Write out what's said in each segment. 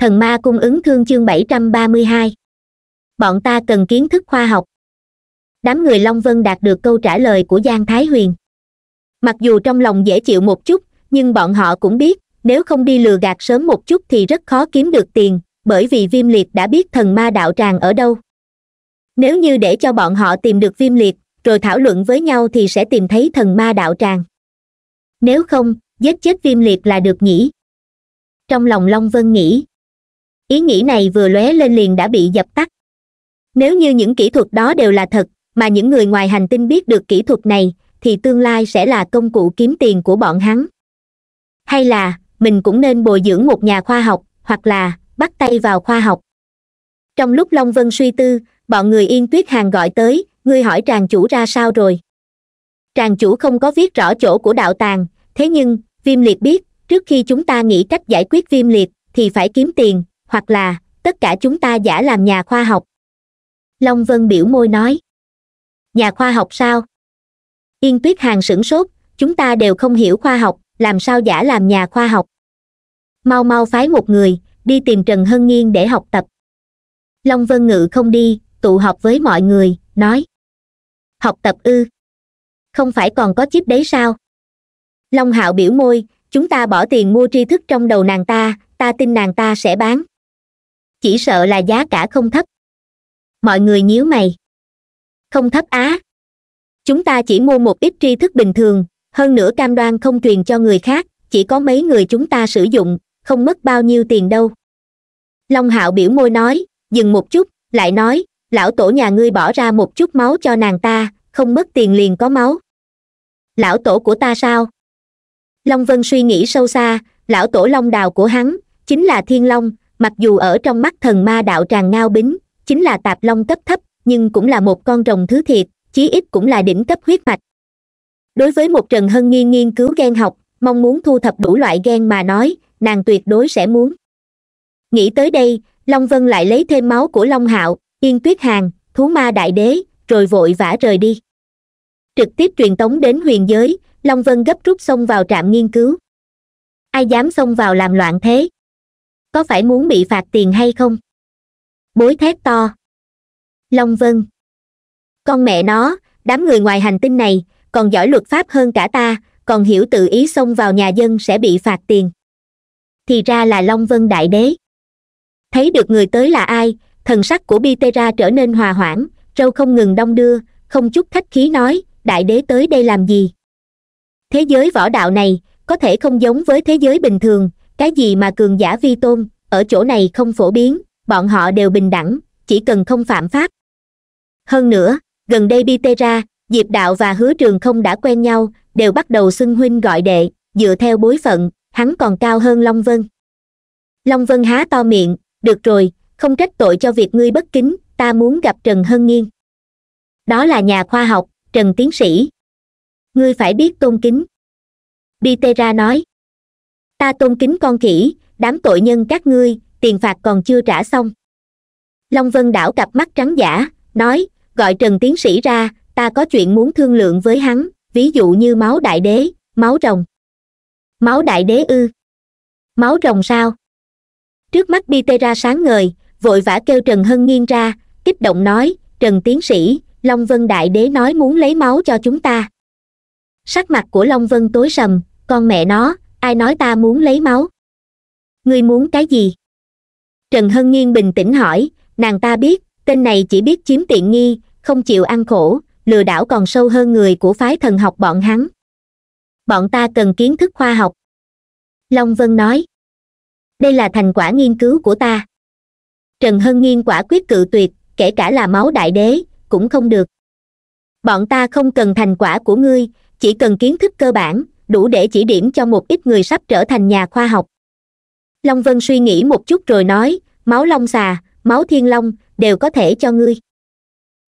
thần ma cung ứng thương chương 732. bọn ta cần kiến thức khoa học đám người long vân đạt được câu trả lời của giang thái huyền mặc dù trong lòng dễ chịu một chút nhưng bọn họ cũng biết nếu không đi lừa gạt sớm một chút thì rất khó kiếm được tiền bởi vì viêm liệt đã biết thần ma đạo tràng ở đâu nếu như để cho bọn họ tìm được viêm liệt rồi thảo luận với nhau thì sẽ tìm thấy thần ma đạo tràng nếu không giết chết viêm liệt là được nhỉ trong lòng long vân nghĩ ý nghĩ này vừa lóe lên liền đã bị dập tắt nếu như những kỹ thuật đó đều là thật mà những người ngoài hành tinh biết được kỹ thuật này thì tương lai sẽ là công cụ kiếm tiền của bọn hắn hay là mình cũng nên bồi dưỡng một nhà khoa học hoặc là bắt tay vào khoa học trong lúc long vân suy tư bọn người yên tuyết hàng gọi tới ngươi hỏi tràng chủ ra sao rồi tràng chủ không có viết rõ chỗ của đạo tàng thế nhưng viêm liệt biết trước khi chúng ta nghĩ cách giải quyết viêm liệt thì phải kiếm tiền hoặc là tất cả chúng ta giả làm nhà khoa học long vân biểu môi nói nhà khoa học sao yên tuyết hàng sửng sốt chúng ta đều không hiểu khoa học làm sao giả làm nhà khoa học mau mau phái một người đi tìm trần hân nghiên để học tập long vân ngự không đi tụ họp với mọi người nói học tập ư không phải còn có chip đấy sao long hạo biểu môi chúng ta bỏ tiền mua tri thức trong đầu nàng ta ta tin nàng ta sẽ bán chỉ sợ là giá cả không thấp mọi người nhíu mày không thấp á chúng ta chỉ mua một ít tri thức bình thường hơn nữa cam đoan không truyền cho người khác chỉ có mấy người chúng ta sử dụng không mất bao nhiêu tiền đâu long hạo biểu môi nói dừng một chút lại nói lão tổ nhà ngươi bỏ ra một chút máu cho nàng ta không mất tiền liền có máu lão tổ của ta sao long vân suy nghĩ sâu xa lão tổ long đào của hắn chính là thiên long mặc dù ở trong mắt thần ma đạo tràng ngao bính chính là tạp long cấp thấp nhưng cũng là một con rồng thứ thiệt chí ít cũng là đỉnh cấp huyết mạch đối với một trần hân nghi nghiên cứu ghen học mong muốn thu thập đủ loại ghen mà nói nàng tuyệt đối sẽ muốn nghĩ tới đây long vân lại lấy thêm máu của long hạo yên tuyết hàn thú ma đại đế rồi vội vã rời đi trực tiếp truyền tống đến huyền giới long vân gấp rút xông vào trạm nghiên cứu ai dám xông vào làm loạn thế có phải muốn bị phạt tiền hay không bối thét to long vân con mẹ nó đám người ngoài hành tinh này còn giỏi luật pháp hơn cả ta còn hiểu tự ý xông vào nhà dân sẽ bị phạt tiền thì ra là long vân đại đế thấy được người tới là ai thần sắc của bitera trở nên hòa hoãn râu không ngừng đong đưa không chút khách khí nói đại đế tới đây làm gì thế giới võ đạo này có thể không giống với thế giới bình thường cái gì mà cường giả vi tôn ở chỗ này không phổ biến bọn họ đều bình đẳng chỉ cần không phạm pháp hơn nữa gần đây bitera diệp đạo và hứa trường không đã quen nhau đều bắt đầu xưng huynh gọi đệ dựa theo bối phận hắn còn cao hơn long vân long vân há to miệng được rồi không trách tội cho việc ngươi bất kính ta muốn gặp trần hân nghiên đó là nhà khoa học trần tiến sĩ ngươi phải biết tôn kính bitera nói ta tôn kính con kỹ đám tội nhân các ngươi tiền phạt còn chưa trả xong long vân đảo cặp mắt trắng giả nói gọi trần tiến sĩ ra ta có chuyện muốn thương lượng với hắn ví dụ như máu đại đế máu rồng máu đại đế ư máu rồng sao trước mắt bitera sáng ngời vội vã kêu trần hân nghiên ra kích động nói trần tiến sĩ long vân đại đế nói muốn lấy máu cho chúng ta sắc mặt của long vân tối sầm con mẹ nó ai nói ta muốn lấy máu ngươi muốn cái gì trần hân nghiên bình tĩnh hỏi nàng ta biết tên này chỉ biết chiếm tiện nghi không chịu ăn khổ lừa đảo còn sâu hơn người của phái thần học bọn hắn bọn ta cần kiến thức khoa học long vân nói đây là thành quả nghiên cứu của ta trần hân nghiên quả quyết cự tuyệt kể cả là máu đại đế cũng không được bọn ta không cần thành quả của ngươi chỉ cần kiến thức cơ bản đủ để chỉ điểm cho một ít người sắp trở thành nhà khoa học long vân suy nghĩ một chút rồi nói máu long xà máu thiên long đều có thể cho ngươi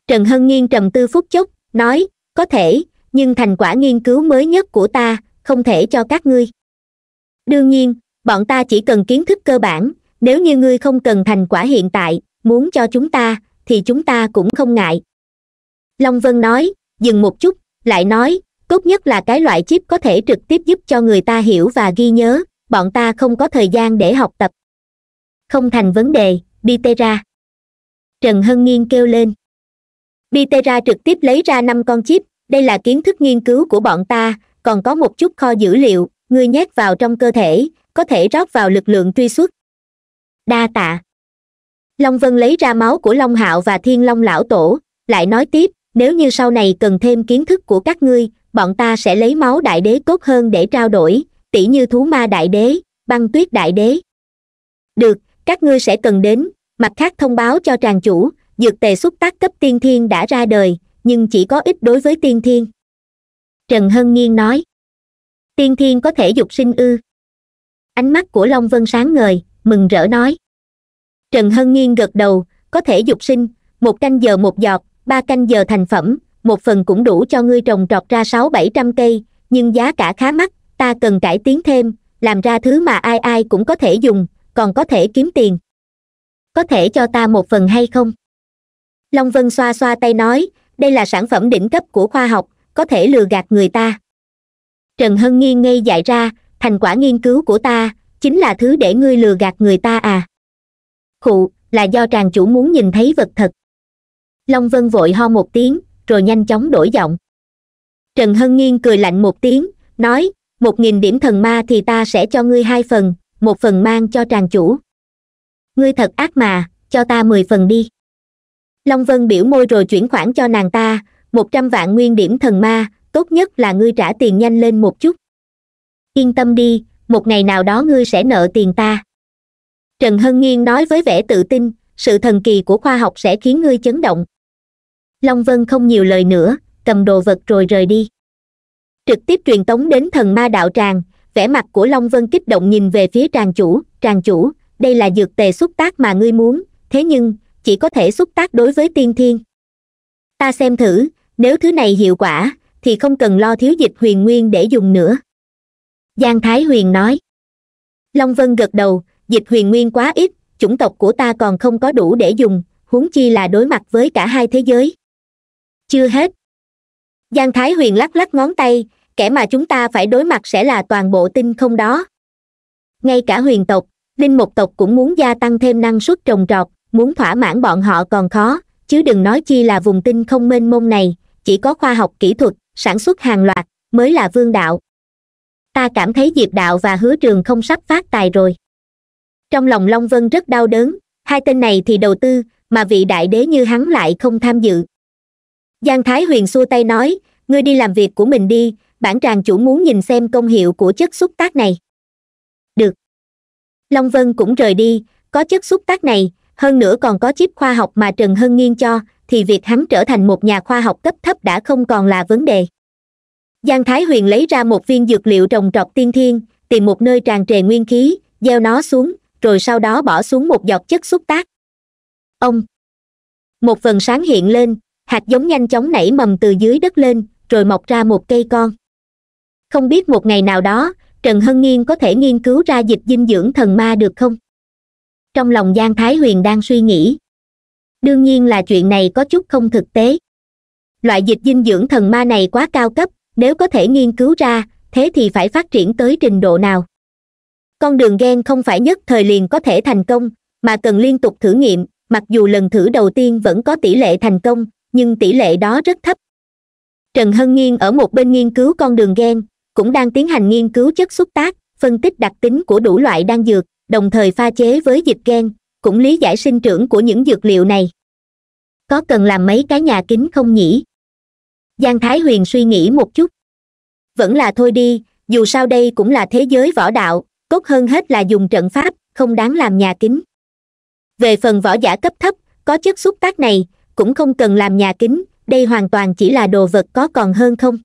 trần hân nghiên trầm tư phút chốc nói có thể nhưng thành quả nghiên cứu mới nhất của ta không thể cho các ngươi đương nhiên bọn ta chỉ cần kiến thức cơ bản nếu như ngươi không cần thành quả hiện tại muốn cho chúng ta thì chúng ta cũng không ngại long vân nói dừng một chút lại nói tốt nhất là cái loại chip có thể trực tiếp giúp cho người ta hiểu và ghi nhớ bọn ta không có thời gian để học tập không thành vấn đề bitera trần hân nghiên kêu lên bitera trực tiếp lấy ra năm con chip đây là kiến thức nghiên cứu của bọn ta còn có một chút kho dữ liệu người nhét vào trong cơ thể có thể rót vào lực lượng truy xuất đa tạ long vân lấy ra máu của long hạo và thiên long lão tổ lại nói tiếp nếu như sau này cần thêm kiến thức của các ngươi bọn ta sẽ lấy máu đại đế tốt hơn để trao đổi tỉ như thú ma đại đế băng tuyết đại đế được các ngươi sẽ cần đến mặt khác thông báo cho tràng chủ dược tề xúc tác cấp tiên thiên đã ra đời nhưng chỉ có ích đối với tiên thiên trần hân nghiên nói tiên thiên có thể dục sinh ư ánh mắt của long vân sáng ngời mừng rỡ nói trần hân nghiên gật đầu có thể dục sinh một canh giờ một giọt ba canh giờ thành phẩm một phần cũng đủ cho ngươi trồng trọt ra sáu bảy trăm cây nhưng giá cả khá mắc ta cần cải tiến thêm làm ra thứ mà ai ai cũng có thể dùng còn có thể kiếm tiền có thể cho ta một phần hay không long vân xoa xoa tay nói đây là sản phẩm đỉnh cấp của khoa học có thể lừa gạt người ta trần hân nghi ngây dại ra thành quả nghiên cứu của ta chính là thứ để ngươi lừa gạt người ta à khụ là do tràng chủ muốn nhìn thấy vật thật long vân vội ho một tiếng rồi nhanh chóng đổi giọng trần hân nghiên cười lạnh một tiếng nói một nghìn điểm thần ma thì ta sẽ cho ngươi hai phần một phần mang cho tràng chủ ngươi thật ác mà cho ta mười phần đi long vân biểu môi rồi chuyển khoản cho nàng ta một trăm vạn nguyên điểm thần ma tốt nhất là ngươi trả tiền nhanh lên một chút yên tâm đi một ngày nào đó ngươi sẽ nợ tiền ta trần hân nghiên nói với vẻ tự tin sự thần kỳ của khoa học sẽ khiến ngươi chấn động long vân không nhiều lời nữa cầm đồ vật rồi rời đi trực tiếp truyền tống đến thần ma đạo tràng vẻ mặt của long vân kích động nhìn về phía tràng chủ tràng chủ đây là dược tề xúc tác mà ngươi muốn thế nhưng chỉ có thể xúc tác đối với tiên thiên ta xem thử nếu thứ này hiệu quả thì không cần lo thiếu dịch huyền nguyên để dùng nữa giang thái huyền nói long vân gật đầu dịch huyền nguyên quá ít chủng tộc của ta còn không có đủ để dùng huống chi là đối mặt với cả hai thế giới chưa hết giang thái huyền lắc lắc ngón tay kẻ mà chúng ta phải đối mặt sẽ là toàn bộ tinh không đó ngay cả huyền tộc linh mục tộc cũng muốn gia tăng thêm năng suất trồng trọt muốn thỏa mãn bọn họ còn khó chứ đừng nói chi là vùng tinh không mênh mông này chỉ có khoa học kỹ thuật sản xuất hàng loạt mới là vương đạo ta cảm thấy diệp đạo và hứa trường không sắp phát tài rồi trong lòng long vân rất đau đớn hai tên này thì đầu tư mà vị đại đế như hắn lại không tham dự giang thái huyền xua tay nói ngươi đi làm việc của mình đi bản tràng chủ muốn nhìn xem công hiệu của chất xúc tác này được long vân cũng rời đi có chất xúc tác này hơn nữa còn có chip khoa học mà trần hân nghiên cho thì việc hắn trở thành một nhà khoa học cấp thấp đã không còn là vấn đề giang thái huyền lấy ra một viên dược liệu trồng trọt tiên thiên tìm một nơi tràn trề nguyên khí gieo nó xuống rồi sau đó bỏ xuống một giọt chất xúc tác ông một phần sáng hiện lên hạt giống nhanh chóng nảy mầm từ dưới đất lên rồi mọc ra một cây con không biết một ngày nào đó trần hân nghiên có thể nghiên cứu ra dịch dinh dưỡng thần ma được không trong lòng giang thái huyền đang suy nghĩ đương nhiên là chuyện này có chút không thực tế loại dịch dinh dưỡng thần ma này quá cao cấp nếu có thể nghiên cứu ra thế thì phải phát triển tới trình độ nào con đường gen không phải nhất thời liền có thể thành công mà cần liên tục thử nghiệm mặc dù lần thử đầu tiên vẫn có tỷ lệ thành công nhưng tỷ lệ đó rất thấp trần hân nghiên ở một bên nghiên cứu con đường gen cũng đang tiến hành nghiên cứu chất xúc tác phân tích đặc tính của đủ loại đan dược đồng thời pha chế với dịch gen cũng lý giải sinh trưởng của những dược liệu này có cần làm mấy cái nhà kính không nhỉ giang thái huyền suy nghĩ một chút vẫn là thôi đi dù sao đây cũng là thế giới võ đạo tốt hơn hết là dùng trận pháp không đáng làm nhà kính về phần võ giả cấp thấp có chất xúc tác này cũng không cần làm nhà kính đây hoàn toàn chỉ là đồ vật có còn hơn không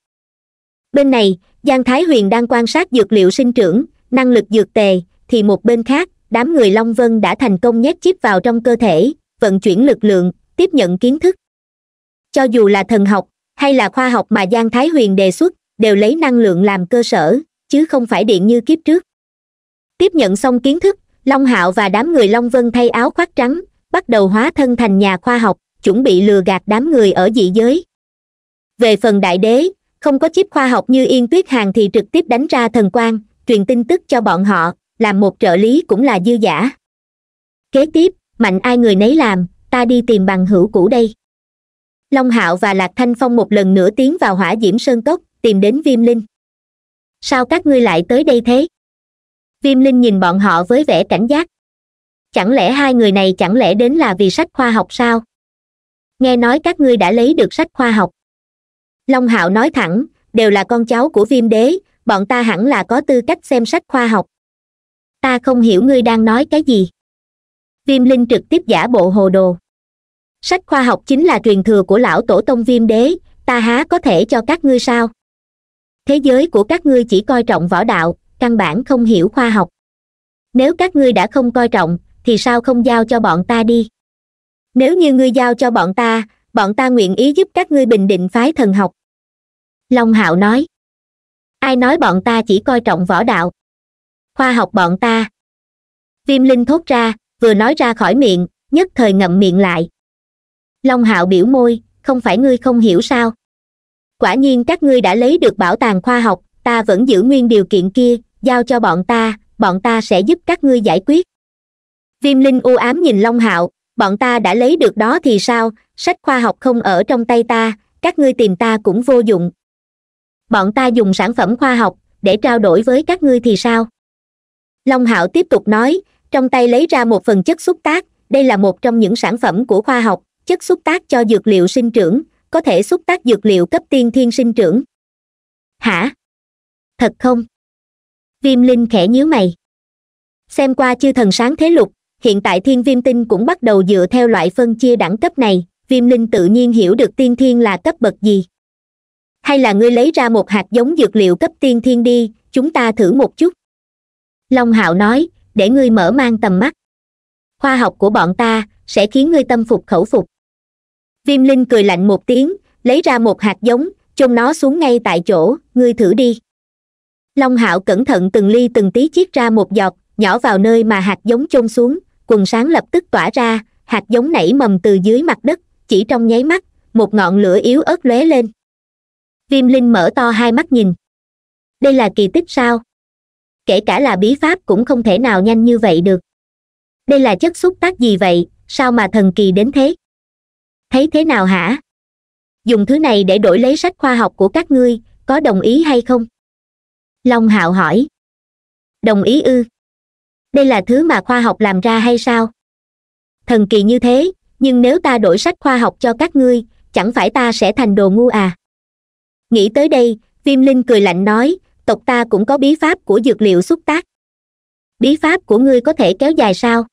bên này giang thái huyền đang quan sát dược liệu sinh trưởng năng lực dược tề thì một bên khác đám người long vân đã thành công nhét chip vào trong cơ thể vận chuyển lực lượng tiếp nhận kiến thức cho dù là thần học hay là khoa học mà giang thái huyền đề xuất đều lấy năng lượng làm cơ sở chứ không phải điện như kiếp trước tiếp nhận xong kiến thức long hạo và đám người long vân thay áo khoác trắng bắt đầu hóa thân thành nhà khoa học chuẩn bị lừa gạt đám người ở dị giới về phần đại đế không có chip khoa học như yên tuyết hàng thì trực tiếp đánh ra thần quan truyền tin tức cho bọn họ làm một trợ lý cũng là dư giả kế tiếp mạnh ai người nấy làm ta đi tìm bằng hữu cũ đây long hạo và lạc thanh phong một lần nữa tiến vào hỏa diễm sơn cốc tìm đến viêm linh sao các ngươi lại tới đây thế viêm linh nhìn bọn họ với vẻ cảnh giác chẳng lẽ hai người này chẳng lẽ đến là vì sách khoa học sao nghe nói các ngươi đã lấy được sách khoa học long hạo nói thẳng đều là con cháu của viêm đế bọn ta hẳn là có tư cách xem sách khoa học ta không hiểu ngươi đang nói cái gì viêm linh trực tiếp giả bộ hồ đồ sách khoa học chính là truyền thừa của lão tổ tông viêm đế ta há có thể cho các ngươi sao thế giới của các ngươi chỉ coi trọng võ đạo căn bản không hiểu khoa học nếu các ngươi đã không coi trọng thì sao không giao cho bọn ta đi nếu như ngươi giao cho bọn ta bọn ta nguyện ý giúp các ngươi bình định phái thần học long hạo nói ai nói bọn ta chỉ coi trọng võ đạo khoa học bọn ta viêm linh thốt ra vừa nói ra khỏi miệng nhất thời ngậm miệng lại long hạo biểu môi không phải ngươi không hiểu sao quả nhiên các ngươi đã lấy được bảo tàng khoa học ta vẫn giữ nguyên điều kiện kia giao cho bọn ta bọn ta sẽ giúp các ngươi giải quyết viêm linh u ám nhìn long hạo bọn ta đã lấy được đó thì sao sách khoa học không ở trong tay ta các ngươi tìm ta cũng vô dụng bọn ta dùng sản phẩm khoa học để trao đổi với các ngươi thì sao long hạo tiếp tục nói trong tay lấy ra một phần chất xúc tác đây là một trong những sản phẩm của khoa học chất xúc tác cho dược liệu sinh trưởng có thể xúc tác dược liệu cấp tiên thiên sinh trưởng hả thật không viêm linh khẽ nhíu mày xem qua chư thần sáng thế lục hiện tại thiên viêm tinh cũng bắt đầu dựa theo loại phân chia đẳng cấp này viêm linh tự nhiên hiểu được tiên thiên là cấp bậc gì hay là ngươi lấy ra một hạt giống dược liệu cấp tiên thiên đi chúng ta thử một chút long hạo nói để ngươi mở mang tầm mắt khoa học của bọn ta sẽ khiến ngươi tâm phục khẩu phục viêm linh cười lạnh một tiếng lấy ra một hạt giống chôn nó xuống ngay tại chỗ ngươi thử đi long hạo cẩn thận từng ly từng tí chiết ra một giọt nhỏ vào nơi mà hạt giống chôn xuống quần sáng lập tức tỏa ra hạt giống nảy mầm từ dưới mặt đất chỉ trong nháy mắt một ngọn lửa yếu ớt lóe lên viêm linh mở to hai mắt nhìn đây là kỳ tích sao kể cả là bí pháp cũng không thể nào nhanh như vậy được đây là chất xúc tác gì vậy sao mà thần kỳ đến thế thấy thế nào hả dùng thứ này để đổi lấy sách khoa học của các ngươi có đồng ý hay không long hạo hỏi đồng ý ư đây là thứ mà khoa học làm ra hay sao thần kỳ như thế nhưng nếu ta đổi sách khoa học cho các ngươi chẳng phải ta sẽ thành đồ ngu à nghĩ tới đây viêm linh cười lạnh nói tộc ta cũng có bí pháp của dược liệu xúc tác bí pháp của ngươi có thể kéo dài sao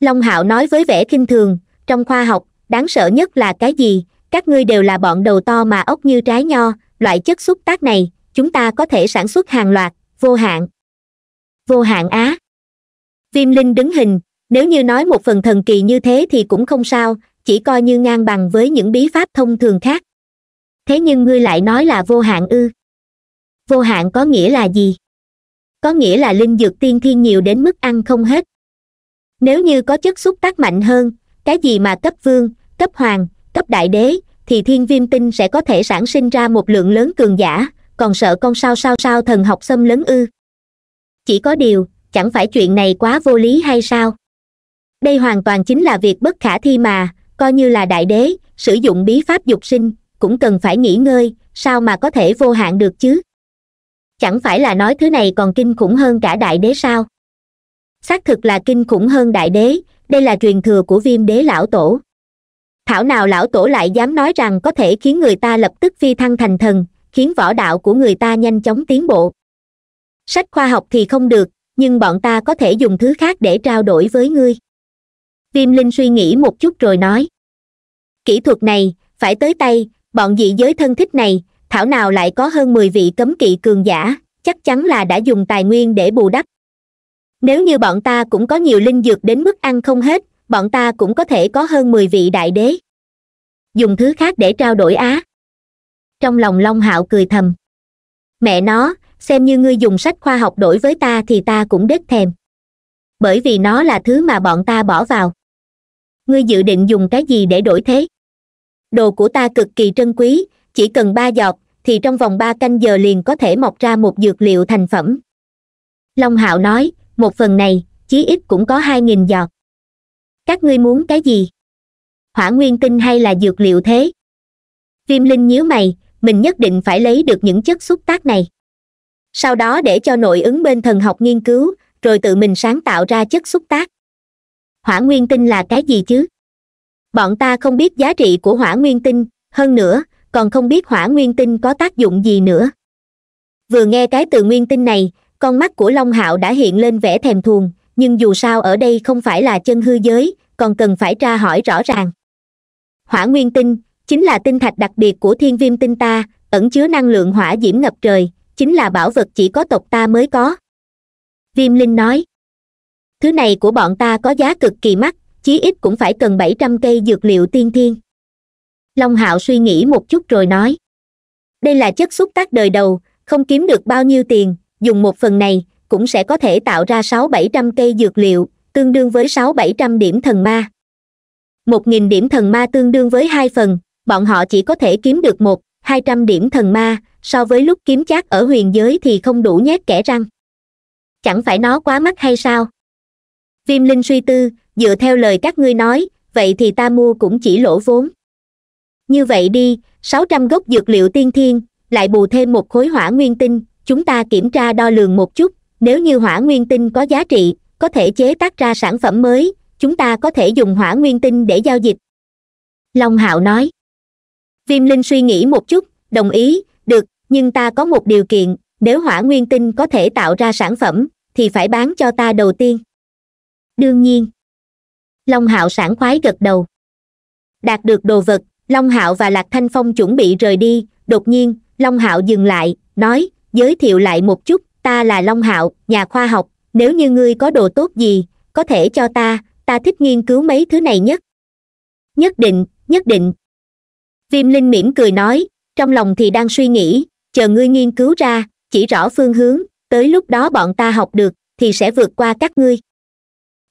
long hạo nói với vẻ kinh thường trong khoa học đáng sợ nhất là cái gì các ngươi đều là bọn đầu to mà ốc như trái nho loại chất xúc tác này chúng ta có thể sản xuất hàng loạt vô hạn vô hạn á viêm linh đứng hình nếu như nói một phần thần kỳ như thế thì cũng không sao chỉ coi như ngang bằng với những bí pháp thông thường khác thế nhưng ngươi lại nói là vô hạn ư vô hạn có nghĩa là gì có nghĩa là linh dược tiên thiên nhiều đến mức ăn không hết nếu như có chất xúc tác mạnh hơn cái gì mà cấp vương cấp hoàng cấp đại đế thì thiên viêm tinh sẽ có thể sản sinh ra một lượng lớn cường giả còn sợ con sao sao sao thần học xâm lấn ư chỉ có điều chẳng phải chuyện này quá vô lý hay sao đây hoàn toàn chính là việc bất khả thi mà coi như là đại đế sử dụng bí pháp dục sinh cũng cần phải nghỉ ngơi sao mà có thể vô hạn được chứ chẳng phải là nói thứ này còn kinh khủng hơn cả đại đế sao xác thực là kinh khủng hơn đại đế đây là truyền thừa của viêm đế lão tổ thảo nào lão tổ lại dám nói rằng có thể khiến người ta lập tức phi thăng thành thần khiến võ đạo của người ta nhanh chóng tiến bộ sách khoa học thì không được nhưng bọn ta có thể dùng thứ khác để trao đổi với ngươi viêm linh suy nghĩ một chút rồi nói kỹ thuật này phải tới tay bọn dị giới thân thích này thảo nào lại có hơn mười vị cấm kỵ cường giả chắc chắn là đã dùng tài nguyên để bù đắp nếu như bọn ta cũng có nhiều linh dược đến mức ăn không hết bọn ta cũng có thể có hơn mười vị đại đế dùng thứ khác để trao đổi á trong lòng long hạo cười thầm mẹ nó xem như ngươi dùng sách khoa học đổi với ta thì ta cũng đếch thèm bởi vì nó là thứ mà bọn ta bỏ vào ngươi dự định dùng cái gì để đổi thế đồ của ta cực kỳ trân quý chỉ cần ba giọt thì trong vòng ba canh giờ liền có thể mọc ra một dược liệu thành phẩm long hạo nói một phần này chí ít cũng có hai nghìn giọt các ngươi muốn cái gì hỏa nguyên tinh hay là dược liệu thế viêm linh nhíu mày mình nhất định phải lấy được những chất xúc tác này sau đó để cho nội ứng bên thần học nghiên cứu rồi tự mình sáng tạo ra chất xúc tác hỏa nguyên tinh là cái gì chứ bọn ta không biết giá trị của hỏa nguyên tinh hơn nữa còn không biết hỏa nguyên tinh có tác dụng gì nữa vừa nghe cái từ nguyên tinh này con mắt của long hạo đã hiện lên vẻ thèm thuồng nhưng dù sao ở đây không phải là chân hư giới còn cần phải tra hỏi rõ ràng hỏa nguyên tinh chính là tinh thạch đặc biệt của thiên viêm tinh ta ẩn chứa năng lượng hỏa diễm ngập trời chính là bảo vật chỉ có tộc ta mới có viêm linh nói thứ này của bọn ta có giá cực kỳ mắc chí ít cũng phải cần bảy trăm cây dược liệu tiên thiên long hạo suy nghĩ một chút rồi nói đây là chất xúc tác đời đầu không kiếm được bao nhiêu tiền dùng một phần này cũng sẽ có thể tạo ra sáu bảy trăm cây dược liệu tương đương với sáu bảy trăm điểm thần ma một nghìn điểm thần ma tương đương với hai phần bọn họ chỉ có thể kiếm được một hai trăm điểm thần ma so với lúc kiếm chát ở huyền giới thì không đủ nhét kẻ răng chẳng phải nó quá mắc hay sao viêm linh suy tư dựa theo lời các ngươi nói vậy thì ta mua cũng chỉ lỗ vốn như vậy đi sáu trăm gốc dược liệu tiên thiên lại bù thêm một khối hỏa nguyên tinh chúng ta kiểm tra đo lường một chút nếu như hỏa nguyên tinh có giá trị có thể chế tác ra sản phẩm mới chúng ta có thể dùng hỏa nguyên tinh để giao dịch long hạo nói viêm linh suy nghĩ một chút đồng ý được nhưng ta có một điều kiện nếu hỏa nguyên tinh có thể tạo ra sản phẩm thì phải bán cho ta đầu tiên đương nhiên long hạo sảng khoái gật đầu đạt được đồ vật long hạo và lạc thanh phong chuẩn bị rời đi đột nhiên long hạo dừng lại nói giới thiệu lại một chút ta là long hạo nhà khoa học nếu như ngươi có đồ tốt gì có thể cho ta ta thích nghiên cứu mấy thứ này nhất nhất định nhất định viêm linh mỉm cười nói trong lòng thì đang suy nghĩ chờ ngươi nghiên cứu ra chỉ rõ phương hướng tới lúc đó bọn ta học được thì sẽ vượt qua các ngươi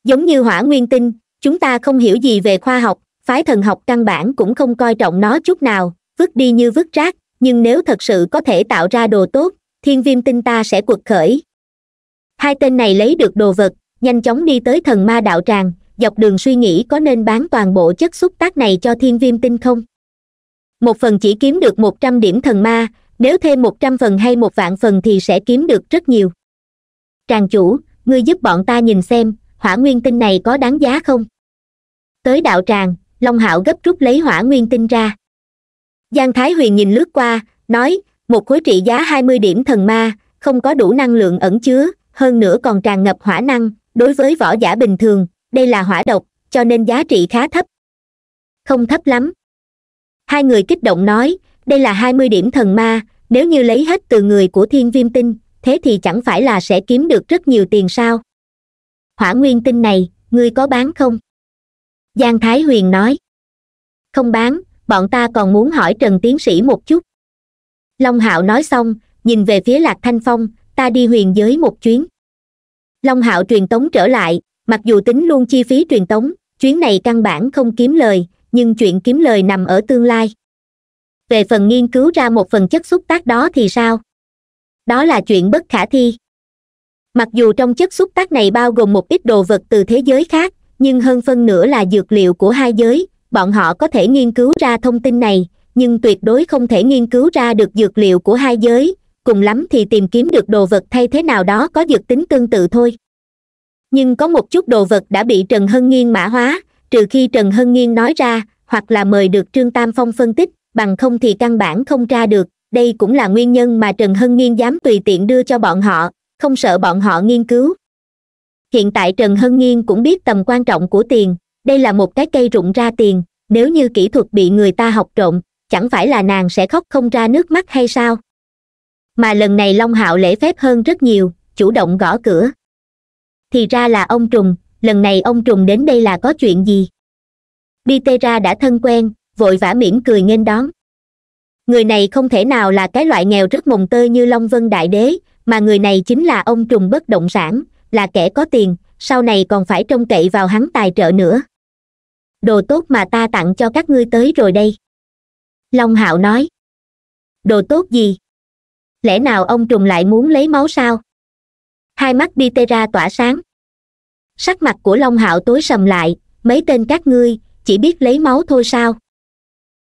giống như hỏa nguyên tinh chúng ta không hiểu gì về khoa học phái thần học căn bản cũng không coi trọng nó chút nào vứt đi như vứt rác nhưng nếu thật sự có thể tạo ra đồ tốt thiên viêm tinh ta sẽ cuộc khởi hai tên này lấy được đồ vật nhanh chóng đi tới thần ma đạo tràng dọc đường suy nghĩ có nên bán toàn bộ chất xúc tác này cho thiên viêm tinh không một phần chỉ kiếm được một trăm điểm thần ma nếu thêm một trăm phần hay một vạn phần thì sẽ kiếm được rất nhiều tràng chủ ngươi giúp bọn ta nhìn xem hỏa nguyên tinh này có đáng giá không tới đạo tràng long hạo gấp rút lấy hỏa nguyên tinh ra giang thái huyền nhìn lướt qua nói một khối trị giá hai mươi điểm thần ma không có đủ năng lượng ẩn chứa hơn nữa còn tràn ngập hỏa năng đối với võ giả bình thường đây là hỏa độc cho nên giá trị khá thấp không thấp lắm hai người kích động nói đây là hai mươi điểm thần ma nếu như lấy hết từ người của thiên viêm tinh thế thì chẳng phải là sẽ kiếm được rất nhiều tiền sao hỏa nguyên tinh này ngươi có bán không giang thái huyền nói không bán bọn ta còn muốn hỏi trần tiến sĩ một chút long hạo nói xong nhìn về phía lạc thanh phong ta đi huyền giới một chuyến long hạo truyền tống trở lại mặc dù tính luôn chi phí truyền tống chuyến này căn bản không kiếm lời nhưng chuyện kiếm lời nằm ở tương lai về phần nghiên cứu ra một phần chất xúc tác đó thì sao đó là chuyện bất khả thi mặc dù trong chất xúc tác này bao gồm một ít đồ vật từ thế giới khác nhưng hơn phân nửa là dược liệu của hai giới bọn họ có thể nghiên cứu ra thông tin này nhưng tuyệt đối không thể nghiên cứu ra được dược liệu của hai giới cùng lắm thì tìm kiếm được đồ vật thay thế nào đó có dược tính tương tự thôi nhưng có một chút đồ vật đã bị trần hân nghiên mã hóa trừ khi trần hân nghiên nói ra hoặc là mời được trương tam phong phân tích bằng không thì căn bản không tra được đây cũng là nguyên nhân mà trần hân nghiên dám tùy tiện đưa cho bọn họ không sợ bọn họ nghiên cứu hiện tại trần hân nghiên cũng biết tầm quan trọng của tiền đây là một cái cây rụng ra tiền nếu như kỹ thuật bị người ta học trộm chẳng phải là nàng sẽ khóc không ra nước mắt hay sao mà lần này long hạo lễ phép hơn rất nhiều chủ động gõ cửa thì ra là ông trùng lần này ông trùng đến đây là có chuyện gì bitera đã thân quen vội vã mỉm cười nghênh đón người này không thể nào là cái loại nghèo rất mồng tơi như long vân đại đế mà người này chính là ông trùng bất động sản là kẻ có tiền sau này còn phải trông cậy vào hắn tài trợ nữa đồ tốt mà ta tặng cho các ngươi tới rồi đây long hạo nói đồ tốt gì lẽ nào ông trùng lại muốn lấy máu sao hai mắt bitera tỏa sáng sắc mặt của long hạo tối sầm lại mấy tên các ngươi chỉ biết lấy máu thôi sao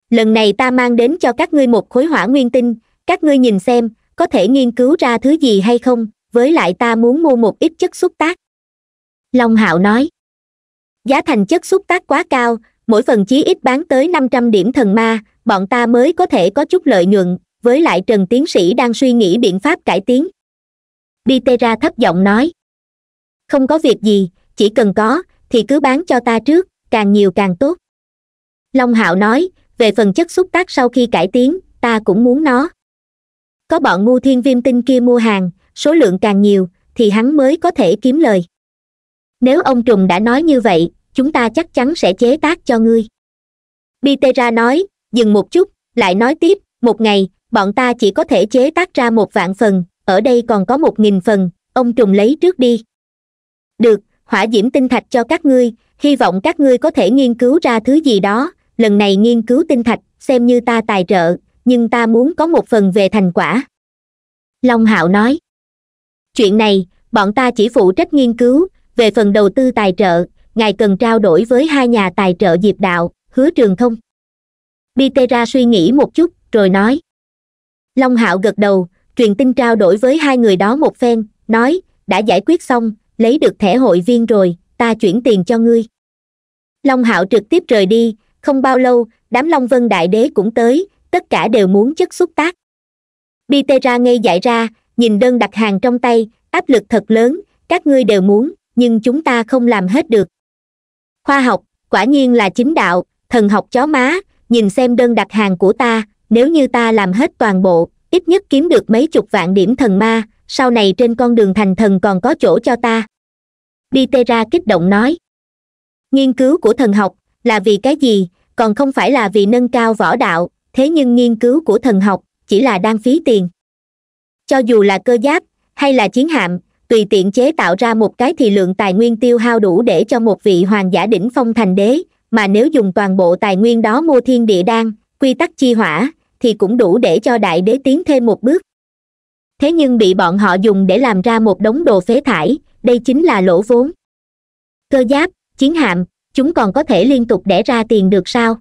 lần này ta mang đến cho các ngươi một khối hỏa nguyên tinh các ngươi nhìn xem có thể nghiên cứu ra thứ gì hay không với lại ta muốn mua một ít chất xúc tác long hạo nói giá thành chất xúc tác quá cao mỗi phần chí ít bán tới năm trăm điểm thần ma bọn ta mới có thể có chút lợi nhuận với lại trần tiến sĩ đang suy nghĩ biện pháp cải tiến bitera thấp giọng nói không có việc gì chỉ cần có thì cứ bán cho ta trước càng nhiều càng tốt long hạo nói về phần chất xúc tác sau khi cải tiến ta cũng muốn nó có bọn ngu thiên viêm tinh kia mua hàng số lượng càng nhiều thì hắn mới có thể kiếm lời nếu ông trùng đã nói như vậy chúng ta chắc chắn sẽ chế tác cho ngươi bitera nói dừng một chút lại nói tiếp một ngày bọn ta chỉ có thể chế tác ra một vạn phần ở đây còn có một nghìn phần ông trùng lấy trước đi được hỏa diễm tinh thạch cho các ngươi hy vọng các ngươi có thể nghiên cứu ra thứ gì đó lần này nghiên cứu tinh thạch xem như ta tài trợ nhưng ta muốn có một phần về thành quả long hạo nói chuyện này bọn ta chỉ phụ trách nghiên cứu về phần đầu tư tài trợ ngài cần trao đổi với hai nhà tài trợ diệp đạo hứa trường thông bitera suy nghĩ một chút rồi nói long hạo gật đầu truyền tin trao đổi với hai người đó một phen nói đã giải quyết xong lấy được thẻ hội viên rồi ta chuyển tiền cho ngươi long hạo trực tiếp rời đi không bao lâu đám long vân đại đế cũng tới tất cả đều muốn chất xúc tác bitera ngay dại ra nhìn đơn đặt hàng trong tay áp lực thật lớn các ngươi đều muốn nhưng chúng ta không làm hết được khoa học quả nhiên là chính đạo thần học chó má nhìn xem đơn đặt hàng của ta nếu như ta làm hết toàn bộ ít nhất kiếm được mấy chục vạn điểm thần ma sau này trên con đường thành thần còn có chỗ cho ta đi tê ra kích động nói nghiên cứu của thần học là vì cái gì còn không phải là vì nâng cao võ đạo thế nhưng nghiên cứu của thần học chỉ là đang phí tiền cho dù là cơ giáp hay là chiến hạm tùy tiện chế tạo ra một cái thì lượng tài nguyên tiêu hao đủ để cho một vị hoàng giả đỉnh phong thành đế mà nếu dùng toàn bộ tài nguyên đó mua thiên địa đan quy tắc chi hỏa thì cũng đủ để cho đại đế tiến thêm một bước thế nhưng bị bọn họ dùng để làm ra một đống đồ phế thải đây chính là lỗ vốn cơ giáp chiến hạm chúng còn có thể liên tục đẻ ra tiền được sao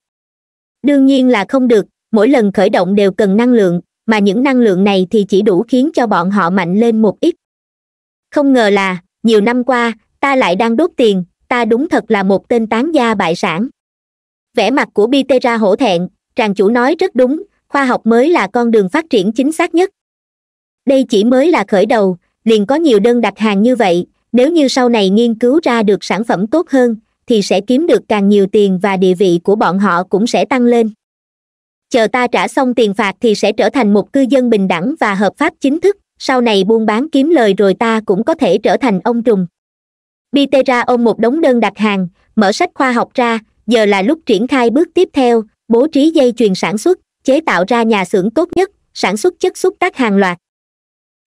đương nhiên là không được mỗi lần khởi động đều cần năng lượng mà những năng lượng này thì chỉ đủ khiến cho bọn họ mạnh lên một ít không ngờ là nhiều năm qua ta lại đang đốt tiền ta đúng thật là một tên tán gia bại sản vẻ mặt của bitera hổ thẹn tràng chủ nói rất đúng khoa học mới là con đường phát triển chính xác nhất đây chỉ mới là khởi đầu liền có nhiều đơn đặt hàng như vậy nếu như sau này nghiên cứu ra được sản phẩm tốt hơn thì sẽ kiếm được càng nhiều tiền và địa vị của bọn họ cũng sẽ tăng lên chờ ta trả xong tiền phạt thì sẽ trở thành một cư dân bình đẳng và hợp pháp chính thức sau này buôn bán kiếm lời rồi ta cũng có thể trở thành ông trùng bt ôm một đống đơn đặt hàng mở sách khoa học ra giờ là lúc triển khai bước tiếp theo bố trí dây chuyền sản xuất chế tạo ra nhà xưởng tốt nhất sản xuất chất xúc tác hàng loạt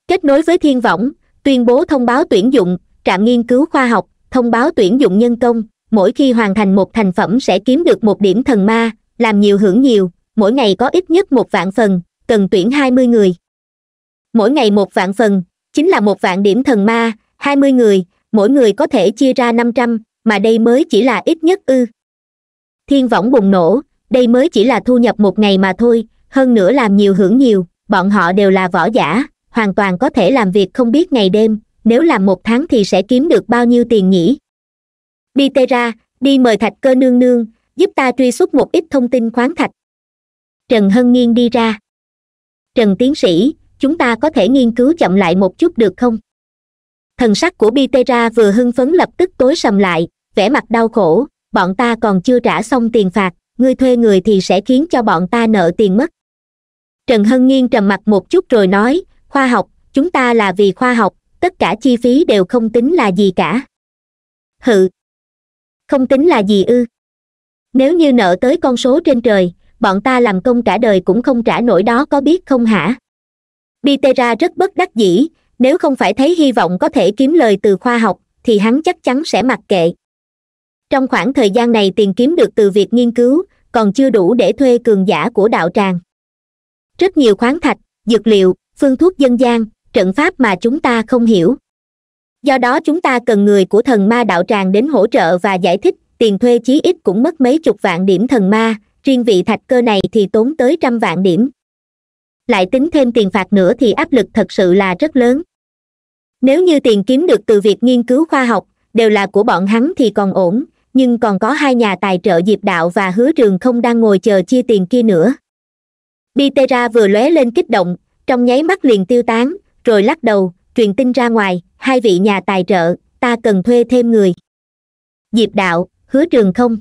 kết nối với thiên võng tuyên bố thông báo tuyển dụng trạm nghiên cứu khoa học thông báo tuyển dụng nhân công mỗi khi hoàn thành một thành phẩm sẽ kiếm được một điểm thần ma làm nhiều hưởng nhiều mỗi ngày có ít nhất một vạn phần cần tuyển hai mươi người mỗi ngày một vạn phần chính là một vạn điểm thần ma hai mươi người mỗi người có thể chia ra năm trăm mà đây mới chỉ là ít nhất ư thiên võng bùng nổ đây mới chỉ là thu nhập một ngày mà thôi hơn nữa làm nhiều hưởng nhiều bọn họ đều là võ giả hoàn toàn có thể làm việc không biết ngày đêm nếu làm một tháng thì sẽ kiếm được bao nhiêu tiền nhỉ đi tê ra đi mời thạch cơ nương nương giúp ta truy xuất một ít thông tin khoáng thạch trần hân nghiên đi ra trần tiến sĩ chúng ta có thể nghiên cứu chậm lại một chút được không thần sắc của bitera vừa hưng phấn lập tức tối sầm lại vẻ mặt đau khổ bọn ta còn chưa trả xong tiền phạt ngươi thuê người thì sẽ khiến cho bọn ta nợ tiền mất trần hân nghiên trầm mặt một chút rồi nói khoa học chúng ta là vì khoa học tất cả chi phí đều không tính là gì cả hự không tính là gì ư nếu như nợ tới con số trên trời bọn ta làm công cả đời cũng không trả nổi đó có biết không hả bitera rất bất đắc dĩ nếu không phải thấy hy vọng có thể kiếm lời từ khoa học thì hắn chắc chắn sẽ mặc kệ trong khoảng thời gian này tiền kiếm được từ việc nghiên cứu còn chưa đủ để thuê cường giả của đạo tràng rất nhiều khoáng thạch dược liệu phương thuốc dân gian trận pháp mà chúng ta không hiểu do đó chúng ta cần người của thần ma đạo tràng đến hỗ trợ và giải thích tiền thuê chí ít cũng mất mấy chục vạn điểm thần ma riêng vị thạch cơ này thì tốn tới trăm vạn điểm lại tính thêm tiền phạt nữa thì áp lực thật sự là rất lớn nếu như tiền kiếm được từ việc nghiên cứu khoa học đều là của bọn hắn thì còn ổn nhưng còn có hai nhà tài trợ diệp đạo và hứa trường không đang ngồi chờ chia tiền kia nữa bitera vừa lóe lên kích động trong nháy mắt liền tiêu tán rồi lắc đầu truyền tin ra ngoài hai vị nhà tài trợ ta cần thuê thêm người diệp đạo hứa trường không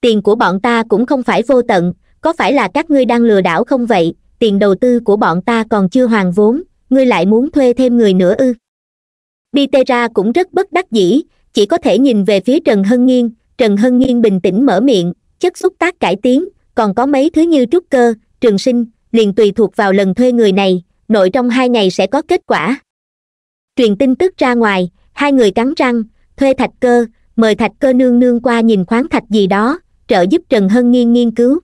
tiền của bọn ta cũng không phải vô tận có phải là các ngươi đang lừa đảo không vậy tiền đầu tư của bọn ta còn chưa hoàn vốn ngươi lại muốn thuê thêm người nữa ư bitera cũng rất bất đắc dĩ chỉ có thể nhìn về phía trần hân nghiên trần hân nghiên bình tĩnh mở miệng chất xúc tác cải tiến còn có mấy thứ như trúc cơ trường sinh liền tùy thuộc vào lần thuê người này nội trong hai ngày sẽ có kết quả truyền tin tức ra ngoài hai người cắn răng thuê thạch cơ mời thạch cơ nương nương qua nhìn khoáng thạch gì đó trợ giúp trần hân nghiên nghiên cứu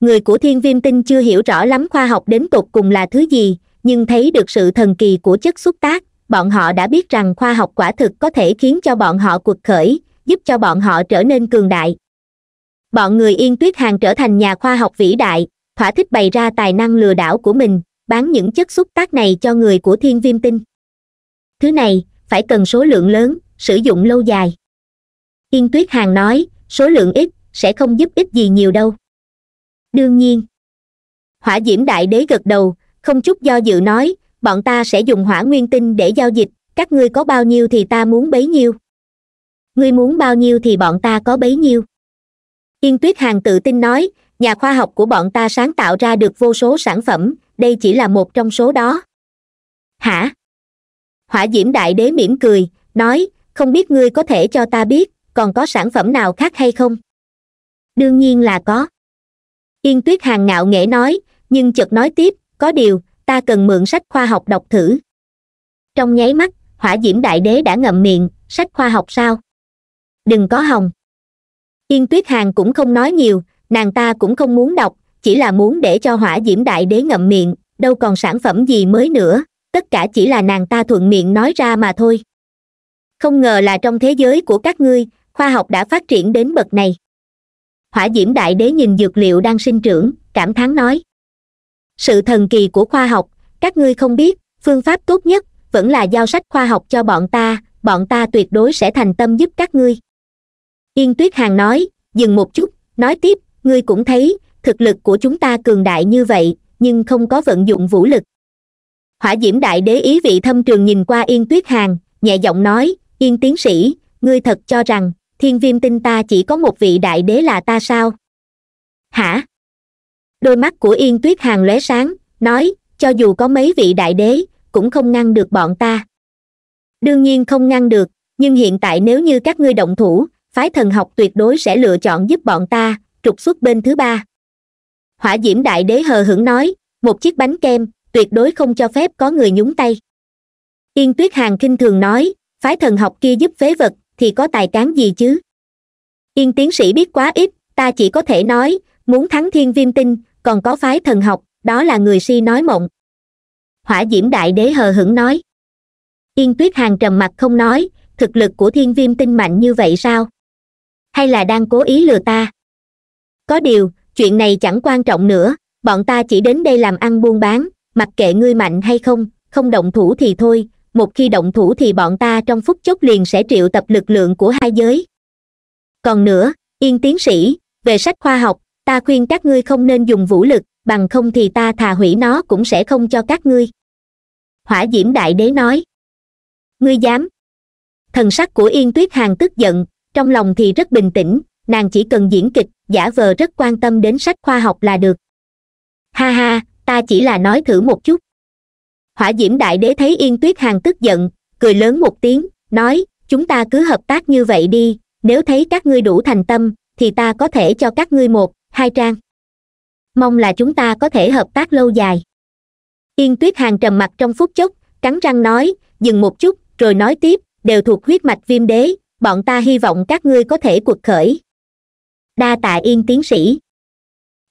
người của thiên viêm tinh chưa hiểu rõ lắm khoa học đến tột cùng là thứ gì nhưng thấy được sự thần kỳ của chất xúc tác bọn họ đã biết rằng khoa học quả thực có thể khiến cho bọn họ cuộc khởi giúp cho bọn họ trở nên cường đại bọn người yên tuyết hàng trở thành nhà khoa học vĩ đại thỏa thích bày ra tài năng lừa đảo của mình bán những chất xúc tác này cho người của thiên viêm tinh thứ này phải cần số lượng lớn sử dụng lâu dài yên tuyết hàn nói số lượng ít sẽ không giúp ích gì nhiều đâu đương nhiên hỏa diễm đại đế gật đầu không chút do dự nói bọn ta sẽ dùng hỏa nguyên tinh để giao dịch các ngươi có bao nhiêu thì ta muốn bấy nhiêu ngươi muốn bao nhiêu thì bọn ta có bấy nhiêu yên tuyết hàn tự tin nói nhà khoa học của bọn ta sáng tạo ra được vô số sản phẩm đây chỉ là một trong số đó hả hỏa diễm đại đế mỉm cười nói không biết ngươi có thể cho ta biết còn có sản phẩm nào khác hay không đương nhiên là có yên tuyết hàng ngạo nghễ nói nhưng chợt nói tiếp có điều ta cần mượn sách khoa học đọc thử trong nháy mắt hỏa diễm đại đế đã ngậm miệng sách khoa học sao đừng có hồng yên tuyết hàng cũng không nói nhiều nàng ta cũng không muốn đọc chỉ là muốn để cho hỏa diễm đại đế ngậm miệng đâu còn sản phẩm gì mới nữa tất cả chỉ là nàng ta thuận miệng nói ra mà thôi không ngờ là trong thế giới của các ngươi khoa học đã phát triển đến bậc này hỏa diễm đại đế nhìn dược liệu đang sinh trưởng cảm thán nói sự thần kỳ của khoa học các ngươi không biết phương pháp tốt nhất vẫn là giao sách khoa học cho bọn ta bọn ta tuyệt đối sẽ thành tâm giúp các ngươi yên tuyết hàn nói dừng một chút nói tiếp ngươi cũng thấy thực lực của chúng ta cường đại như vậy nhưng không có vận dụng vũ lực hỏa diễm đại đế ý vị thâm trường nhìn qua yên tuyết hàng nhẹ giọng nói yên tiến sĩ ngươi thật cho rằng thiên viêm tinh ta chỉ có một vị đại đế là ta sao hả đôi mắt của yên tuyết hàng lóe sáng nói cho dù có mấy vị đại đế cũng không ngăn được bọn ta đương nhiên không ngăn được nhưng hiện tại nếu như các ngươi động thủ phái thần học tuyệt đối sẽ lựa chọn giúp bọn ta trục xuất bên thứ ba hỏa diễm đại đế hờ hững nói một chiếc bánh kem tuyệt đối không cho phép có người nhúng tay yên tuyết hàng kinh thường nói phái thần học kia giúp phế vật thì có tài cán gì chứ yên tiến sĩ biết quá ít ta chỉ có thể nói muốn thắng thiên viêm tinh còn có phái thần học đó là người si nói mộng hỏa diễm đại đế hờ hững nói yên tuyết hàng trầm mặc không nói thực lực của thiên viêm tinh mạnh như vậy sao hay là đang cố ý lừa ta có điều chuyện này chẳng quan trọng nữa bọn ta chỉ đến đây làm ăn buôn bán mặc kệ ngươi mạnh hay không không động thủ thì thôi một khi động thủ thì bọn ta trong phút chốc liền sẽ triệu tập lực lượng của hai giới còn nữa yên tiến sĩ về sách khoa học ta khuyên các ngươi không nên dùng vũ lực bằng không thì ta thà hủy nó cũng sẽ không cho các ngươi hỏa diễm đại đế nói ngươi dám thần sắc của yên tuyết hàng tức giận trong lòng thì rất bình tĩnh nàng chỉ cần diễn kịch giả vờ rất quan tâm đến sách khoa học là được ha ha ta chỉ là nói thử một chút hỏa diễm đại đế thấy yên tuyết hàng tức giận cười lớn một tiếng nói chúng ta cứ hợp tác như vậy đi nếu thấy các ngươi đủ thành tâm thì ta có thể cho các ngươi một hai trang mong là chúng ta có thể hợp tác lâu dài yên tuyết hàng trầm mặt trong phút chốc cắn răng nói dừng một chút rồi nói tiếp đều thuộc huyết mạch viêm đế bọn ta hy vọng các ngươi có thể cuộc khởi đa tạ yên tiến sĩ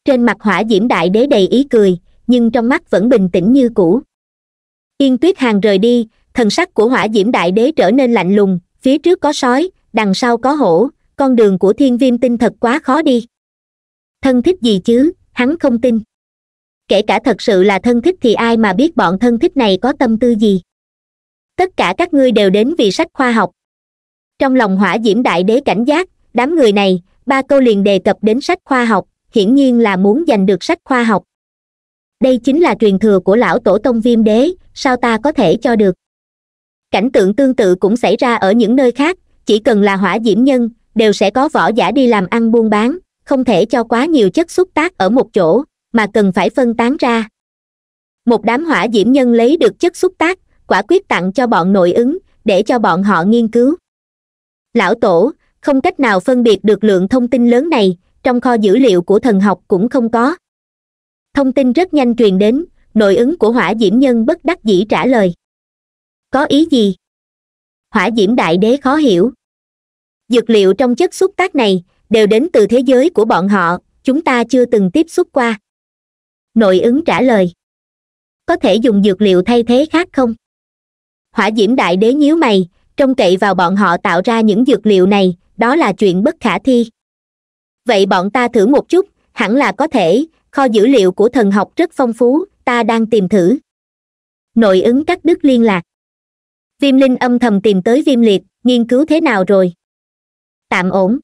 trên mặt hỏa diễm đại đế đầy ý cười nhưng trong mắt vẫn bình tĩnh như cũ yên tuyết hàng rời đi thần sắc của hỏa diễm đại đế trở nên lạnh lùng phía trước có sói đằng sau có hổ con đường của thiên viêm tinh thật quá khó đi thân thích gì chứ hắn không tin kể cả thật sự là thân thích thì ai mà biết bọn thân thích này có tâm tư gì tất cả các ngươi đều đến vì sách khoa học trong lòng hỏa diễm đại đế cảnh giác đám người này ba câu liền đề cập đến sách khoa học hiển nhiên là muốn giành được sách khoa học đây chính là truyền thừa của lão tổ tông viêm đế sao ta có thể cho được cảnh tượng tương tự cũng xảy ra ở những nơi khác chỉ cần là hỏa diễm nhân đều sẽ có võ giả đi làm ăn buôn bán không thể cho quá nhiều chất xúc tác ở một chỗ mà cần phải phân tán ra một đám hỏa diễm nhân lấy được chất xúc tác quả quyết tặng cho bọn nội ứng để cho bọn họ nghiên cứu lão tổ không cách nào phân biệt được lượng thông tin lớn này trong kho dữ liệu của thần học cũng không có thông tin rất nhanh truyền đến nội ứng của hỏa diễm nhân bất đắc dĩ trả lời có ý gì hỏa diễm đại đế khó hiểu dược liệu trong chất xúc tác này đều đến từ thế giới của bọn họ chúng ta chưa từng tiếp xúc qua nội ứng trả lời có thể dùng dược liệu thay thế khác không hỏa diễm đại đế nhíu mày trông cậy vào bọn họ tạo ra những dược liệu này đó là chuyện bất khả thi vậy bọn ta thử một chút hẳn là có thể kho dữ liệu của thần học rất phong phú ta đang tìm thử nội ứng cắt đứt liên lạc viêm linh âm thầm tìm tới viêm liệt nghiên cứu thế nào rồi tạm ổn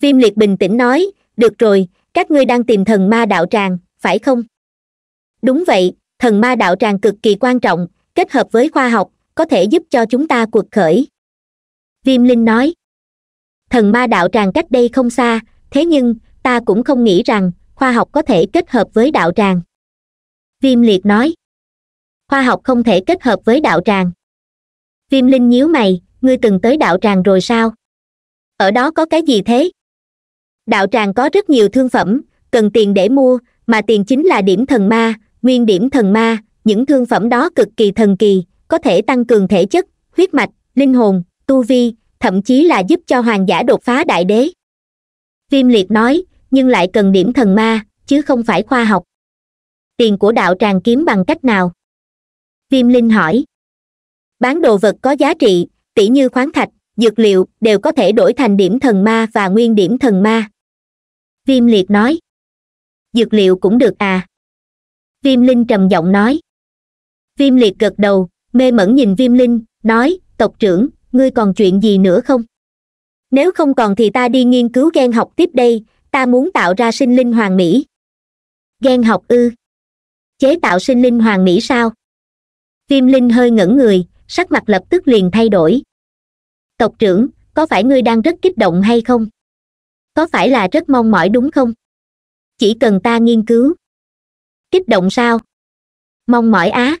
viêm liệt bình tĩnh nói được rồi các ngươi đang tìm thần ma đạo tràng phải không đúng vậy thần ma đạo tràng cực kỳ quan trọng kết hợp với khoa học có thể giúp cho chúng ta cuộc khởi viêm linh nói thần ma đạo tràng cách đây không xa thế nhưng ta cũng không nghĩ rằng khoa học có thể kết hợp với đạo tràng viêm liệt nói khoa học không thể kết hợp với đạo tràng viêm linh nhíu mày ngươi từng tới đạo tràng rồi sao ở đó có cái gì thế đạo tràng có rất nhiều thương phẩm cần tiền để mua mà tiền chính là điểm thần ma nguyên điểm thần ma những thương phẩm đó cực kỳ thần kỳ có thể tăng cường thể chất huyết mạch linh hồn tu vi thậm chí là giúp cho hoàng giả đột phá đại đế viêm liệt nói nhưng lại cần điểm thần ma chứ không phải khoa học tiền của đạo tràng kiếm bằng cách nào viêm linh hỏi bán đồ vật có giá trị tỷ như khoáng thạch dược liệu đều có thể đổi thành điểm thần ma và nguyên điểm thần ma viêm liệt nói dược liệu cũng được à viêm linh trầm giọng nói viêm liệt gật đầu mê mẩn nhìn viêm linh nói tộc trưởng ngươi còn chuyện gì nữa không nếu không còn thì ta đi nghiên cứu g học tiếp đây ta muốn tạo ra sinh linh hoàng mỹ g học ư chế tạo sinh linh hoàng mỹ sao viêm linh hơi ngẩn người sắc mặt lập tức liền thay đổi tộc trưởng có phải ngươi đang rất kích động hay không có phải là rất mong mỏi đúng không chỉ cần ta nghiên cứu kích động sao mong mỏi á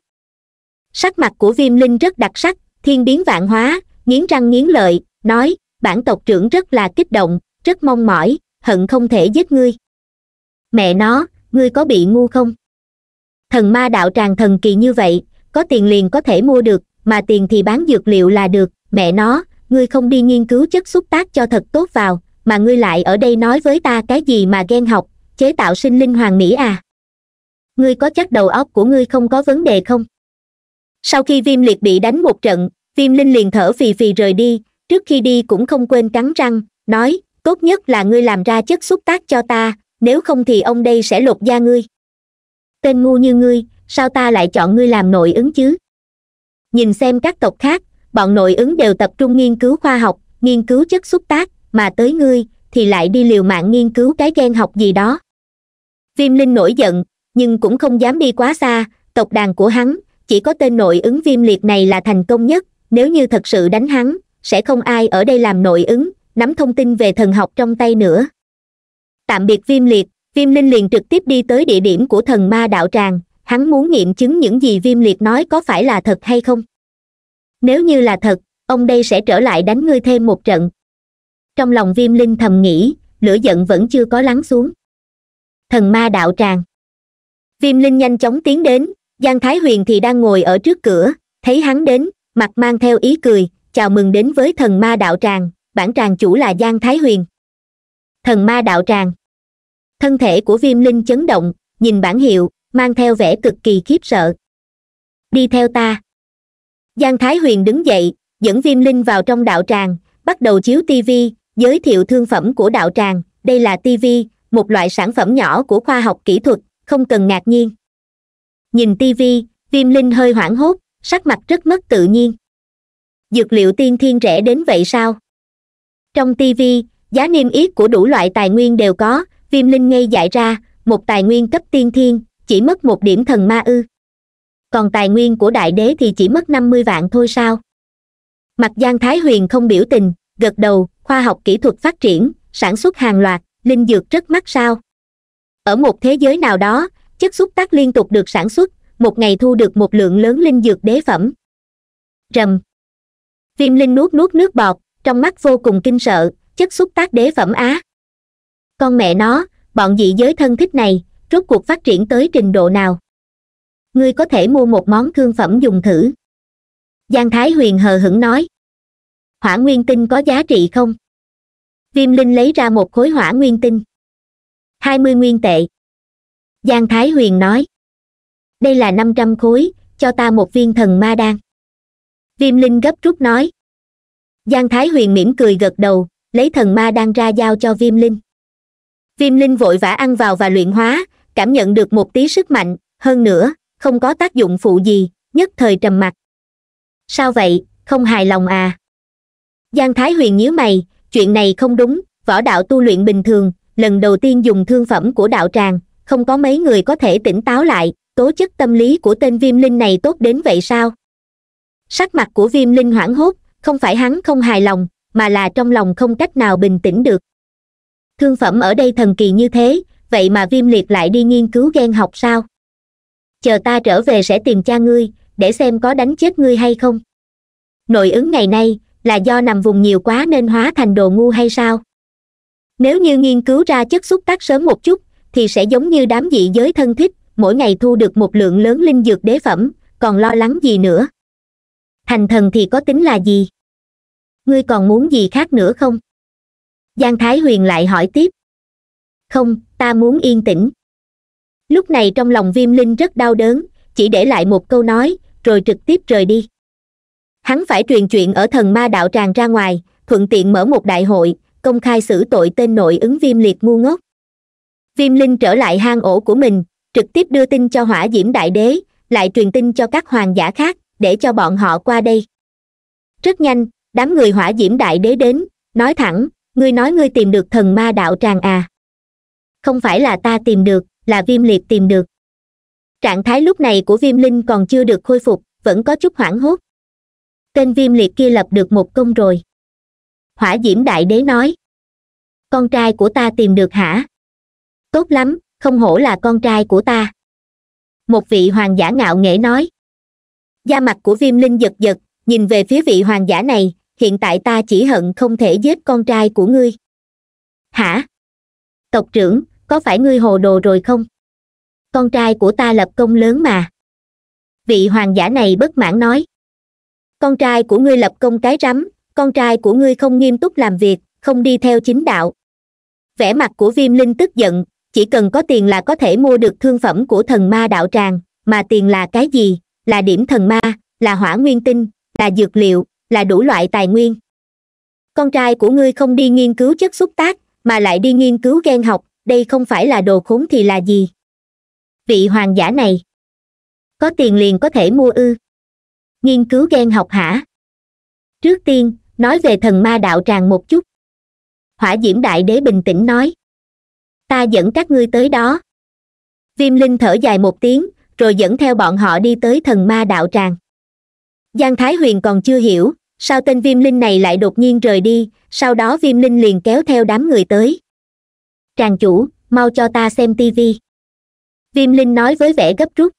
sắc mặt của viêm linh rất đặc sắc thiên biến vạn hóa nghiến răng nghiến lợi nói bản tộc trưởng rất là kích động rất mong mỏi hận không thể giết ngươi mẹ nó ngươi có bị ngu không thần ma đạo tràng thần kỳ như vậy có tiền liền có thể mua được mà tiền thì bán dược liệu là được mẹ nó ngươi không đi nghiên cứu chất xúc tác cho thật tốt vào mà ngươi lại ở đây nói với ta cái gì mà ghen học chế tạo sinh linh hoàng mỹ à ngươi có chắc đầu óc của ngươi không có vấn đề không sau khi viêm liệt bị đánh một trận Phim linh liền thở phì phì rời đi trước khi đi cũng không quên cắn răng nói tốt nhất là ngươi làm ra chất xúc tác cho ta nếu không thì ông đây sẽ lột da ngươi tên ngu như ngươi sao ta lại chọn ngươi làm nội ứng chứ nhìn xem các tộc khác bọn nội ứng đều tập trung nghiên cứu khoa học nghiên cứu chất xúc tác mà tới ngươi thì lại đi liều mạng nghiên cứu cái gen học gì đó viêm linh nổi giận nhưng cũng không dám đi quá xa tộc đàn của hắn chỉ có tên nội ứng viêm liệt này là thành công nhất nếu như thật sự đánh hắn sẽ không ai ở đây làm nội ứng nắm thông tin về thần học trong tay nữa tạm biệt viêm liệt viêm linh liền trực tiếp đi tới địa điểm của thần ma đạo tràng hắn muốn nghiệm chứng những gì viêm liệt nói có phải là thật hay không nếu như là thật ông đây sẽ trở lại đánh ngươi thêm một trận trong lòng viêm linh thầm nghĩ lửa giận vẫn chưa có lắng xuống thần ma đạo tràng viêm linh nhanh chóng tiến đến giang thái huyền thì đang ngồi ở trước cửa thấy hắn đến mặt mang theo ý cười chào mừng đến với thần ma đạo tràng bản tràng chủ là giang thái huyền thần ma đạo tràng thân thể của viêm linh chấn động nhìn bản hiệu mang theo vẻ cực kỳ khiếp sợ đi theo ta giang thái huyền đứng dậy dẫn viêm linh vào trong đạo tràng bắt đầu chiếu tivi giới thiệu thương phẩm của đạo tràng đây là tivi một loại sản phẩm nhỏ của khoa học kỹ thuật không cần ngạc nhiên nhìn tivi viêm linh hơi hoảng hốt sắc mặt rất mất tự nhiên dược liệu tiên thiên rẻ đến vậy sao trong tv giá niêm yết của đủ loại tài nguyên đều có viêm linh ngay giải ra một tài nguyên cấp tiên thiên chỉ mất một điểm thần ma ư còn tài nguyên của đại đế thì chỉ mất năm mươi vạn thôi sao mặt giang thái huyền không biểu tình gật đầu khoa học kỹ thuật phát triển sản xuất hàng loạt linh dược rất mắc sao ở một thế giới nào đó chất xúc tác liên tục được sản xuất một ngày thu được một lượng lớn linh dược đế phẩm rầm viêm linh nuốt nuốt nước bọt trong mắt vô cùng kinh sợ chất xúc tác đế phẩm á con mẹ nó bọn dị giới thân thích này rốt cuộc phát triển tới trình độ nào ngươi có thể mua một món thương phẩm dùng thử giang thái huyền hờ hững nói hỏa nguyên tinh có giá trị không viêm linh lấy ra một khối hỏa nguyên tinh hai mươi nguyên tệ giang thái huyền nói đây là năm trăm khối cho ta một viên thần ma đan viêm linh gấp rút nói giang thái huyền mỉm cười gật đầu lấy thần ma đan ra giao cho viêm linh viêm linh vội vã ăn vào và luyện hóa cảm nhận được một tí sức mạnh hơn nữa không có tác dụng phụ gì nhất thời trầm mặc sao vậy không hài lòng à giang thái huyền nhíu mày chuyện này không đúng võ đạo tu luyện bình thường lần đầu tiên dùng thương phẩm của đạo tràng không có mấy người có thể tỉnh táo lại tố chất tâm lý của tên viêm linh này tốt đến vậy sao sắc mặt của viêm linh hoảng hốt không phải hắn không hài lòng mà là trong lòng không cách nào bình tĩnh được thương phẩm ở đây thần kỳ như thế vậy mà viêm liệt lại đi nghiên cứu ghen học sao chờ ta trở về sẽ tìm cha ngươi để xem có đánh chết ngươi hay không nội ứng ngày nay là do nằm vùng nhiều quá nên hóa thành đồ ngu hay sao nếu như nghiên cứu ra chất xúc tác sớm một chút thì sẽ giống như đám dị giới thân thích mỗi ngày thu được một lượng lớn linh dược đế phẩm còn lo lắng gì nữa thành thần thì có tính là gì ngươi còn muốn gì khác nữa không giang thái huyền lại hỏi tiếp không ta muốn yên tĩnh lúc này trong lòng viêm linh rất đau đớn chỉ để lại một câu nói rồi trực tiếp rời đi hắn phải truyền chuyện ở thần ma đạo tràng ra ngoài thuận tiện mở một đại hội công khai xử tội tên nội ứng viêm liệt ngu ngốc viêm linh trở lại hang ổ của mình trực tiếp đưa tin cho hỏa diễm đại đế lại truyền tin cho các hoàng giả khác để cho bọn họ qua đây rất nhanh đám người hỏa diễm đại đế đến nói thẳng ngươi nói ngươi tìm được thần ma đạo tràng à không phải là ta tìm được là viêm liệt tìm được trạng thái lúc này của viêm linh còn chưa được khôi phục vẫn có chút hoảng hốt tên viêm liệt kia lập được một công rồi hỏa diễm đại đế nói con trai của ta tìm được hả tốt lắm không hổ là con trai của ta một vị hoàng giả ngạo nghễ nói da mặt của viêm linh giật giật nhìn về phía vị hoàng giả này hiện tại ta chỉ hận không thể giết con trai của ngươi hả tộc trưởng có phải ngươi hồ đồ rồi không con trai của ta lập công lớn mà vị hoàng giả này bất mãn nói con trai của ngươi lập công cái rắm con trai của ngươi không nghiêm túc làm việc không đi theo chính đạo vẻ mặt của viêm linh tức giận chỉ cần có tiền là có thể mua được thương phẩm của thần ma đạo tràng mà tiền là cái gì là điểm thần ma là hỏa nguyên tinh là dược liệu là đủ loại tài nguyên con trai của ngươi không đi nghiên cứu chất xúc tác mà lại đi nghiên cứu ghen học đây không phải là đồ khốn thì là gì vị hoàng giả này có tiền liền có thể mua ư nghiên cứu ghen học hả trước tiên nói về thần ma đạo tràng một chút hỏa diễm đại đế bình tĩnh nói ta dẫn các ngươi tới đó viêm linh thở dài một tiếng rồi dẫn theo bọn họ đi tới thần ma đạo tràng giang thái huyền còn chưa hiểu sao tên viêm linh này lại đột nhiên rời đi sau đó viêm linh liền kéo theo đám người tới tràng chủ mau cho ta xem tivi viêm linh nói với vẻ gấp rút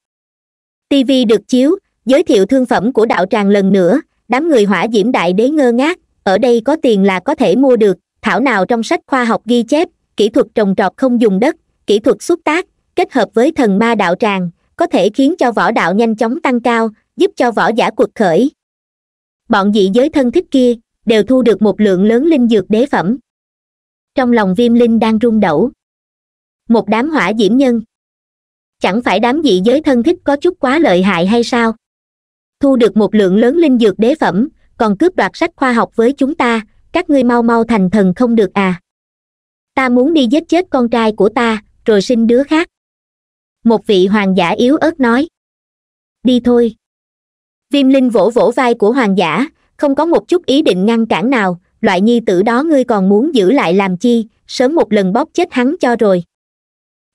tivi được chiếu giới thiệu thương phẩm của đạo tràng lần nữa đám người hỏa diễm đại đế ngơ ngác ở đây có tiền là có thể mua được thảo nào trong sách khoa học ghi chép kỹ thuật trồng trọt không dùng đất kỹ thuật xúc tác kết hợp với thần ma đạo tràng có thể khiến cho võ đạo nhanh chóng tăng cao giúp cho võ giả cuộc khởi bọn dị giới thân thích kia đều thu được một lượng lớn linh dược đế phẩm trong lòng viêm linh đang rung đẩu một đám hỏa diễm nhân chẳng phải đám dị giới thân thích có chút quá lợi hại hay sao thu được một lượng lớn linh dược đế phẩm còn cướp đoạt sách khoa học với chúng ta các ngươi mau mau thành thần không được à ta muốn đi giết chết con trai của ta rồi sinh đứa khác một vị hoàng giả yếu ớt nói đi thôi viêm linh vỗ vỗ vai của hoàng giả không có một chút ý định ngăn cản nào loại nhi tử đó ngươi còn muốn giữ lại làm chi sớm một lần bóp chết hắn cho rồi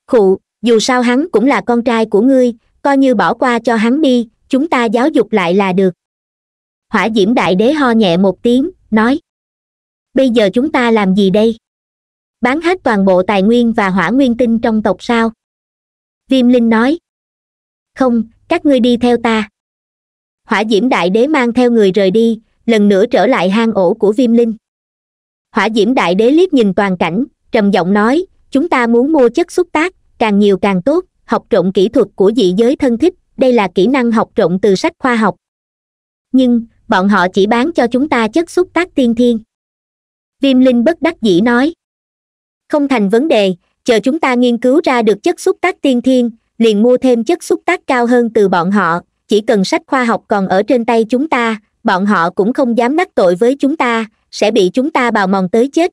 khụ dù sao hắn cũng là con trai của ngươi coi như bỏ qua cho hắn đi chúng ta giáo dục lại là được hỏa diễm đại đế ho nhẹ một tiếng nói bây giờ chúng ta làm gì đây bán hết toàn bộ tài nguyên và hỏa nguyên tinh trong tộc sao viêm linh nói không các ngươi đi theo ta hỏa diễm đại đế mang theo người rời đi lần nữa trở lại hang ổ của viêm linh hỏa diễm đại đế liếc nhìn toàn cảnh trầm giọng nói chúng ta muốn mua chất xúc tác càng nhiều càng tốt học trộn kỹ thuật của dị giới thân thích đây là kỹ năng học trộn từ sách khoa học nhưng bọn họ chỉ bán cho chúng ta chất xúc tác tiên thiên viêm linh bất đắc dĩ nói không thành vấn đề chờ chúng ta nghiên cứu ra được chất xúc tác tiên thiên liền mua thêm chất xúc tác cao hơn từ bọn họ chỉ cần sách khoa học còn ở trên tay chúng ta bọn họ cũng không dám mắc tội với chúng ta sẽ bị chúng ta bào mòn tới chết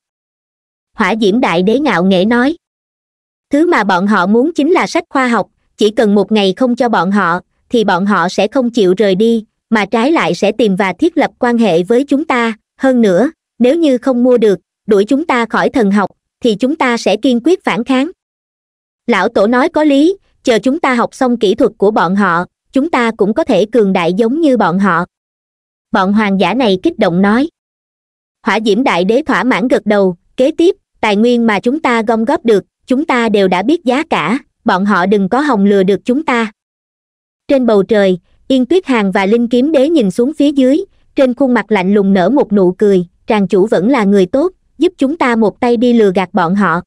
hỏa diễm đại đế ngạo nghễ nói thứ mà bọn họ muốn chính là sách khoa học chỉ cần một ngày không cho bọn họ thì bọn họ sẽ không chịu rời đi mà trái lại sẽ tìm và thiết lập quan hệ với chúng ta hơn nữa nếu như không mua được đuổi chúng ta khỏi thần học thì chúng ta sẽ kiên quyết phản kháng lão tổ nói có lý chờ chúng ta học xong kỹ thuật của bọn họ chúng ta cũng có thể cường đại giống như bọn họ bọn hoàng giả này kích động nói hỏa diễm đại đế thỏa mãn gật đầu kế tiếp tài nguyên mà chúng ta gom góp được chúng ta đều đã biết giá cả bọn họ đừng có hồng lừa được chúng ta trên bầu trời yên tuyết hàng và linh kiếm đế nhìn xuống phía dưới trên khuôn mặt lạnh lùng nở một nụ cười tràng chủ vẫn là người tốt giúp chúng ta một tay đi lừa gạt bọn họ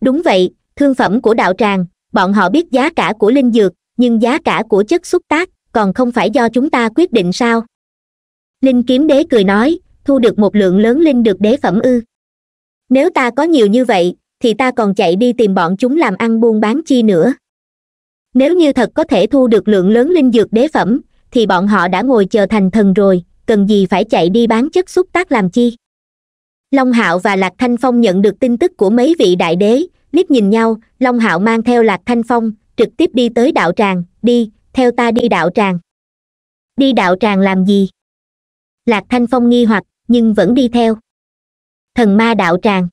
đúng vậy thương phẩm của đạo tràng bọn họ biết giá cả của linh dược nhưng giá cả của chất xúc tác còn không phải do chúng ta quyết định sao linh kiếm đế cười nói thu được một lượng lớn linh được đế phẩm ư nếu ta có nhiều như vậy thì ta còn chạy đi tìm bọn chúng làm ăn buôn bán chi nữa nếu như thật có thể thu được lượng lớn linh dược đế phẩm thì bọn họ đã ngồi chờ thành thần rồi cần gì phải chạy đi bán chất xúc tác làm chi long hạo và lạc thanh phong nhận được tin tức của mấy vị đại đế liếc nhìn nhau long hạo mang theo lạc thanh phong trực tiếp đi tới đạo tràng đi theo ta đi đạo tràng đi đạo tràng làm gì lạc thanh phong nghi hoặc nhưng vẫn đi theo thần ma đạo tràng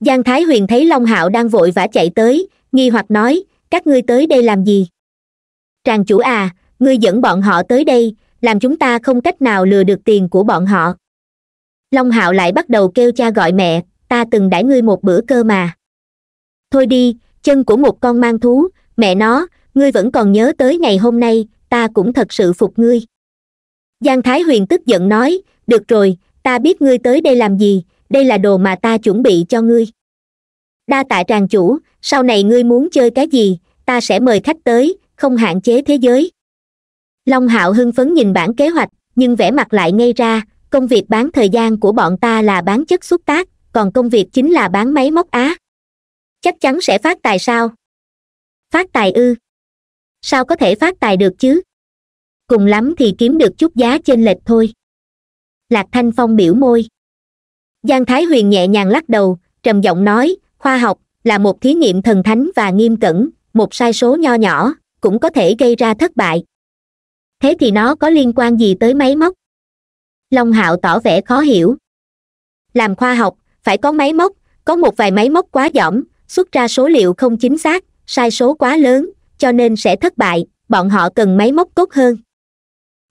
giang thái huyền thấy long hạo đang vội vã chạy tới nghi hoặc nói các ngươi tới đây làm gì tràng chủ à ngươi dẫn bọn họ tới đây làm chúng ta không cách nào lừa được tiền của bọn họ long hạo lại bắt đầu kêu cha gọi mẹ ta từng đãi ngươi một bữa cơ mà thôi đi chân của một con mang thú mẹ nó ngươi vẫn còn nhớ tới ngày hôm nay ta cũng thật sự phục ngươi giang thái huyền tức giận nói được rồi ta biết ngươi tới đây làm gì đây là đồ mà ta chuẩn bị cho ngươi đa tạ tràng chủ sau này ngươi muốn chơi cái gì ta sẽ mời khách tới không hạn chế thế giới long hạo hưng phấn nhìn bản kế hoạch nhưng vẻ mặt lại ngay ra công việc bán thời gian của bọn ta là bán chất xúc tác còn công việc chính là bán máy móc á chắc chắn sẽ phát tài sao phát tài ư sao có thể phát tài được chứ cùng lắm thì kiếm được chút giá chênh lệch thôi lạc thanh phong biểu môi giang thái huyền nhẹ nhàng lắc đầu trầm giọng nói khoa học là một thí nghiệm thần thánh và nghiêm cẩn một sai số nho nhỏ cũng có thể gây ra thất bại thế thì nó có liên quan gì tới máy móc long hạo tỏ vẻ khó hiểu làm khoa học phải có máy móc có một vài máy móc quá dỏm xuất ra số liệu không chính xác sai số quá lớn cho nên sẽ thất bại bọn họ cần máy móc tốt hơn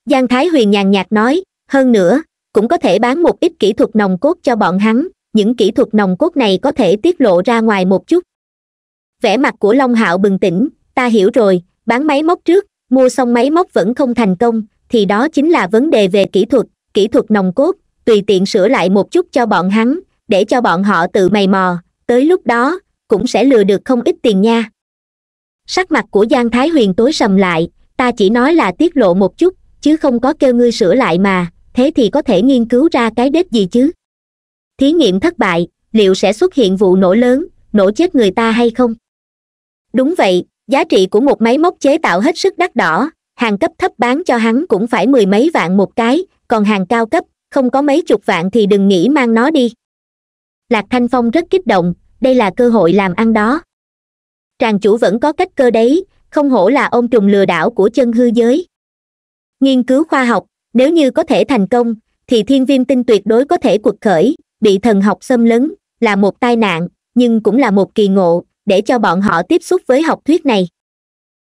giang thái huyền nhàn nhạt nói hơn nữa cũng có thể bán một ít kỹ thuật nồng cốt cho bọn hắn những kỹ thuật nồng cốt này có thể tiết lộ ra ngoài một chút vẻ mặt của long hạo bừng tỉnh ta hiểu rồi bán máy móc trước mua xong máy móc vẫn không thành công thì đó chính là vấn đề về kỹ thuật kỹ thuật nòng cốt tùy tiện sửa lại một chút cho bọn hắn để cho bọn họ tự mày mò tới lúc đó cũng sẽ lừa được không ít tiền nha sắc mặt của giang thái huyền tối sầm lại ta chỉ nói là tiết lộ một chút chứ không có kêu ngươi sửa lại mà thế thì có thể nghiên cứu ra cái đết gì chứ thí nghiệm thất bại liệu sẽ xuất hiện vụ nổ lớn nổ chết người ta hay không đúng vậy giá trị của một máy móc chế tạo hết sức đắt đỏ hàng cấp thấp bán cho hắn cũng phải mười mấy vạn một cái còn hàng cao cấp không có mấy chục vạn thì đừng nghĩ mang nó đi lạc thanh phong rất kích động đây là cơ hội làm ăn đó tràng chủ vẫn có cách cơ đấy không hổ là ông trùng lừa đảo của chân hư giới nghiên cứu khoa học nếu như có thể thành công thì thiên viêm tinh tuyệt đối có thể cuộc khởi bị thần học xâm lấn là một tai nạn nhưng cũng là một kỳ ngộ để cho bọn họ tiếp xúc với học thuyết này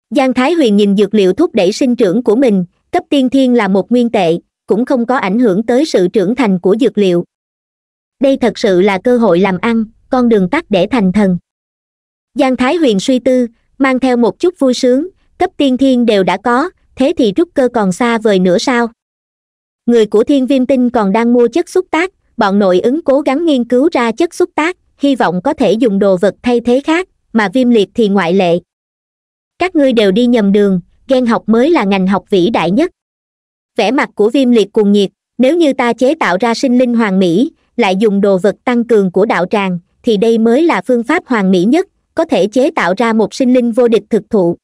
giang thái huyền nhìn dược liệu thúc đẩy sinh trưởng của mình cấp tiên thiên là một nguyên tệ cũng không có ảnh hưởng tới sự trưởng thành của dược liệu đây thật sự là cơ hội làm ăn con đường tắt để thành thần giang thái huyền suy tư mang theo một chút vui sướng cấp tiên thiên đều đã có thế thì trúc cơ còn xa vời nữa sao người của thiên viêm tinh còn đang mua chất xúc tác bọn nội ứng cố gắng nghiên cứu ra chất xúc tác hy vọng có thể dùng đồ vật thay thế khác mà viêm liệt thì ngoại lệ các ngươi đều đi nhầm đường ghen học mới là ngành học vĩ đại nhất vẻ mặt của viêm liệt cuồng nhiệt nếu như ta chế tạo ra sinh linh hoàng mỹ lại dùng đồ vật tăng cường của đạo tràng thì đây mới là phương pháp hoàng mỹ nhất có thể chế tạo ra một sinh linh vô địch thực thụ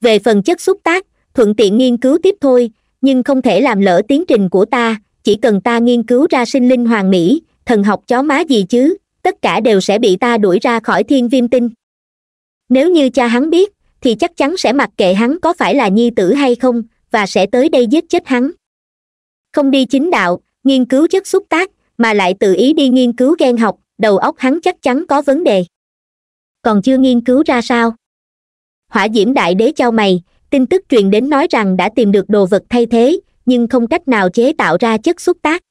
về phần chất xúc tác thuận tiện nghiên cứu tiếp thôi nhưng không thể làm lỡ tiến trình của ta chỉ cần ta nghiên cứu ra sinh linh hoàng mỹ thần học chó má gì chứ tất cả đều sẽ bị ta đuổi ra khỏi thiên viêm tinh nếu như cha hắn biết thì chắc chắn sẽ mặc kệ hắn có phải là nhi tử hay không và sẽ tới đây giết chết hắn không đi chính đạo nghiên cứu chất xúc tác mà lại tự ý đi nghiên cứu ghen học đầu óc hắn chắc chắn có vấn đề còn chưa nghiên cứu ra sao hỏa diễm đại đế chau mày tin tức truyền đến nói rằng đã tìm được đồ vật thay thế nhưng không cách nào chế tạo ra chất xúc tác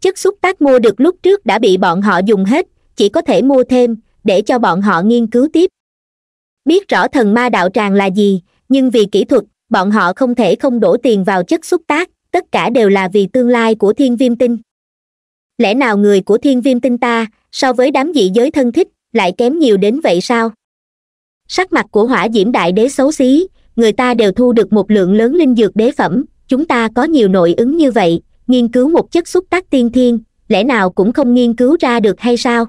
chất xúc tác mua được lúc trước đã bị bọn họ dùng hết chỉ có thể mua thêm để cho bọn họ nghiên cứu tiếp biết rõ thần ma đạo tràng là gì nhưng vì kỹ thuật bọn họ không thể không đổ tiền vào chất xúc tác tất cả đều là vì tương lai của thiên viêm tinh lẽ nào người của thiên viêm tinh ta so với đám dị giới thân thích lại kém nhiều đến vậy sao sắc mặt của hỏa diễm đại đế xấu xí người ta đều thu được một lượng lớn linh dược đế phẩm chúng ta có nhiều nội ứng như vậy nghiên cứu một chất xúc tác tiên thiên lẽ nào cũng không nghiên cứu ra được hay sao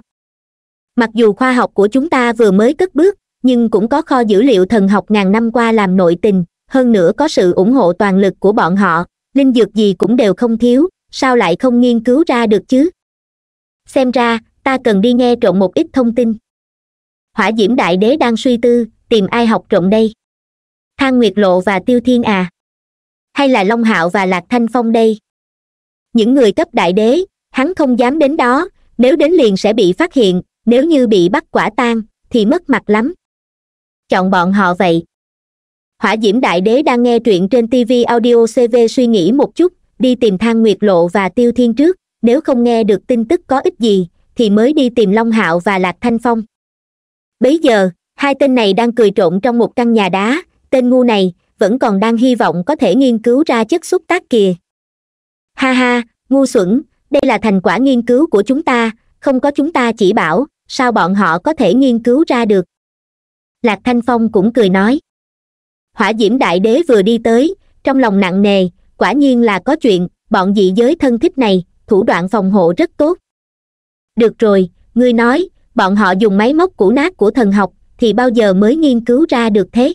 mặc dù khoa học của chúng ta vừa mới cất bước nhưng cũng có kho dữ liệu thần học ngàn năm qua làm nội tình hơn nữa có sự ủng hộ toàn lực của bọn họ linh dược gì cũng đều không thiếu sao lại không nghiên cứu ra được chứ xem ra ta cần đi nghe trộn một ít thông tin hỏa diễm đại đế đang suy tư tìm ai học trộn đây thang nguyệt lộ và tiêu thiên à hay là long hạo và lạc thanh phong đây những người cấp đại đế hắn không dám đến đó nếu đến liền sẽ bị phát hiện nếu như bị bắt quả tang thì mất mặt lắm chọn bọn họ vậy hỏa diễm đại đế đang nghe truyện trên tv audio cv suy nghĩ một chút đi tìm thang nguyệt lộ và tiêu thiên trước nếu không nghe được tin tức có ích gì thì mới đi tìm long hạo và lạc thanh phong bấy giờ hai tên này đang cười trộn trong một căn nhà đá tên ngu này vẫn còn đang hy vọng có thể nghiên cứu ra chất xúc tác kìa ha ha ngu xuẩn đây là thành quả nghiên cứu của chúng ta không có chúng ta chỉ bảo sao bọn họ có thể nghiên cứu ra được lạc thanh phong cũng cười nói hỏa diễm đại đế vừa đi tới trong lòng nặng nề quả nhiên là có chuyện bọn dị giới thân thích này thủ đoạn phòng hộ rất tốt được rồi ngươi nói bọn họ dùng máy móc cũ nát của thần học thì bao giờ mới nghiên cứu ra được thế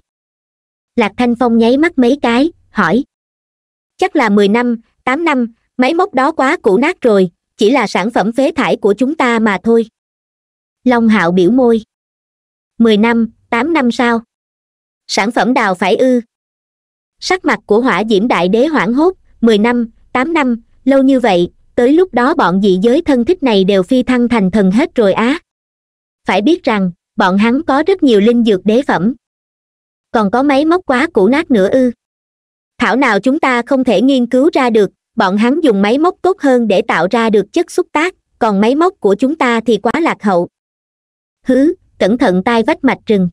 lạc thanh phong nháy mắt mấy cái hỏi chắc là mười năm tám năm máy móc đó quá cũ nát rồi chỉ là sản phẩm phế thải của chúng ta mà thôi long hạo biểu môi mười năm tám năm sao sản phẩm đào phải ư sắc mặt của hỏa diễm đại đế hoảng hốt mười năm tám năm lâu như vậy tới lúc đó bọn dị giới thân thích này đều phi thăng thành thần hết rồi á phải biết rằng bọn hắn có rất nhiều linh dược đế phẩm còn có máy móc quá cũ nát nữa ư thảo nào chúng ta không thể nghiên cứu ra được bọn hắn dùng máy móc tốt hơn để tạo ra được chất xúc tác còn máy móc của chúng ta thì quá lạc hậu hứ cẩn thận tai vách mạch rừng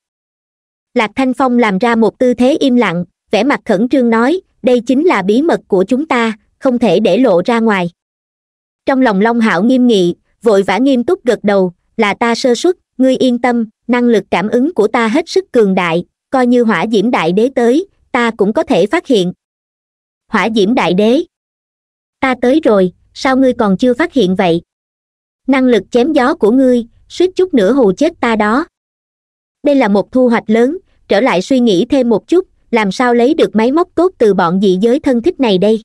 lạc thanh phong làm ra một tư thế im lặng vẻ mặt khẩn trương nói đây chính là bí mật của chúng ta không thể để lộ ra ngoài trong lòng long hạo nghiêm nghị vội vã nghiêm túc gật đầu là ta sơ suất ngươi yên tâm năng lực cảm ứng của ta hết sức cường đại coi như hỏa diễm đại đế tới ta cũng có thể phát hiện hỏa diễm đại đế ta tới rồi sao ngươi còn chưa phát hiện vậy năng lực chém gió của ngươi suýt chút nữa hù chết ta đó đây là một thu hoạch lớn trở lại suy nghĩ thêm một chút làm sao lấy được máy móc tốt từ bọn dị giới thân thích này đây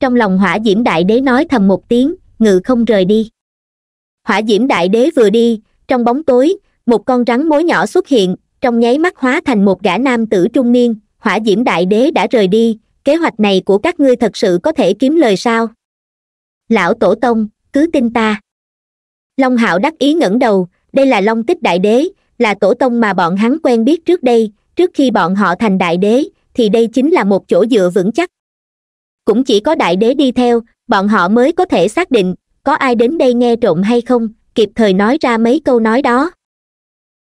trong lòng hỏa diễm đại đế nói thầm một tiếng ngự không rời đi hỏa diễm đại đế vừa đi trong bóng tối một con rắn mối nhỏ xuất hiện trong nháy mắt hóa thành một gã nam tử trung niên hỏa diễm đại đế đã rời đi kế hoạch này của các ngươi thật sự có thể kiếm lời sao lão tổ tông cứ tin ta long hạo đắc ý ngẩng đầu đây là long tích đại đế là tổ tông mà bọn hắn quen biết trước đây trước khi bọn họ thành đại đế thì đây chính là một chỗ dựa vững chắc cũng chỉ có đại đế đi theo bọn họ mới có thể xác định có ai đến đây nghe trộm hay không kịp thời nói ra mấy câu nói đó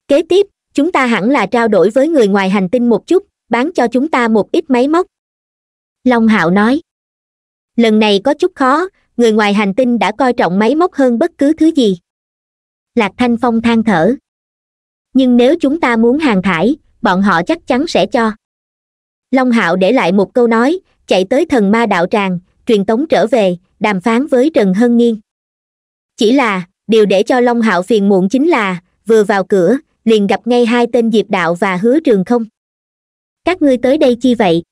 kế tiếp chúng ta hẳn là trao đổi với người ngoài hành tinh một chút bán cho chúng ta một ít máy móc long hạo nói lần này có chút khó người ngoài hành tinh đã coi trọng máy móc hơn bất cứ thứ gì lạc thanh phong than thở nhưng nếu chúng ta muốn hàng thải bọn họ chắc chắn sẽ cho long hạo để lại một câu nói chạy tới thần ma đạo tràng truyền tống trở về đàm phán với trần hân nghiên chỉ là điều để cho long hạo phiền muộn chính là vừa vào cửa liền gặp ngay hai tên diệp đạo và hứa trường không các ngươi tới đây chi vậy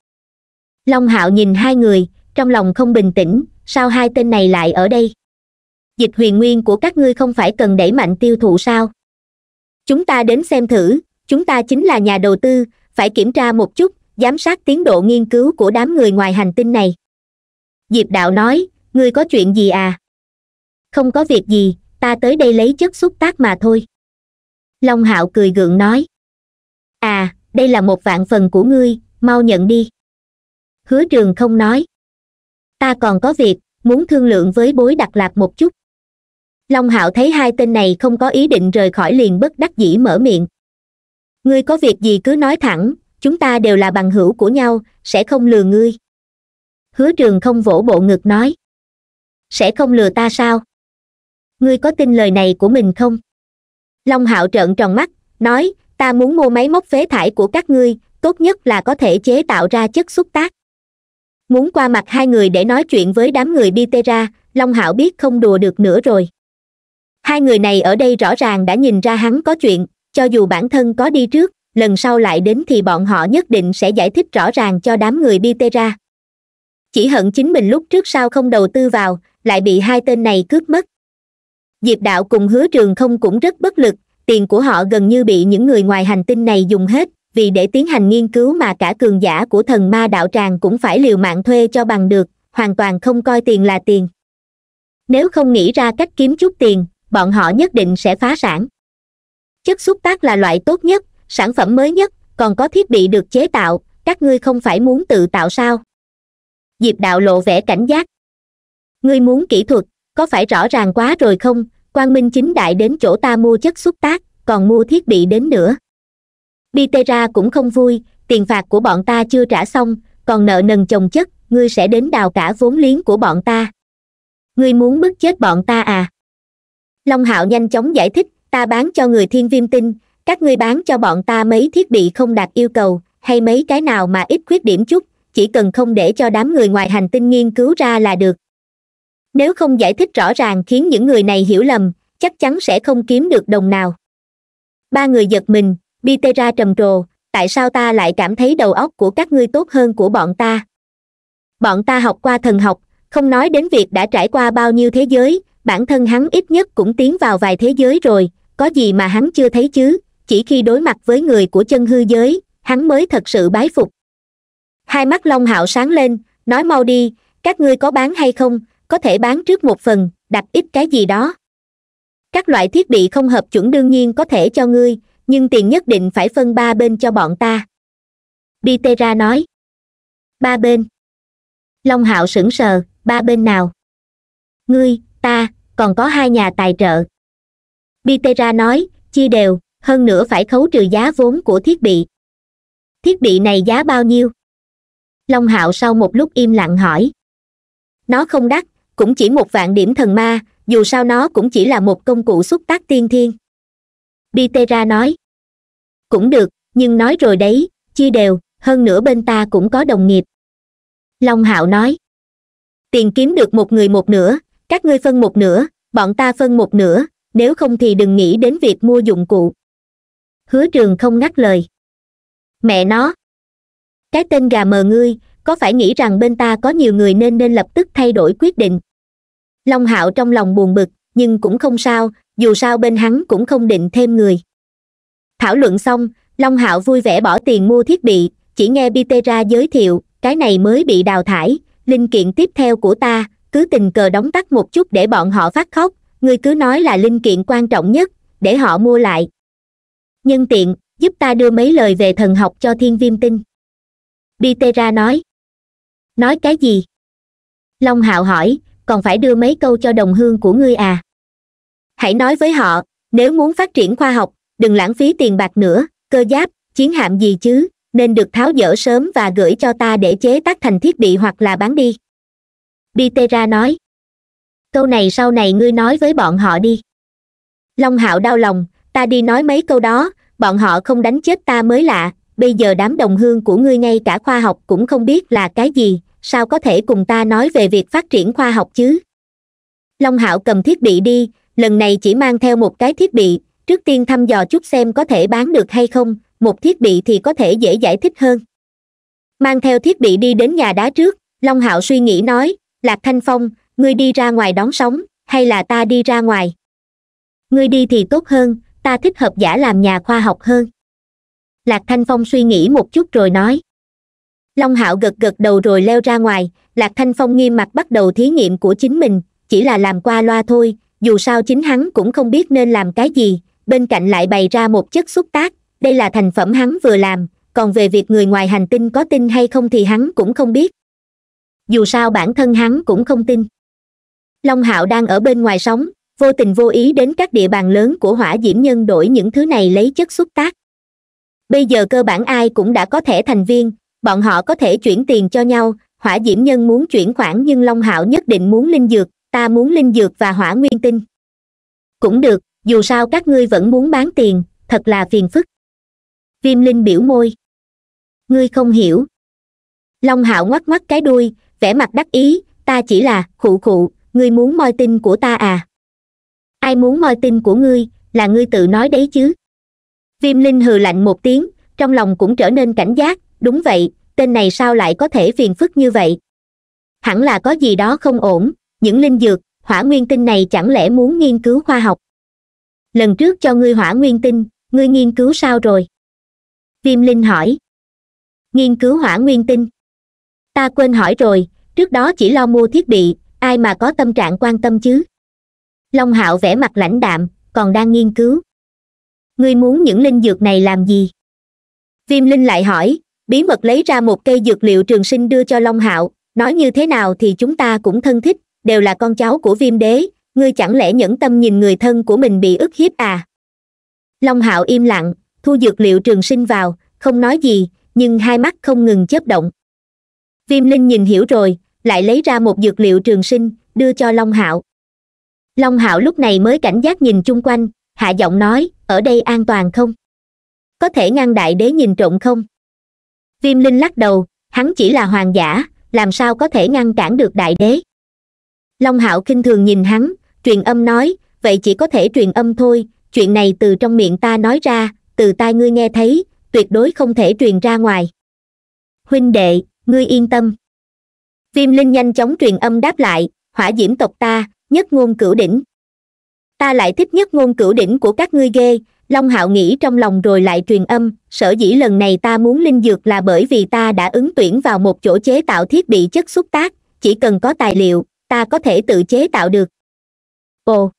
long hạo nhìn hai người trong lòng không bình tĩnh sao hai tên này lại ở đây dịch huyền nguyên của các ngươi không phải cần đẩy mạnh tiêu thụ sao chúng ta đến xem thử chúng ta chính là nhà đầu tư phải kiểm tra một chút giám sát tiến độ nghiên cứu của đám người ngoài hành tinh này diệp đạo nói ngươi có chuyện gì à không có việc gì ta tới đây lấy chất xúc tác mà thôi long hạo cười gượng nói à đây là một vạn phần của ngươi mau nhận đi hứa trường không nói ta còn có việc muốn thương lượng với bối đặc lạc một chút long hạo thấy hai tên này không có ý định rời khỏi liền bất đắc dĩ mở miệng ngươi có việc gì cứ nói thẳng chúng ta đều là bằng hữu của nhau sẽ không lừa ngươi hứa trường không vỗ bộ ngực nói sẽ không lừa ta sao ngươi có tin lời này của mình không long hạo trợn tròn mắt nói ta muốn mua máy móc phế thải của các ngươi tốt nhất là có thể chế tạo ra chất xúc tác muốn qua mặt hai người để nói chuyện với đám người Bitera, long hạo biết không đùa được nữa rồi hai người này ở đây rõ ràng đã nhìn ra hắn có chuyện cho dù bản thân có đi trước lần sau lại đến thì bọn họ nhất định sẽ giải thích rõ ràng cho đám người bi ra chỉ hận chính mình lúc trước sao không đầu tư vào lại bị hai tên này cướp mất diệp đạo cùng hứa trường không cũng rất bất lực tiền của họ gần như bị những người ngoài hành tinh này dùng hết vì để tiến hành nghiên cứu mà cả cường giả của thần ma đạo tràng cũng phải liều mạng thuê cho bằng được hoàn toàn không coi tiền là tiền nếu không nghĩ ra cách kiếm chút tiền bọn họ nhất định sẽ phá sản chất xúc tác là loại tốt nhất sản phẩm mới nhất còn có thiết bị được chế tạo các ngươi không phải muốn tự tạo sao diệp đạo lộ vẻ cảnh giác ngươi muốn kỹ thuật có phải rõ ràng quá rồi không quang minh chính đại đến chỗ ta mua chất xúc tác còn mua thiết bị đến nữa bitera cũng không vui tiền phạt của bọn ta chưa trả xong còn nợ nần chồng chất ngươi sẽ đến đào cả vốn liếng của bọn ta ngươi muốn bức chết bọn ta à long hạo nhanh chóng giải thích ta bán cho người thiên viêm tinh các ngươi bán cho bọn ta mấy thiết bị không đạt yêu cầu hay mấy cái nào mà ít khuyết điểm chút chỉ cần không để cho đám người ngoài hành tinh nghiên cứu ra là được nếu không giải thích rõ ràng khiến những người này hiểu lầm chắc chắn sẽ không kiếm được đồng nào ba người giật mình bitera trầm trồ tại sao ta lại cảm thấy đầu óc của các ngươi tốt hơn của bọn ta bọn ta học qua thần học không nói đến việc đã trải qua bao nhiêu thế giới bản thân hắn ít nhất cũng tiến vào vài thế giới rồi có gì mà hắn chưa thấy chứ chỉ khi đối mặt với người của chân hư giới hắn mới thật sự bái phục hai mắt long hạo sáng lên nói mau đi các ngươi có bán hay không có thể bán trước một phần đặt ít cái gì đó các loại thiết bị không hợp chuẩn đương nhiên có thể cho ngươi nhưng tiền nhất định phải phân ba bên cho bọn ta bitera nói ba bên long hạo sững sờ ba bên nào ngươi ta còn có hai nhà tài trợ bitera nói chia đều hơn nữa phải khấu trừ giá vốn của thiết bị thiết bị này giá bao nhiêu long hạo sau một lúc im lặng hỏi nó không đắt cũng chỉ một vạn điểm thần ma dù sao nó cũng chỉ là một công cụ xúc tác tiên thiên bitera nói cũng được nhưng nói rồi đấy chia đều hơn nữa bên ta cũng có đồng nghiệp long hạo nói tiền kiếm được một người một nửa các ngươi phân một nửa bọn ta phân một nửa nếu không thì đừng nghĩ đến việc mua dụng cụ hứa trường không ngắt lời mẹ nó cái tên gà mờ ngươi có phải nghĩ rằng bên ta có nhiều người nên nên lập tức thay đổi quyết định long hạo trong lòng buồn bực nhưng cũng không sao dù sao bên hắn cũng không định thêm người thảo luận xong long hạo vui vẻ bỏ tiền mua thiết bị chỉ nghe bitera giới thiệu cái này mới bị đào thải linh kiện tiếp theo của ta cứ tình cờ đóng tắt một chút để bọn họ phát khóc ngươi cứ nói là linh kiện quan trọng nhất để họ mua lại nhân tiện giúp ta đưa mấy lời về thần học cho thiên viêm tinh bitera nói nói cái gì long hạo hỏi còn phải đưa mấy câu cho đồng hương của ngươi à hãy nói với họ nếu muốn phát triển khoa học đừng lãng phí tiền bạc nữa cơ giáp chiến hạm gì chứ nên được tháo dỡ sớm và gửi cho ta để chế tác thành thiết bị hoặc là bán đi bitera nói câu này sau này ngươi nói với bọn họ đi long hạo đau lòng ta đi nói mấy câu đó bọn họ không đánh chết ta mới lạ bây giờ đám đồng hương của ngươi ngay cả khoa học cũng không biết là cái gì sao có thể cùng ta nói về việc phát triển khoa học chứ long hạo cầm thiết bị đi lần này chỉ mang theo một cái thiết bị trước tiên thăm dò chút xem có thể bán được hay không một thiết bị thì có thể dễ giải thích hơn mang theo thiết bị đi đến nhà đá trước long hạo suy nghĩ nói lạc thanh phong ngươi đi ra ngoài đón sóng hay là ta đi ra ngoài ngươi đi thì tốt hơn ta thích hợp giả làm nhà khoa học hơn lạc thanh phong suy nghĩ một chút rồi nói long hạo gật gật đầu rồi leo ra ngoài lạc thanh phong nghiêm mặt bắt đầu thí nghiệm của chính mình chỉ là làm qua loa thôi dù sao chính hắn cũng không biết nên làm cái gì bên cạnh lại bày ra một chất xúc tác đây là thành phẩm hắn vừa làm còn về việc người ngoài hành tinh có tin hay không thì hắn cũng không biết dù sao bản thân hắn cũng không tin long hạo đang ở bên ngoài sóng vô tình vô ý đến các địa bàn lớn của hỏa diễm nhân đổi những thứ này lấy chất xúc tác bây giờ cơ bản ai cũng đã có thể thành viên bọn họ có thể chuyển tiền cho nhau hỏa diễm nhân muốn chuyển khoản nhưng long hạo nhất định muốn linh dược ta muốn linh dược và hỏa nguyên tinh cũng được dù sao các ngươi vẫn muốn bán tiền thật là phiền phức viêm linh biểu môi ngươi không hiểu long hạo ngoắc ngoắc cái đuôi vẻ mặt đắc ý ta chỉ là khụ khụ ngươi muốn moi tin của ta à ai muốn moi tin của ngươi là ngươi tự nói đấy chứ viêm linh hừ lạnh một tiếng trong lòng cũng trở nên cảnh giác đúng vậy tên này sao lại có thể phiền phức như vậy hẳn là có gì đó không ổn những linh dược hỏa nguyên tinh này chẳng lẽ muốn nghiên cứu khoa học lần trước cho ngươi hỏa nguyên tinh ngươi nghiên cứu sao rồi viêm linh hỏi nghiên cứu hỏa nguyên tinh ta quên hỏi rồi trước đó chỉ lo mua thiết bị ai mà có tâm trạng quan tâm chứ long hạo vẻ mặt lãnh đạm còn đang nghiên cứu ngươi muốn những linh dược này làm gì viêm linh lại hỏi bí mật lấy ra một cây dược liệu trường sinh đưa cho long hạo nói như thế nào thì chúng ta cũng thân thích đều là con cháu của viêm đế ngươi chẳng lẽ nhẫn tâm nhìn người thân của mình bị ức hiếp à long hạo im lặng thu dược liệu trường sinh vào không nói gì nhưng hai mắt không ngừng chớp động viêm linh nhìn hiểu rồi lại lấy ra một dược liệu trường sinh đưa cho long hạo long hạo lúc này mới cảnh giác nhìn chung quanh hạ giọng nói ở đây an toàn không có thể ngăn đại đế nhìn trộm không viêm linh lắc đầu hắn chỉ là hoàng giả làm sao có thể ngăn cản được đại đế long hạo khinh thường nhìn hắn truyền âm nói vậy chỉ có thể truyền âm thôi chuyện này từ trong miệng ta nói ra từ tai ngươi nghe thấy tuyệt đối không thể truyền ra ngoài huynh đệ ngươi yên tâm viêm linh nhanh chóng truyền âm đáp lại hỏa diễm tộc ta nhất ngôn cửu đỉnh ta lại thích nhất ngôn cửu đỉnh của các ngươi ghê long hạo nghĩ trong lòng rồi lại truyền âm sở dĩ lần này ta muốn linh dược là bởi vì ta đã ứng tuyển vào một chỗ chế tạo thiết bị chất xúc tác chỉ cần có tài liệu ta có thể tự chế tạo được ồ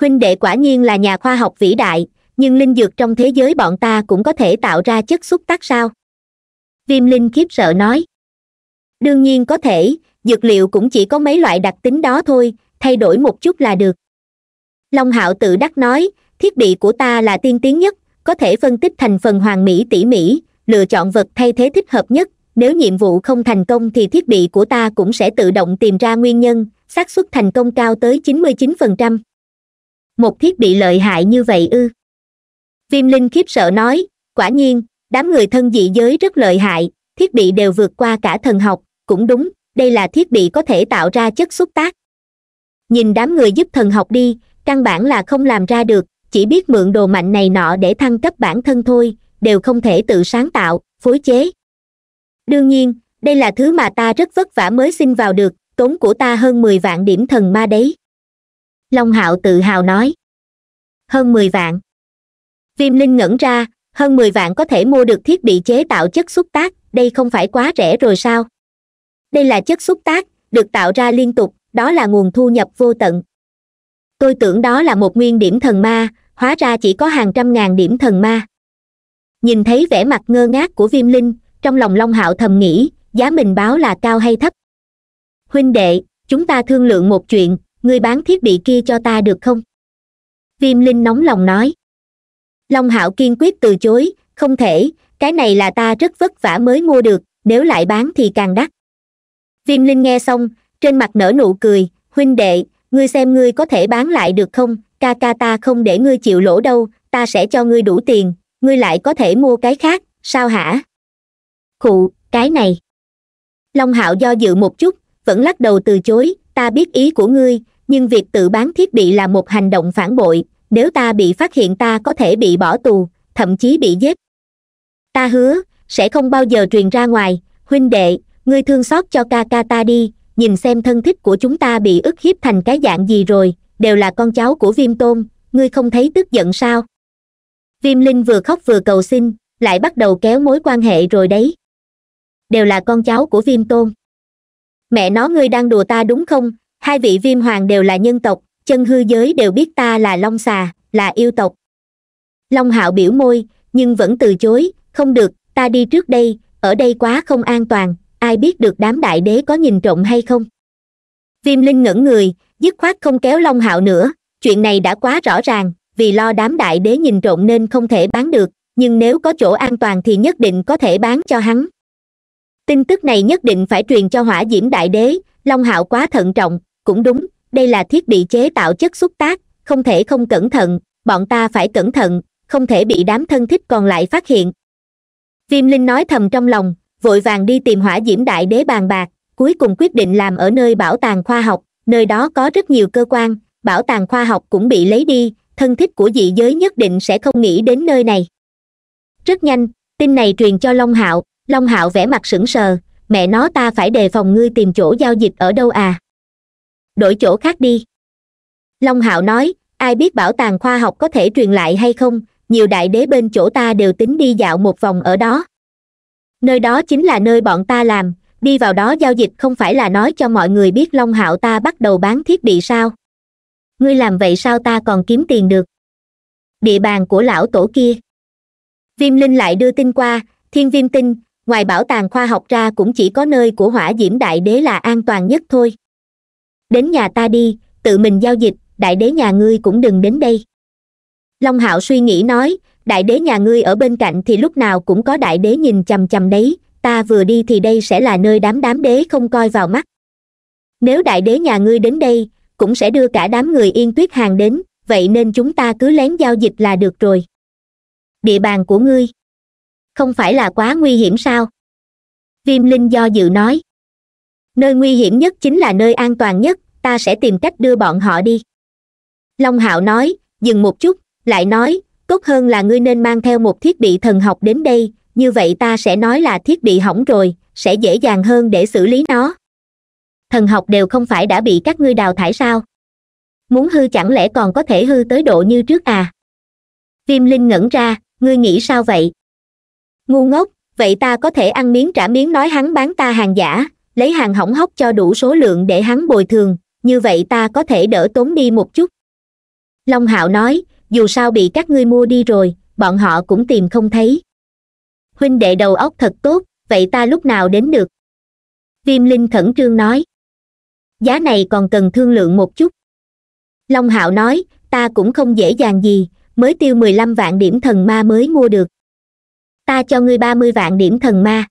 huynh đệ quả nhiên là nhà khoa học vĩ đại nhưng linh dược trong thế giới bọn ta cũng có thể tạo ra chất xúc tác sao viêm linh khiếp sợ nói đương nhiên có thể dược liệu cũng chỉ có mấy loại đặc tính đó thôi thay đổi một chút là được long hạo tự đắc nói thiết bị của ta là tiên tiến nhất có thể phân tích thành phần hoàn mỹ tỉ mỉ lựa chọn vật thay thế thích hợp nhất nếu nhiệm vụ không thành công thì thiết bị của ta cũng sẽ tự động tìm ra nguyên nhân xác suất thành công cao tới 99%. một thiết bị lợi hại như vậy ư viêm linh khiếp sợ nói quả nhiên đám người thân dị giới rất lợi hại thiết bị đều vượt qua cả thần học cũng đúng đây là thiết bị có thể tạo ra chất xúc tác nhìn đám người giúp thần học đi căn bản là không làm ra được chỉ biết mượn đồ mạnh này nọ để thăng cấp bản thân thôi đều không thể tự sáng tạo phối chế đương nhiên đây là thứ mà ta rất vất vả mới xin vào được tốn của ta hơn mười vạn điểm thần ma đấy long hạo tự hào nói hơn mười vạn viêm linh ngẩn ra hơn mười vạn có thể mua được thiết bị chế tạo chất xúc tác đây không phải quá rẻ rồi sao đây là chất xúc tác được tạo ra liên tục đó là nguồn thu nhập vô tận tôi tưởng đó là một nguyên điểm thần ma hóa ra chỉ có hàng trăm ngàn điểm thần ma nhìn thấy vẻ mặt ngơ ngác của viêm linh trong lòng long hạo thầm nghĩ giá mình báo là cao hay thấp huynh đệ chúng ta thương lượng một chuyện ngươi bán thiết bị kia cho ta được không viêm linh nóng lòng nói long hạo kiên quyết từ chối không thể cái này là ta rất vất vả mới mua được nếu lại bán thì càng đắt viêm linh nghe xong trên mặt nở nụ cười huynh đệ ngươi xem ngươi có thể bán lại được không ca ca ta không để ngươi chịu lỗ đâu ta sẽ cho ngươi đủ tiền ngươi lại có thể mua cái khác sao hả khụ cái này long hạo do dự một chút vẫn lắc đầu từ chối ta biết ý của ngươi nhưng việc tự bán thiết bị là một hành động phản bội nếu ta bị phát hiện ta có thể bị bỏ tù thậm chí bị giết ta hứa sẽ không bao giờ truyền ra ngoài huynh đệ ngươi thương xót cho ca ca ta đi nhìn xem thân thích của chúng ta bị ức hiếp thành cái dạng gì rồi đều là con cháu của viêm tôn ngươi không thấy tức giận sao viêm linh vừa khóc vừa cầu xin lại bắt đầu kéo mối quan hệ rồi đấy đều là con cháu của viêm tôn mẹ nó ngươi đang đùa ta đúng không hai vị viêm hoàng đều là nhân tộc chân hư giới đều biết ta là long xà là yêu tộc long hạo biểu môi nhưng vẫn từ chối không được ta đi trước đây ở đây quá không an toàn ai biết được đám đại đế có nhìn trộm hay không viêm linh ngẩn người dứt khoát không kéo long hạo nữa chuyện này đã quá rõ ràng vì lo đám đại đế nhìn trộm nên không thể bán được nhưng nếu có chỗ an toàn thì nhất định có thể bán cho hắn tin tức này nhất định phải truyền cho hỏa diễm đại đế long hạo quá thận trọng cũng đúng đây là thiết bị chế tạo chất xúc tác không thể không cẩn thận bọn ta phải cẩn thận không thể bị đám thân thích còn lại phát hiện viêm linh nói thầm trong lòng vội vàng đi tìm hỏa diễm đại đế bàn bạc cuối cùng quyết định làm ở nơi bảo tàng khoa học nơi đó có rất nhiều cơ quan bảo tàng khoa học cũng bị lấy đi thân thích của dị giới nhất định sẽ không nghĩ đến nơi này rất nhanh tin này truyền cho long hạo long hạo vẻ mặt sững sờ mẹ nó ta phải đề phòng ngươi tìm chỗ giao dịch ở đâu à đổi chỗ khác đi long hạo nói ai biết bảo tàng khoa học có thể truyền lại hay không nhiều đại đế bên chỗ ta đều tính đi dạo một vòng ở đó nơi đó chính là nơi bọn ta làm đi vào đó giao dịch không phải là nói cho mọi người biết long hạo ta bắt đầu bán thiết bị sao ngươi làm vậy sao ta còn kiếm tiền được địa bàn của lão tổ kia viêm linh lại đưa tin qua thiên viêm tinh ngoài bảo tàng khoa học ra cũng chỉ có nơi của hỏa diễm đại đế là an toàn nhất thôi đến nhà ta đi tự mình giao dịch đại đế nhà ngươi cũng đừng đến đây long hạo suy nghĩ nói đại đế nhà ngươi ở bên cạnh thì lúc nào cũng có đại đế nhìn chằm chằm đấy ta vừa đi thì đây sẽ là nơi đám đám đế không coi vào mắt nếu đại đế nhà ngươi đến đây cũng sẽ đưa cả đám người yên tuyết hàng đến vậy nên chúng ta cứ lén giao dịch là được rồi địa bàn của ngươi không phải là quá nguy hiểm sao viêm linh do dự nói nơi nguy hiểm nhất chính là nơi an toàn nhất ta sẽ tìm cách đưa bọn họ đi long hạo nói dừng một chút lại nói tốt hơn là ngươi nên mang theo một thiết bị thần học đến đây như vậy ta sẽ nói là thiết bị hỏng rồi sẽ dễ dàng hơn để xử lý nó thần học đều không phải đã bị các ngươi đào thải sao muốn hư chẳng lẽ còn có thể hư tới độ như trước à viêm linh ngẩn ra ngươi nghĩ sao vậy ngu ngốc vậy ta có thể ăn miếng trả miếng nói hắn bán ta hàng giả lấy hàng hỏng hóc cho đủ số lượng để hắn bồi thường như vậy ta có thể đỡ tốn đi một chút long hạo nói dù sao bị các ngươi mua đi rồi bọn họ cũng tìm không thấy huynh đệ đầu óc thật tốt vậy ta lúc nào đến được viêm linh khẩn trương nói giá này còn cần thương lượng một chút long hạo nói ta cũng không dễ dàng gì mới tiêu mười lăm vạn điểm thần ma mới mua được ta cho ngươi ba mươi vạn điểm thần ma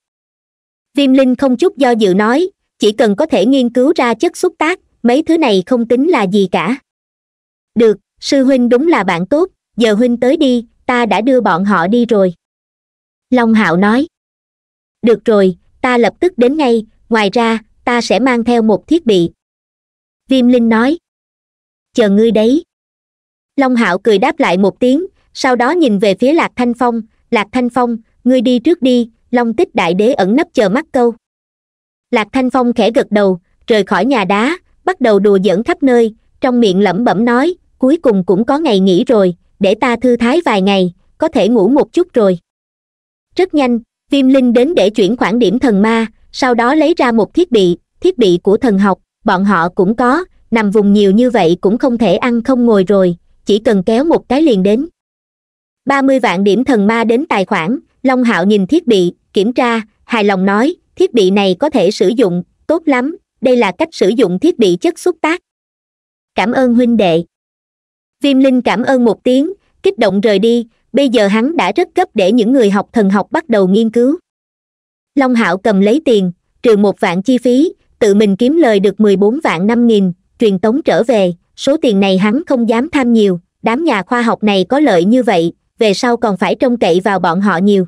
viêm linh không chút do dự nói chỉ cần có thể nghiên cứu ra chất xúc tác mấy thứ này không tính là gì cả được sư huynh đúng là bạn tốt giờ huynh tới đi ta đã đưa bọn họ đi rồi long hạo nói được rồi ta lập tức đến ngay ngoài ra ta sẽ mang theo một thiết bị viêm linh nói chờ ngươi đấy long hạo cười đáp lại một tiếng sau đó nhìn về phía lạc thanh phong lạc thanh phong ngươi đi trước đi long tích đại đế ẩn nấp chờ mắt câu lạc thanh phong khẽ gật đầu rời khỏi nhà đá bắt đầu đùa giỡn khắp nơi trong miệng lẩm bẩm nói cuối cùng cũng có ngày nghỉ rồi để ta thư thái vài ngày có thể ngủ một chút rồi rất nhanh viêm linh đến để chuyển khoản điểm thần ma sau đó lấy ra một thiết bị thiết bị của thần học bọn họ cũng có nằm vùng nhiều như vậy cũng không thể ăn không ngồi rồi chỉ cần kéo một cái liền đến ba mươi vạn điểm thần ma đến tài khoản long hạo nhìn thiết bị kiểm tra hài lòng nói thiết bị này có thể sử dụng tốt lắm đây là cách sử dụng thiết bị chất xúc tác cảm ơn huynh đệ Phim linh cảm ơn một tiếng kích động rời đi bây giờ hắn đã rất gấp để những người học thần học bắt đầu nghiên cứu long hạo cầm lấy tiền trừ một vạn chi phí tự mình kiếm lời được mười bốn vạn năm nghìn truyền tống trở về số tiền này hắn không dám tham nhiều đám nhà khoa học này có lợi như vậy về sau còn phải trông cậy vào bọn họ nhiều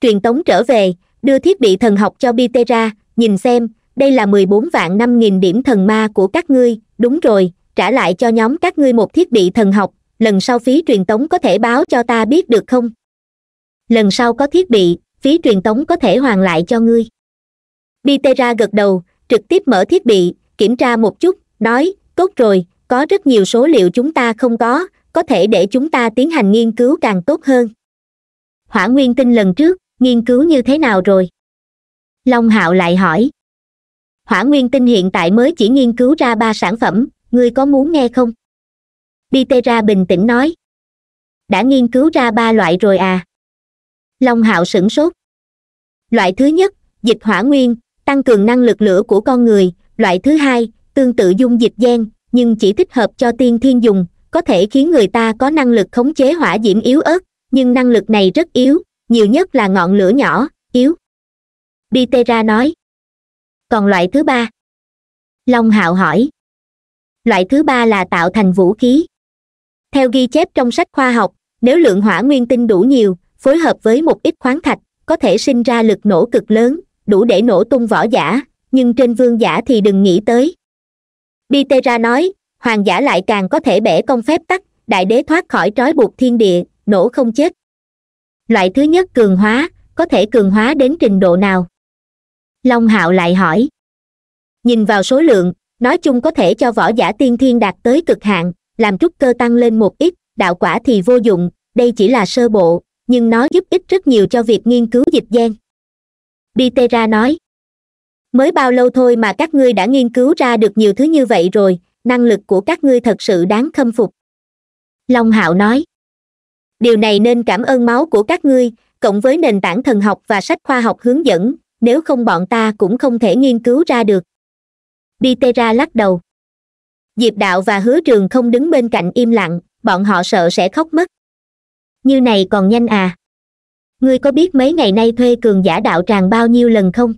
truyền tống trở về đưa thiết bị thần học cho bitera nhìn xem đây là mười bốn vạn năm nghìn điểm thần ma của các ngươi đúng rồi trả lại cho nhóm các ngươi một thiết bị thần học lần sau phí truyền tống có thể báo cho ta biết được không lần sau có thiết bị phí truyền tống có thể hoàn lại cho ngươi bitera gật đầu trực tiếp mở thiết bị kiểm tra một chút nói tốt rồi có rất nhiều số liệu chúng ta không có có thể để chúng ta tiến hành nghiên cứu càng tốt hơn hỏa nguyên tinh lần trước nghiên cứu như thế nào rồi long hạo lại hỏi hỏa nguyên tinh hiện tại mới chỉ nghiên cứu ra ba sản phẩm ngươi có muốn nghe không Bitera bình tĩnh nói đã nghiên cứu ra ba loại rồi à long hạo sửng sốt loại thứ nhất dịch hỏa nguyên tăng cường năng lực lửa của con người loại thứ hai tương tự dung dịch gen nhưng chỉ thích hợp cho tiên thiên dùng có thể khiến người ta có năng lực khống chế hỏa diễm yếu ớt nhưng năng lực này rất yếu nhiều nhất là ngọn lửa nhỏ yếu Bitera nói còn loại thứ ba long hạo hỏi loại thứ ba là tạo thành vũ khí theo ghi chép trong sách khoa học nếu lượng hỏa nguyên tinh đủ nhiều phối hợp với một ít khoáng thạch có thể sinh ra lực nổ cực lớn đủ để nổ tung vỏ giả nhưng trên vương giả thì đừng nghĩ tới bitera nói hoàng giả lại càng có thể bẻ công phép tắc đại đế thoát khỏi trói buộc thiên địa nổ không chết loại thứ nhất cường hóa có thể cường hóa đến trình độ nào long hạo lại hỏi nhìn vào số lượng nói chung có thể cho võ giả tiên thiên đạt tới cực hạn làm trúc cơ tăng lên một ít đạo quả thì vô dụng đây chỉ là sơ bộ nhưng nó giúp ích rất nhiều cho việc nghiên cứu dịch gen bitera nói mới bao lâu thôi mà các ngươi đã nghiên cứu ra được nhiều thứ như vậy rồi năng lực của các ngươi thật sự đáng khâm phục long hạo nói điều này nên cảm ơn máu của các ngươi cộng với nền tảng thần học và sách khoa học hướng dẫn nếu không bọn ta cũng không thể nghiên cứu ra được đi tê ra lắc đầu diệp đạo và hứa trường không đứng bên cạnh im lặng bọn họ sợ sẽ khóc mất như này còn nhanh à ngươi có biết mấy ngày nay thuê cường giả đạo tràng bao nhiêu lần không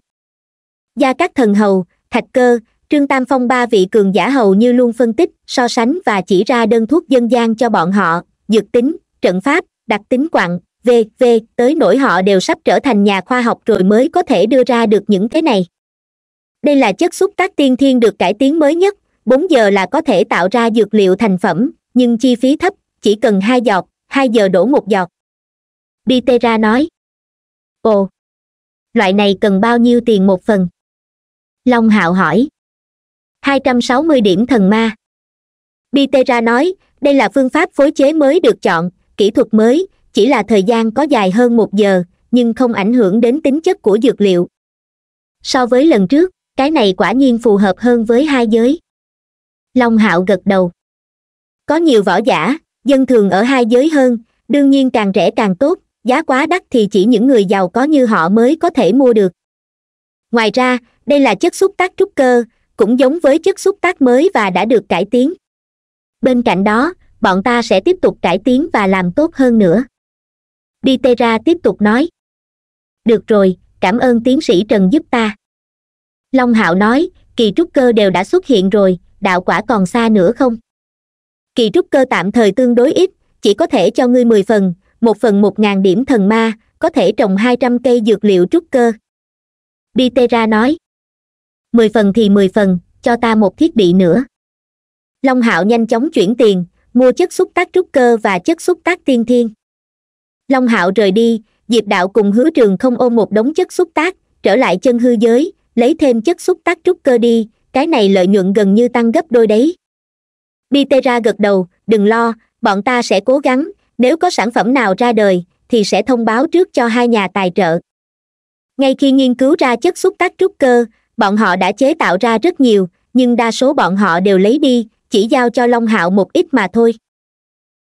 gia các thần hầu thạch cơ trương tam phong ba vị cường giả hầu như luôn phân tích so sánh và chỉ ra đơn thuốc dân gian cho bọn họ dược tính trận pháp đặc tính quặng v v tới nỗi họ đều sắp trở thành nhà khoa học rồi mới có thể đưa ra được những cái này đây là chất xúc tác tiên thiên được cải tiến mới nhất bốn giờ là có thể tạo ra dược liệu thành phẩm nhưng chi phí thấp chỉ cần hai giọt hai giờ đổ một giọt bitera nói ồ loại này cần bao nhiêu tiền một phần long hạo hỏi hai trăm sáu mươi điểm thần ma bitera nói đây là phương pháp phối chế mới được chọn kỹ thuật mới chỉ là thời gian có dài hơn một giờ nhưng không ảnh hưởng đến tính chất của dược liệu so với lần trước cái này quả nhiên phù hợp hơn với hai giới long hạo gật đầu có nhiều võ giả dân thường ở hai giới hơn đương nhiên càng rẻ càng tốt giá quá đắt thì chỉ những người giàu có như họ mới có thể mua được ngoài ra đây là chất xúc tác trúc cơ cũng giống với chất xúc tác mới và đã được cải tiến bên cạnh đó bọn ta sẽ tiếp tục cải tiến và làm tốt hơn nữa đi tê ra tiếp tục nói được rồi cảm ơn tiến sĩ trần giúp ta long hạo nói kỳ trúc cơ đều đã xuất hiện rồi đạo quả còn xa nữa không kỳ trúc cơ tạm thời tương đối ít chỉ có thể cho ngươi mười phần một phần một ngàn điểm thần ma có thể trồng hai trăm cây dược liệu trúc cơ bitera nói mười phần thì mười phần cho ta một thiết bị nữa long hạo nhanh chóng chuyển tiền mua chất xúc tác trúc cơ và chất xúc tác tiên thiên long hạo rời đi diệp đạo cùng hứa trường không ôm một đống chất xúc tác trở lại chân hư giới lấy thêm chất xúc tác trúc cơ đi cái này lợi nhuận gần như tăng gấp đôi đấy bitera gật đầu đừng lo bọn ta sẽ cố gắng nếu có sản phẩm nào ra đời thì sẽ thông báo trước cho hai nhà tài trợ ngay khi nghiên cứu ra chất xúc tác trúc cơ bọn họ đã chế tạo ra rất nhiều nhưng đa số bọn họ đều lấy đi chỉ giao cho long hạo một ít mà thôi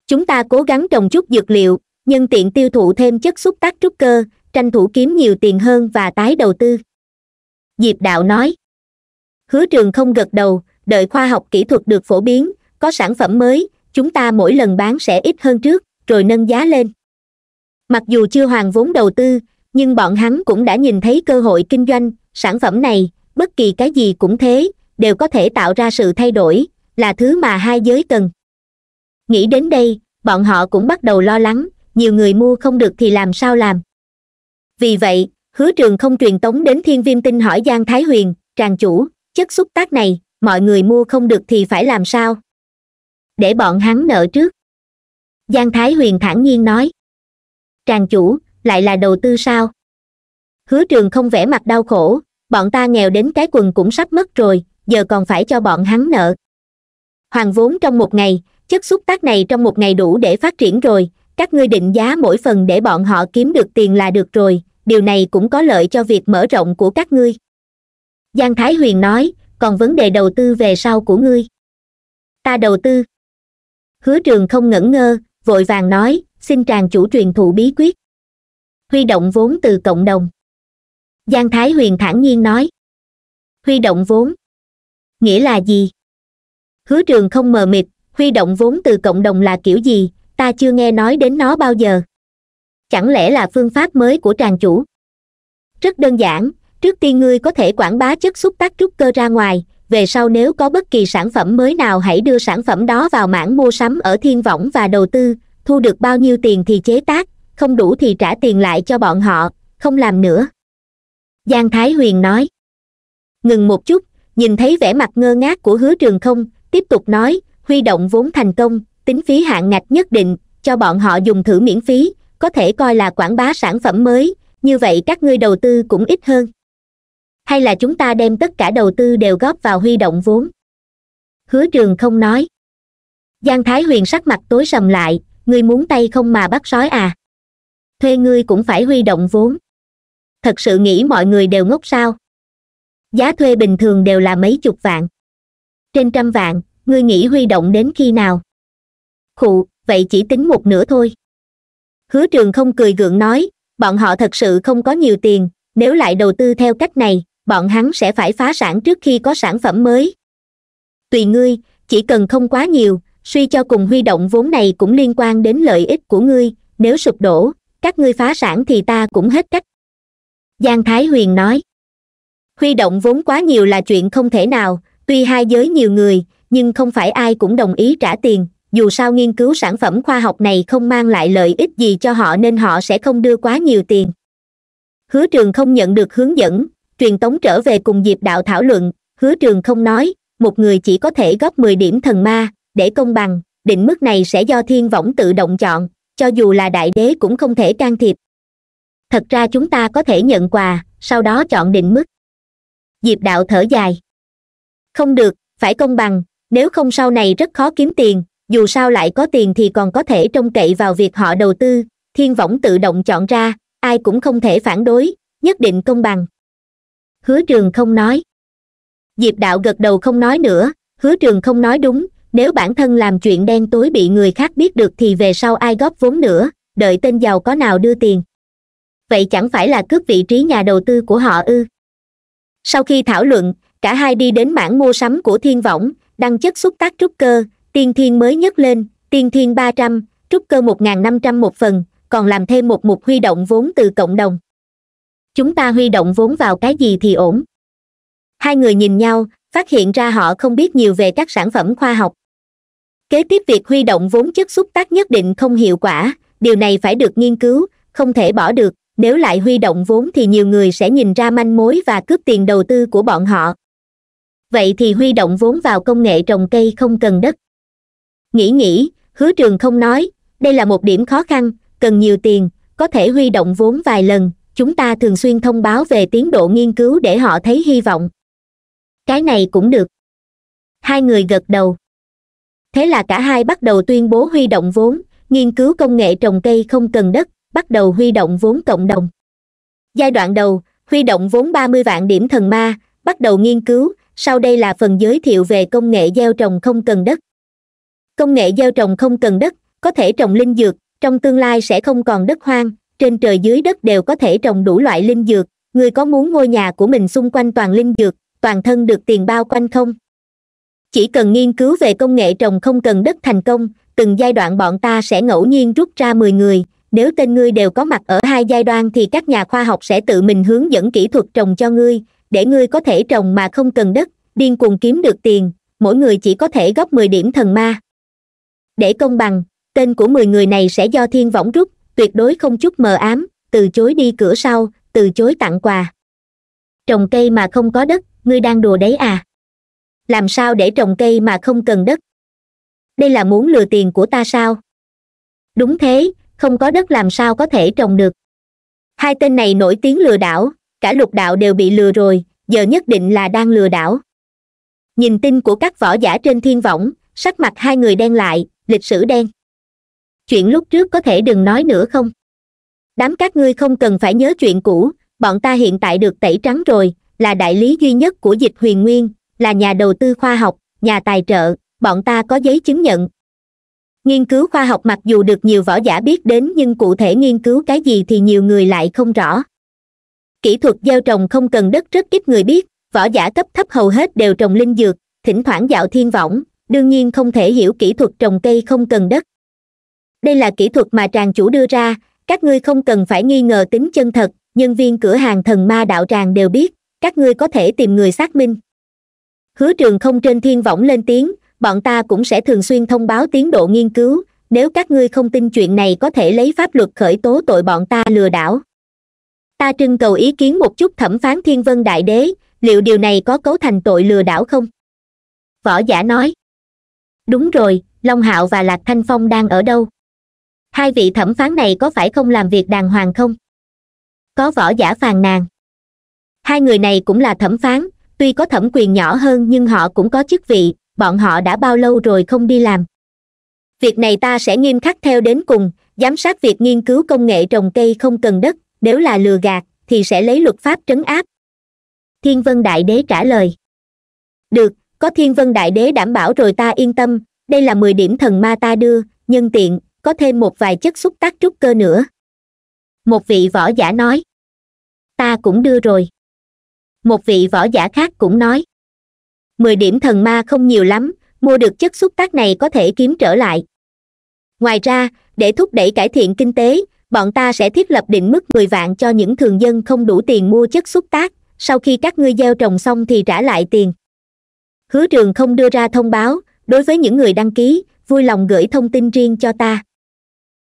chúng ta cố gắng trồng chút dược liệu nhân tiện tiêu thụ thêm chất xúc tác trúc cơ tranh thủ kiếm nhiều tiền hơn và tái đầu tư diệp đạo nói hứa trường không gật đầu đợi khoa học kỹ thuật được phổ biến có sản phẩm mới chúng ta mỗi lần bán sẽ ít hơn trước rồi nâng giá lên mặc dù chưa hoàn vốn đầu tư nhưng bọn hắn cũng đã nhìn thấy cơ hội kinh doanh sản phẩm này bất kỳ cái gì cũng thế đều có thể tạo ra sự thay đổi là thứ mà hai giới cần nghĩ đến đây bọn họ cũng bắt đầu lo lắng nhiều người mua không được thì làm sao làm vì vậy hứa trường không truyền tống đến thiên viêm tinh hỏi giang thái huyền tràng chủ chất xúc tác này mọi người mua không được thì phải làm sao để bọn hắn nợ trước giang thái huyền thản nhiên nói tràng chủ lại là đầu tư sao hứa trường không vẽ mặt đau khổ bọn ta nghèo đến cái quần cũng sắp mất rồi giờ còn phải cho bọn hắn nợ hoàng vốn trong một ngày chất xúc tác này trong một ngày đủ để phát triển rồi các ngươi định giá mỗi phần để bọn họ kiếm được tiền là được rồi điều này cũng có lợi cho việc mở rộng của các ngươi giang thái huyền nói còn vấn đề đầu tư về sau của ngươi ta đầu tư hứa trường không ngẩn ngơ vội vàng nói xin tràng chủ truyền thụ bí quyết huy động vốn từ cộng đồng giang thái huyền thản nhiên nói huy động vốn nghĩa là gì hứa trường không mờ mịt huy động vốn từ cộng đồng là kiểu gì ta chưa nghe nói đến nó bao giờ chẳng lẽ là phương pháp mới của tràng chủ rất đơn giản trước tiên ngươi có thể quảng bá chất xúc tác trúc cơ ra ngoài về sau nếu có bất kỳ sản phẩm mới nào hãy đưa sản phẩm đó vào mảng mua sắm ở thiên võng và đầu tư thu được bao nhiêu tiền thì chế tác không đủ thì trả tiền lại cho bọn họ không làm nữa giang thái huyền nói ngừng một chút nhìn thấy vẻ mặt ngơ ngác của hứa trường không tiếp tục nói huy động vốn thành công tính phí hạn ngạch nhất định cho bọn họ dùng thử miễn phí có thể coi là quảng bá sản phẩm mới như vậy các ngươi đầu tư cũng ít hơn hay là chúng ta đem tất cả đầu tư đều góp vào huy động vốn hứa trường không nói giang thái huyền sắc mặt tối sầm lại ngươi muốn tay không mà bắt sói à thuê ngươi cũng phải huy động vốn thật sự nghĩ mọi người đều ngốc sao giá thuê bình thường đều là mấy chục vạn trên trăm vạn ngươi nghĩ huy động đến khi nào khụ vậy chỉ tính một nửa thôi hứa trường không cười gượng nói bọn họ thật sự không có nhiều tiền nếu lại đầu tư theo cách này bọn hắn sẽ phải phá sản trước khi có sản phẩm mới tùy ngươi chỉ cần không quá nhiều suy cho cùng huy động vốn này cũng liên quan đến lợi ích của ngươi nếu sụp đổ các ngươi phá sản thì ta cũng hết cách giang thái huyền nói huy động vốn quá nhiều là chuyện không thể nào tuy hai giới nhiều người nhưng không phải ai cũng đồng ý trả tiền dù sao nghiên cứu sản phẩm khoa học này không mang lại lợi ích gì cho họ nên họ sẽ không đưa quá nhiều tiền hứa trường không nhận được hướng dẫn truyền tống trở về cùng diệp đạo thảo luận hứa trường không nói một người chỉ có thể góp mười điểm thần ma để công bằng định mức này sẽ do thiên võng tự động chọn cho dù là đại đế cũng không thể can thiệp thật ra chúng ta có thể nhận quà sau đó chọn định mức diệp đạo thở dài không được phải công bằng nếu không sau này rất khó kiếm tiền dù sao lại có tiền thì còn có thể trông cậy vào việc họ đầu tư thiên võng tự động chọn ra ai cũng không thể phản đối nhất định công bằng hứa trường không nói diệp đạo gật đầu không nói nữa hứa trường không nói đúng nếu bản thân làm chuyện đen tối bị người khác biết được thì về sau ai góp vốn nữa đợi tên giàu có nào đưa tiền vậy chẳng phải là cướp vị trí nhà đầu tư của họ ư sau khi thảo luận cả hai đi đến mảng mua sắm của thiên võng đăng chất xúc tác trúc cơ tiên thiên mới nhất lên tiên thiên ba trăm trúc cơ một nghìn năm trăm một phần còn làm thêm một mục huy động vốn từ cộng đồng chúng ta huy động vốn vào cái gì thì ổn hai người nhìn nhau phát hiện ra họ không biết nhiều về các sản phẩm khoa học kế tiếp việc huy động vốn chất xúc tác nhất định không hiệu quả điều này phải được nghiên cứu không thể bỏ được nếu lại huy động vốn thì nhiều người sẽ nhìn ra manh mối và cướp tiền đầu tư của bọn họ vậy thì huy động vốn vào công nghệ trồng cây không cần đất nghĩ nghĩ hứa trường không nói đây là một điểm khó khăn cần nhiều tiền có thể huy động vốn vài lần chúng ta thường xuyên thông báo về tiến độ nghiên cứu để họ thấy hy vọng cái này cũng được hai người gật đầu thế là cả hai bắt đầu tuyên bố huy động vốn nghiên cứu công nghệ trồng cây không cần đất bắt đầu huy động vốn cộng đồng giai đoạn đầu huy động vốn 30 vạn điểm thần ma bắt đầu nghiên cứu sau đây là phần giới thiệu về công nghệ gieo trồng không cần đất công nghệ gieo trồng không cần đất có thể trồng linh dược trong tương lai sẽ không còn đất hoang trên trời dưới đất đều có thể trồng đủ loại linh dược người có muốn ngôi nhà của mình xung quanh toàn linh dược toàn thân được tiền bao quanh không chỉ cần nghiên cứu về công nghệ trồng không cần đất thành công từng giai đoạn bọn ta sẽ ngẫu nhiên rút ra mười người nếu tên ngươi đều có mặt ở hai giai đoạn thì các nhà khoa học sẽ tự mình hướng dẫn kỹ thuật trồng cho ngươi để ngươi có thể trồng mà không cần đất điên cuồng kiếm được tiền mỗi người chỉ có thể góp mười điểm thần ma để công bằng tên của mười người này sẽ do thiên võng rút tuyệt đối không chút mờ ám từ chối đi cửa sau từ chối tặng quà trồng cây mà không có đất ngươi đang đùa đấy à làm sao để trồng cây mà không cần đất đây là muốn lừa tiền của ta sao đúng thế không có đất làm sao có thể trồng được hai tên này nổi tiếng lừa đảo cả lục đạo đều bị lừa rồi giờ nhất định là đang lừa đảo nhìn tin của các võ giả trên thiên võng sắc mặt hai người đen lại lịch sử đen chuyện lúc trước có thể đừng nói nữa không đám các ngươi không cần phải nhớ chuyện cũ bọn ta hiện tại được tẩy trắng rồi là đại lý duy nhất của dịch huyền nguyên là nhà đầu tư khoa học nhà tài trợ bọn ta có giấy chứng nhận nghiên cứu khoa học mặc dù được nhiều võ giả biết đến nhưng cụ thể nghiên cứu cái gì thì nhiều người lại không rõ kỹ thuật gieo trồng không cần đất rất ít người biết võ giả cấp thấp hầu hết đều trồng linh dược thỉnh thoảng dạo thiên võng đương nhiên không thể hiểu kỹ thuật trồng cây không cần đất đây là kỹ thuật mà tràng chủ đưa ra các ngươi không cần phải nghi ngờ tính chân thật nhân viên cửa hàng thần ma đạo tràng đều biết các ngươi có thể tìm người xác minh hứa trường không trên thiên võng lên tiếng bọn ta cũng sẽ thường xuyên thông báo tiến độ nghiên cứu nếu các ngươi không tin chuyện này có thể lấy pháp luật khởi tố tội bọn ta lừa đảo ta trưng cầu ý kiến một chút thẩm phán thiên vân đại đế liệu điều này có cấu thành tội lừa đảo không võ giả nói đúng rồi long hạo và lạc thanh phong đang ở đâu hai vị thẩm phán này có phải không làm việc đàng hoàng không có võ giả phàn nàn hai người này cũng là thẩm phán tuy có thẩm quyền nhỏ hơn nhưng họ cũng có chức vị bọn họ đã bao lâu rồi không đi làm việc này ta sẽ nghiêm khắc theo đến cùng giám sát việc nghiên cứu công nghệ trồng cây không cần đất nếu là lừa gạt thì sẽ lấy luật pháp trấn áp thiên vân đại đế trả lời được có thiên vân đại đế đảm bảo rồi ta yên tâm đây là mười điểm thần ma ta đưa nhân tiện có thêm một vài chất xúc tác trúc cơ nữa một vị võ giả nói ta cũng đưa rồi một vị võ giả khác cũng nói mười điểm thần ma không nhiều lắm mua được chất xúc tác này có thể kiếm trở lại ngoài ra để thúc đẩy cải thiện kinh tế bọn ta sẽ thiết lập định mức mười vạn cho những thường dân không đủ tiền mua chất xúc tác sau khi các ngươi gieo trồng xong thì trả lại tiền hứa trường không đưa ra thông báo đối với những người đăng ký vui lòng gửi thông tin riêng cho ta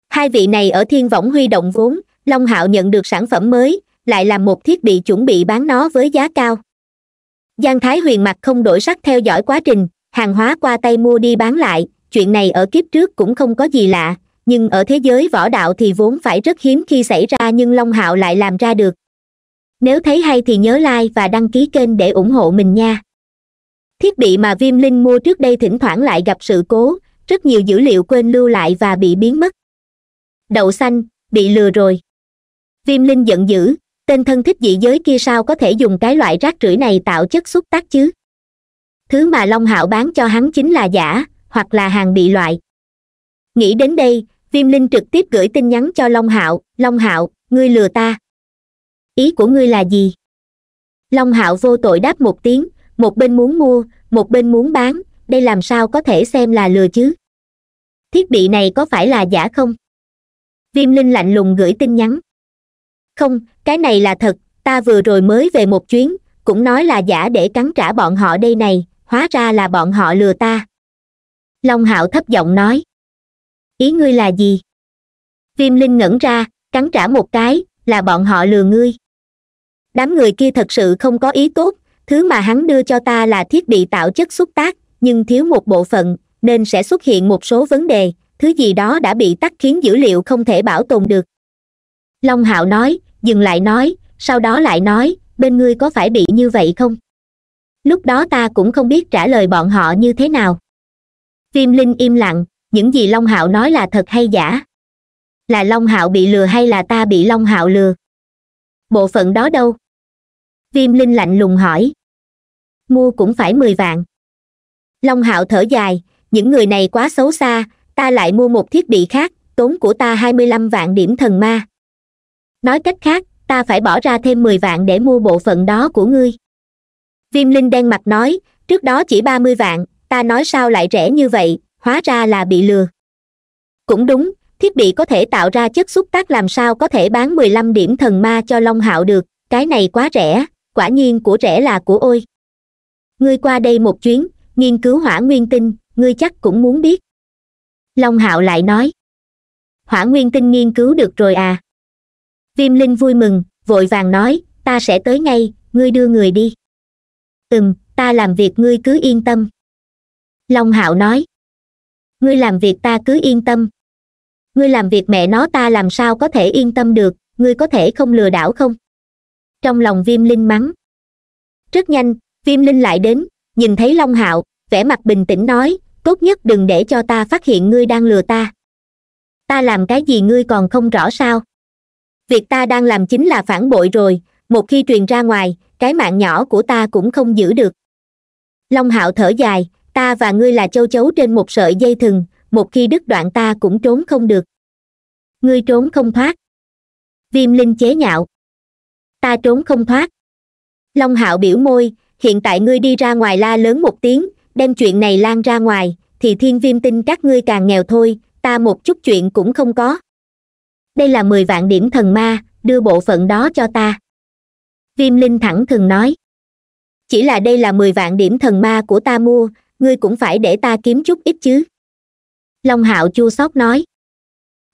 hai vị này ở thiên võng huy động vốn long hạo nhận được sản phẩm mới lại làm một thiết bị chuẩn bị bán nó với giá cao giang thái huyền mặt không đổi sắc theo dõi quá trình hàng hóa qua tay mua đi bán lại chuyện này ở kiếp trước cũng không có gì lạ nhưng ở thế giới võ đạo thì vốn phải rất hiếm khi xảy ra nhưng long hạo lại làm ra được nếu thấy hay thì nhớ like và đăng ký kênh để ủng hộ mình nha thiết bị mà viêm linh mua trước đây thỉnh thoảng lại gặp sự cố rất nhiều dữ liệu quên lưu lại và bị biến mất đậu xanh bị lừa rồi viêm linh giận dữ tên thân thích dị giới kia sao có thể dùng cái loại rác rưởi này tạo chất xúc tác chứ thứ mà long hạo bán cho hắn chính là giả hoặc là hàng bị loại nghĩ đến đây viêm linh trực tiếp gửi tin nhắn cho long hạo long hạo ngươi lừa ta ý của ngươi là gì long hạo vô tội đáp một tiếng một bên muốn mua một bên muốn bán đây làm sao có thể xem là lừa chứ thiết bị này có phải là giả không viêm linh lạnh lùng gửi tin nhắn không cái này là thật ta vừa rồi mới về một chuyến cũng nói là giả để cắn trả bọn họ đây này hóa ra là bọn họ lừa ta long hạo thấp giọng nói ý ngươi là gì viêm linh ngẩn ra cắn trả một cái là bọn họ lừa ngươi đám người kia thật sự không có ý tốt thứ mà hắn đưa cho ta là thiết bị tạo chất xúc tác nhưng thiếu một bộ phận nên sẽ xuất hiện một số vấn đề thứ gì đó đã bị tắt khiến dữ liệu không thể bảo tồn được long hạo nói dừng lại nói sau đó lại nói bên ngươi có phải bị như vậy không lúc đó ta cũng không biết trả lời bọn họ như thế nào viêm linh im lặng những gì long hạo nói là thật hay giả là long hạo bị lừa hay là ta bị long hạo lừa bộ phận đó đâu viêm linh lạnh lùng hỏi mua cũng phải mười vạn long hạo thở dài những người này quá xấu xa ta lại mua một thiết bị khác tốn của ta hai mươi lăm vạn điểm thần ma nói cách khác ta phải bỏ ra thêm mười vạn để mua bộ phận đó của ngươi viêm linh đen mặt nói trước đó chỉ ba mươi vạn ta nói sao lại rẻ như vậy hóa ra là bị lừa cũng đúng thiết bị có thể tạo ra chất xúc tác làm sao có thể bán mười lăm điểm thần ma cho long hạo được cái này quá rẻ quả nhiên của rẻ là của ôi ngươi qua đây một chuyến nghiên cứu hỏa nguyên tinh ngươi chắc cũng muốn biết long hạo lại nói hỏa nguyên tinh nghiên cứu được rồi à viêm linh vui mừng vội vàng nói ta sẽ tới ngay ngươi đưa người đi ừm ta làm việc ngươi cứ yên tâm long hạo nói ngươi làm việc ta cứ yên tâm ngươi làm việc mẹ nó ta làm sao có thể yên tâm được ngươi có thể không lừa đảo không trong lòng viêm linh mắng rất nhanh viêm linh lại đến nhìn thấy long hạo vẻ mặt bình tĩnh nói tốt nhất đừng để cho ta phát hiện ngươi đang lừa ta ta làm cái gì ngươi còn không rõ sao việc ta đang làm chính là phản bội rồi một khi truyền ra ngoài cái mạng nhỏ của ta cũng không giữ được long hạo thở dài ta và ngươi là châu chấu trên một sợi dây thừng một khi đứt đoạn ta cũng trốn không được ngươi trốn không thoát viêm linh chế nhạo ta trốn không thoát long hạo biểu môi hiện tại ngươi đi ra ngoài la lớn một tiếng đem chuyện này lan ra ngoài thì thiên viêm tin các ngươi càng nghèo thôi ta một chút chuyện cũng không có đây là mười vạn điểm thần ma đưa bộ phận đó cho ta viêm linh thẳng thừng nói chỉ là đây là mười vạn điểm thần ma của ta mua ngươi cũng phải để ta kiếm chút ít chứ long hạo chua xót nói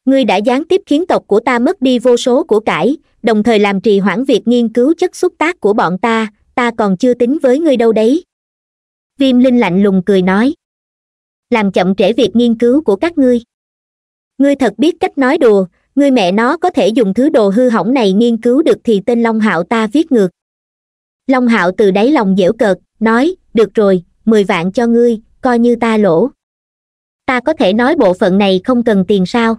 ngươi đã gián tiếp khiến tộc của ta mất đi vô số của cải đồng thời làm trì hoãn việc nghiên cứu chất xúc tác của bọn ta ta còn chưa tính với ngươi đâu đấy viêm linh lạnh lùng cười nói làm chậm trễ việc nghiên cứu của các ngươi ngươi thật biết cách nói đùa ngươi mẹ nó có thể dùng thứ đồ hư hỏng này nghiên cứu được thì tên long hạo ta viết ngược long hạo từ đáy lòng dễu cợt nói được rồi mười vạn cho ngươi coi như ta lỗ ta có thể nói bộ phận này không cần tiền sao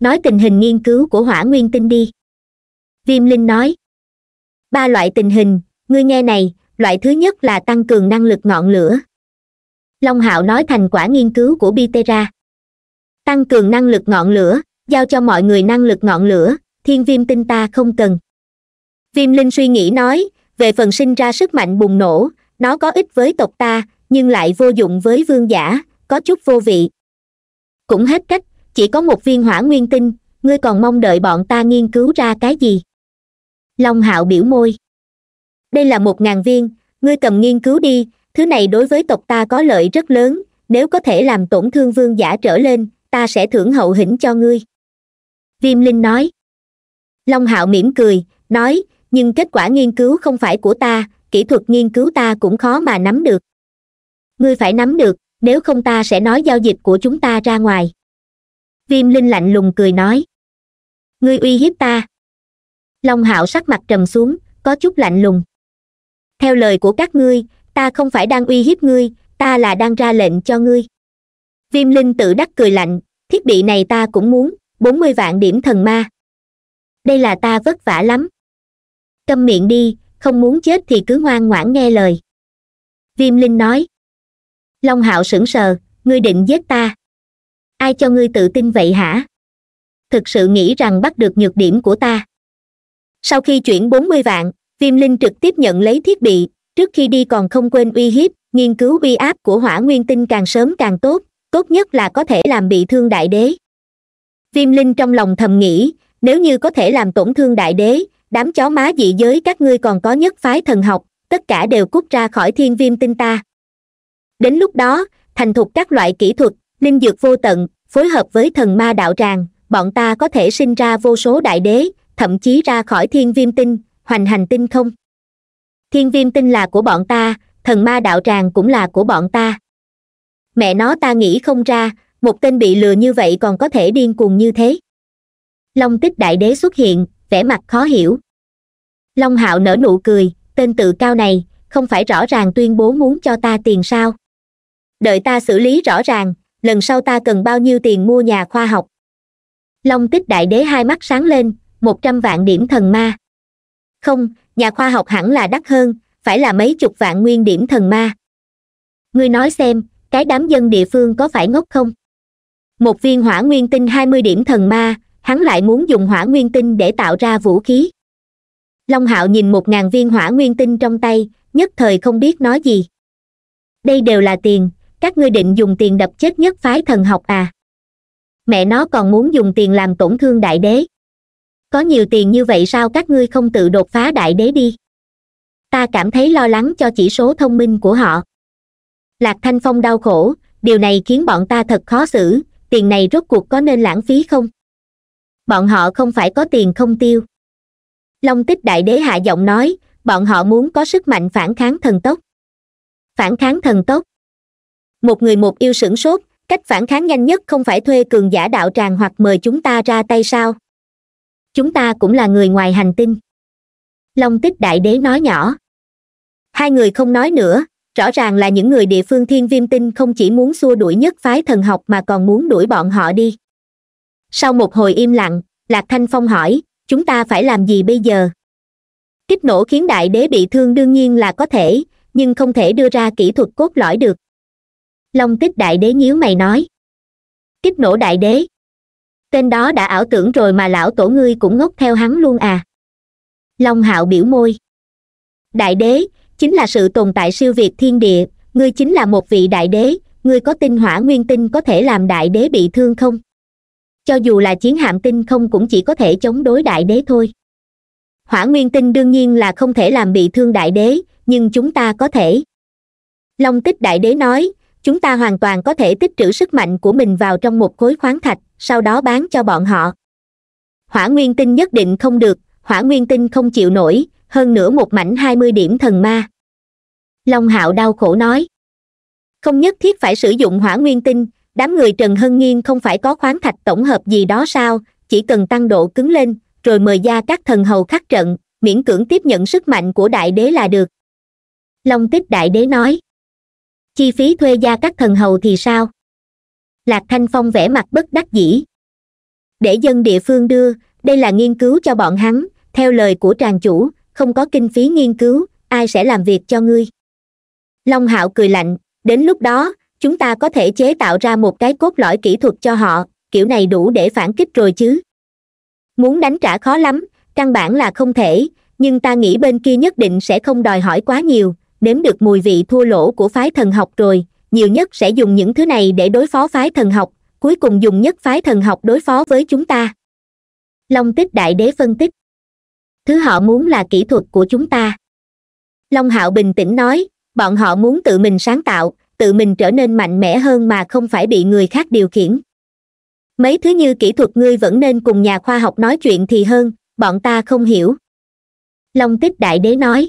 nói tình hình nghiên cứu của hỏa nguyên tinh đi viêm linh nói ba loại tình hình ngươi nghe này loại thứ nhất là tăng cường năng lực ngọn lửa long hạo nói thành quả nghiên cứu của bitera tăng cường năng lực ngọn lửa giao cho mọi người năng lực ngọn lửa thiên viêm tin ta không cần viêm linh suy nghĩ nói về phần sinh ra sức mạnh bùng nổ nó có ích với tộc ta nhưng lại vô dụng với vương giả có chút vô vị cũng hết cách chỉ có một viên hỏa nguyên tinh ngươi còn mong đợi bọn ta nghiên cứu ra cái gì long hạo biểu môi đây là một ngàn viên ngươi cầm nghiên cứu đi thứ này đối với tộc ta có lợi rất lớn nếu có thể làm tổn thương vương giả trở lên ta sẽ thưởng hậu hĩnh cho ngươi viêm linh nói long hạo mỉm cười nói nhưng kết quả nghiên cứu không phải của ta kỹ thuật nghiên cứu ta cũng khó mà nắm được ngươi phải nắm được nếu không ta sẽ nói giao dịch của chúng ta ra ngoài viêm linh lạnh lùng cười nói ngươi uy hiếp ta long hạo sắc mặt trầm xuống có chút lạnh lùng theo lời của các ngươi ta không phải đang uy hiếp ngươi ta là đang ra lệnh cho ngươi viêm linh tự đắc cười lạnh thiết bị này ta cũng muốn bốn mươi vạn điểm thần ma đây là ta vất vả lắm câm miệng đi không muốn chết thì cứ ngoan ngoãn nghe lời viêm linh nói long hạo sững sờ ngươi định giết ta ai cho ngươi tự tin vậy hả thực sự nghĩ rằng bắt được nhược điểm của ta sau khi chuyển bốn mươi vạn viêm linh trực tiếp nhận lấy thiết bị trước khi đi còn không quên uy hiếp nghiên cứu uy áp của hỏa nguyên tinh càng sớm càng tốt tốt nhất là có thể làm bị thương đại đế viêm linh trong lòng thầm nghĩ nếu như có thể làm tổn thương đại đế đám chó má dị giới các ngươi còn có nhất phái thần học tất cả đều cút ra khỏi thiên viêm tinh ta đến lúc đó thành thục các loại kỹ thuật linh dược vô tận phối hợp với thần ma đạo tràng bọn ta có thể sinh ra vô số đại đế thậm chí ra khỏi thiên viêm tinh hoành hành tinh không thiên viêm tinh là của bọn ta thần ma đạo tràng cũng là của bọn ta mẹ nó ta nghĩ không ra một tên bị lừa như vậy còn có thể điên cuồng như thế long tích đại đế xuất hiện vẻ mặt khó hiểu long hạo nở nụ cười tên tự cao này không phải rõ ràng tuyên bố muốn cho ta tiền sao đợi ta xử lý rõ ràng lần sau ta cần bao nhiêu tiền mua nhà khoa học long tích đại đế hai mắt sáng lên một trăm vạn điểm thần ma không nhà khoa học hẳn là đắt hơn phải là mấy chục vạn nguyên điểm thần ma ngươi nói xem cái đám dân địa phương có phải ngốc không một viên hỏa nguyên tinh hai mươi điểm thần ma hắn lại muốn dùng hỏa nguyên tinh để tạo ra vũ khí long hạo nhìn một ngàn viên hỏa nguyên tinh trong tay nhất thời không biết nói gì đây đều là tiền các ngươi định dùng tiền đập chết nhất phái thần học à mẹ nó còn muốn dùng tiền làm tổn thương đại đế có nhiều tiền như vậy sao các ngươi không tự đột phá đại đế đi ta cảm thấy lo lắng cho chỉ số thông minh của họ lạc thanh phong đau khổ điều này khiến bọn ta thật khó xử tiền này rốt cuộc có nên lãng phí không bọn họ không phải có tiền không tiêu long tích đại đế hạ giọng nói bọn họ muốn có sức mạnh phản kháng thần tốc phản kháng thần tốc một người một yêu sửng sốt cách phản kháng nhanh nhất không phải thuê cường giả đạo tràng hoặc mời chúng ta ra tay sao chúng ta cũng là người ngoài hành tinh long tích đại đế nói nhỏ hai người không nói nữa rõ ràng là những người địa phương thiên viêm tinh không chỉ muốn xua đuổi nhất phái thần học mà còn muốn đuổi bọn họ đi sau một hồi im lặng lạc thanh phong hỏi chúng ta phải làm gì bây giờ kích nổ khiến đại đế bị thương đương nhiên là có thể nhưng không thể đưa ra kỹ thuật cốt lõi được long tích đại đế nhíu mày nói kích nổ đại đế tên đó đã ảo tưởng rồi mà lão tổ ngươi cũng ngốc theo hắn luôn à long hạo biểu môi đại đế chính là sự tồn tại siêu việt thiên địa ngươi chính là một vị đại đế ngươi có tinh hỏa nguyên tinh có thể làm đại đế bị thương không cho dù là chiến hạm tinh không cũng chỉ có thể chống đối đại đế thôi hỏa nguyên tinh đương nhiên là không thể làm bị thương đại đế nhưng chúng ta có thể long tích đại đế nói chúng ta hoàn toàn có thể tích trữ sức mạnh của mình vào trong một khối khoáng thạch sau đó bán cho bọn họ hỏa nguyên tinh nhất định không được hỏa nguyên tinh không chịu nổi hơn nữa một mảnh hai mươi điểm thần ma long hạo đau khổ nói không nhất thiết phải sử dụng hỏa nguyên tinh đám người trần hân nghiên không phải có khoáng thạch tổng hợp gì đó sao chỉ cần tăng độ cứng lên rồi mời ra các thần hầu khắc trận miễn cưỡng tiếp nhận sức mạnh của đại đế là được long tích đại đế nói chi phí thuê gia các thần hầu thì sao lạc thanh phong vẽ mặt bất đắc dĩ để dân địa phương đưa đây là nghiên cứu cho bọn hắn theo lời của tràng chủ không có kinh phí nghiên cứu ai sẽ làm việc cho ngươi long hạo cười lạnh đến lúc đó chúng ta có thể chế tạo ra một cái cốt lõi kỹ thuật cho họ kiểu này đủ để phản kích rồi chứ muốn đánh trả khó lắm căn bản là không thể nhưng ta nghĩ bên kia nhất định sẽ không đòi hỏi quá nhiều nếm được mùi vị thua lỗ của phái thần học rồi nhiều nhất sẽ dùng những thứ này để đối phó phái thần học cuối cùng dùng nhất phái thần học đối phó với chúng ta long tích đại đế phân tích thứ họ muốn là kỹ thuật của chúng ta long hạo bình tĩnh nói bọn họ muốn tự mình sáng tạo tự mình trở nên mạnh mẽ hơn mà không phải bị người khác điều khiển mấy thứ như kỹ thuật ngươi vẫn nên cùng nhà khoa học nói chuyện thì hơn bọn ta không hiểu long tích đại đế nói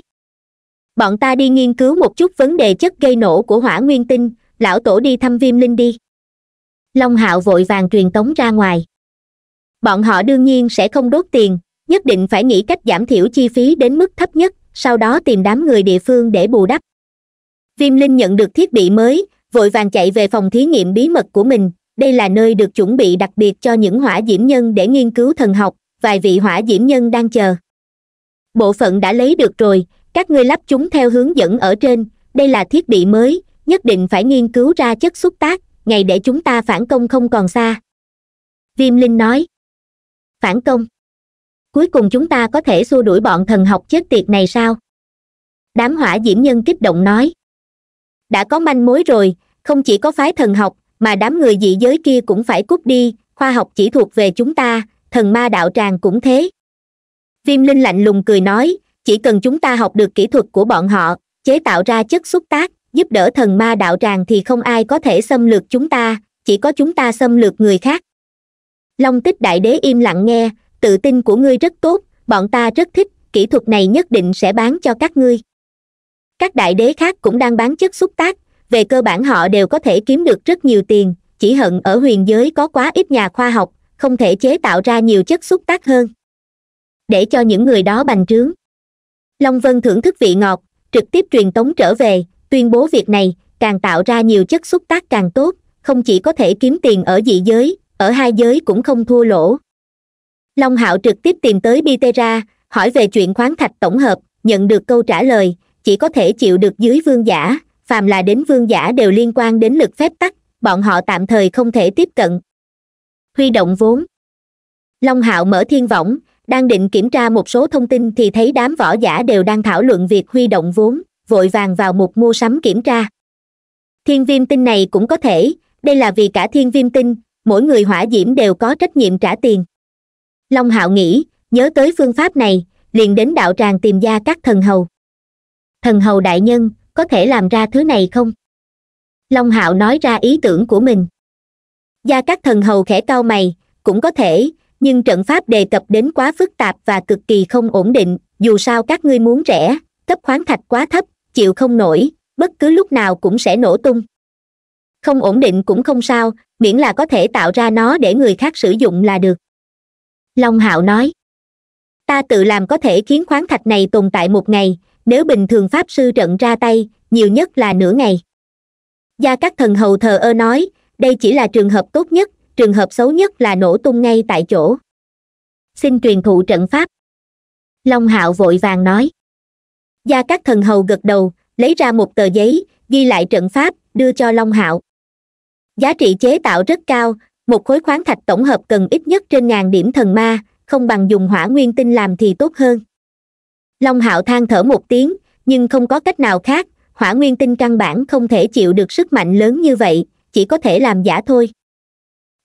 bọn ta đi nghiên cứu một chút vấn đề chất gây nổ của hỏa nguyên tinh lão tổ đi thăm viêm linh đi long hạo vội vàng truyền tống ra ngoài bọn họ đương nhiên sẽ không đốt tiền nhất định phải nghĩ cách giảm thiểu chi phí đến mức thấp nhất sau đó tìm đám người địa phương để bù đắp viêm linh nhận được thiết bị mới vội vàng chạy về phòng thí nghiệm bí mật của mình đây là nơi được chuẩn bị đặc biệt cho những hỏa diễm nhân để nghiên cứu thần học vài vị hỏa diễm nhân đang chờ bộ phận đã lấy được rồi các ngươi lắp chúng theo hướng dẫn ở trên đây là thiết bị mới nhất định phải nghiên cứu ra chất xúc tác ngày để chúng ta phản công không còn xa viêm linh nói phản công cuối cùng chúng ta có thể xua đuổi bọn thần học chết tiệt này sao đám hỏa diễm nhân kích động nói đã có manh mối rồi không chỉ có phái thần học mà đám người dị giới kia cũng phải cút đi khoa học chỉ thuộc về chúng ta thần ma đạo tràng cũng thế viêm linh lạnh lùng cười nói chỉ cần chúng ta học được kỹ thuật của bọn họ chế tạo ra chất xúc tác giúp đỡ thần ma đạo tràng thì không ai có thể xâm lược chúng ta chỉ có chúng ta xâm lược người khác long tích đại đế im lặng nghe tự tin của ngươi rất tốt bọn ta rất thích kỹ thuật này nhất định sẽ bán cho các ngươi các đại đế khác cũng đang bán chất xúc tác về cơ bản họ đều có thể kiếm được rất nhiều tiền chỉ hận ở huyền giới có quá ít nhà khoa học không thể chế tạo ra nhiều chất xúc tác hơn để cho những người đó bành trướng long vân thưởng thức vị ngọt trực tiếp truyền tống trở về tuyên bố việc này càng tạo ra nhiều chất xúc tác càng tốt không chỉ có thể kiếm tiền ở dị giới ở hai giới cũng không thua lỗ long hạo trực tiếp tìm tới bitera hỏi về chuyện khoáng thạch tổng hợp nhận được câu trả lời chỉ có thể chịu được dưới vương giả phàm là đến vương giả đều liên quan đến lực phép tắc bọn họ tạm thời không thể tiếp cận huy động vốn long hạo mở thiên võng đang định kiểm tra một số thông tin thì thấy đám võ giả đều đang thảo luận việc huy động vốn vội vàng vào một mua sắm kiểm tra thiên viêm tinh này cũng có thể đây là vì cả thiên viêm tinh mỗi người hỏa diễm đều có trách nhiệm trả tiền long hạo nghĩ nhớ tới phương pháp này liền đến đạo tràng tìm ra các thần hầu thần hầu đại nhân có thể làm ra thứ này không long hạo nói ra ý tưởng của mình gia các thần hầu khẽ cau mày cũng có thể nhưng trận pháp đề cập đến quá phức tạp và cực kỳ không ổn định dù sao các ngươi muốn rẻ cấp khoáng thạch quá thấp chịu không nổi bất cứ lúc nào cũng sẽ nổ tung không ổn định cũng không sao miễn là có thể tạo ra nó để người khác sử dụng là được long hạo nói ta tự làm có thể khiến khoáng thạch này tồn tại một ngày nếu bình thường pháp sư trận ra tay nhiều nhất là nửa ngày gia các thần hầu thờ ơ nói đây chỉ là trường hợp tốt nhất trường hợp xấu nhất là nổ tung ngay tại chỗ xin truyền thụ trận pháp long hạo vội vàng nói gia các thần hầu gật đầu lấy ra một tờ giấy ghi lại trận pháp đưa cho long hạo giá trị chế tạo rất cao một khối khoáng thạch tổng hợp cần ít nhất trên ngàn điểm thần ma không bằng dùng hỏa nguyên tinh làm thì tốt hơn long hạo than thở một tiếng nhưng không có cách nào khác hỏa nguyên tinh căn bản không thể chịu được sức mạnh lớn như vậy chỉ có thể làm giả thôi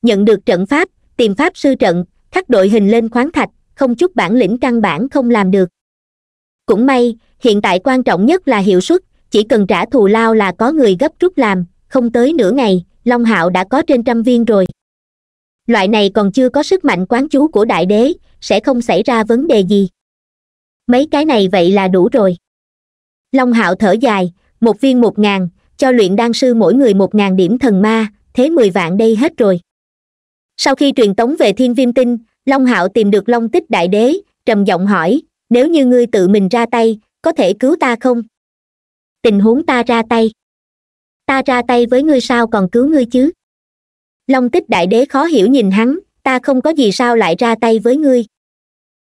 nhận được trận pháp tìm pháp sư trận khắc đội hình lên khoáng thạch không chút bản lĩnh căn bản không làm được cũng may hiện tại quan trọng nhất là hiệu suất chỉ cần trả thù lao là có người gấp rút làm không tới nửa ngày long hạo đã có trên trăm viên rồi loại này còn chưa có sức mạnh quán chú của đại đế sẽ không xảy ra vấn đề gì mấy cái này vậy là đủ rồi long hạo thở dài một viên một ngàn cho luyện đan sư mỗi người một ngàn điểm thần ma thế mười vạn đây hết rồi sau khi truyền tống về thiên viêm tinh long hạo tìm được long tích đại đế trầm giọng hỏi nếu như ngươi tự mình ra tay có thể cứu ta không tình huống ta ra tay ta ra tay với ngươi sao còn cứu ngươi chứ long tích đại đế khó hiểu nhìn hắn ta không có gì sao lại ra tay với ngươi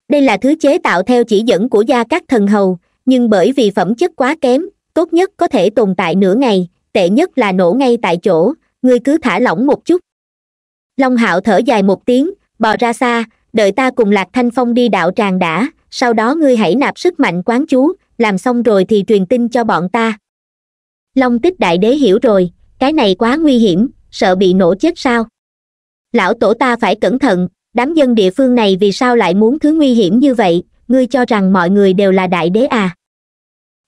đây là thứ chế tạo theo chỉ dẫn của gia các thần hầu nhưng bởi vì phẩm chất quá kém tốt nhất có thể tồn tại nửa ngày tệ nhất là nổ ngay tại chỗ ngươi cứ thả lỏng một chút long hạo thở dài một tiếng bò ra xa đợi ta cùng lạc thanh phong đi đạo tràng đã sau đó ngươi hãy nạp sức mạnh quán chú làm xong rồi thì truyền tin cho bọn ta long tích đại đế hiểu rồi cái này quá nguy hiểm sợ bị nổ chết sao lão tổ ta phải cẩn thận đám dân địa phương này vì sao lại muốn thứ nguy hiểm như vậy ngươi cho rằng mọi người đều là đại đế à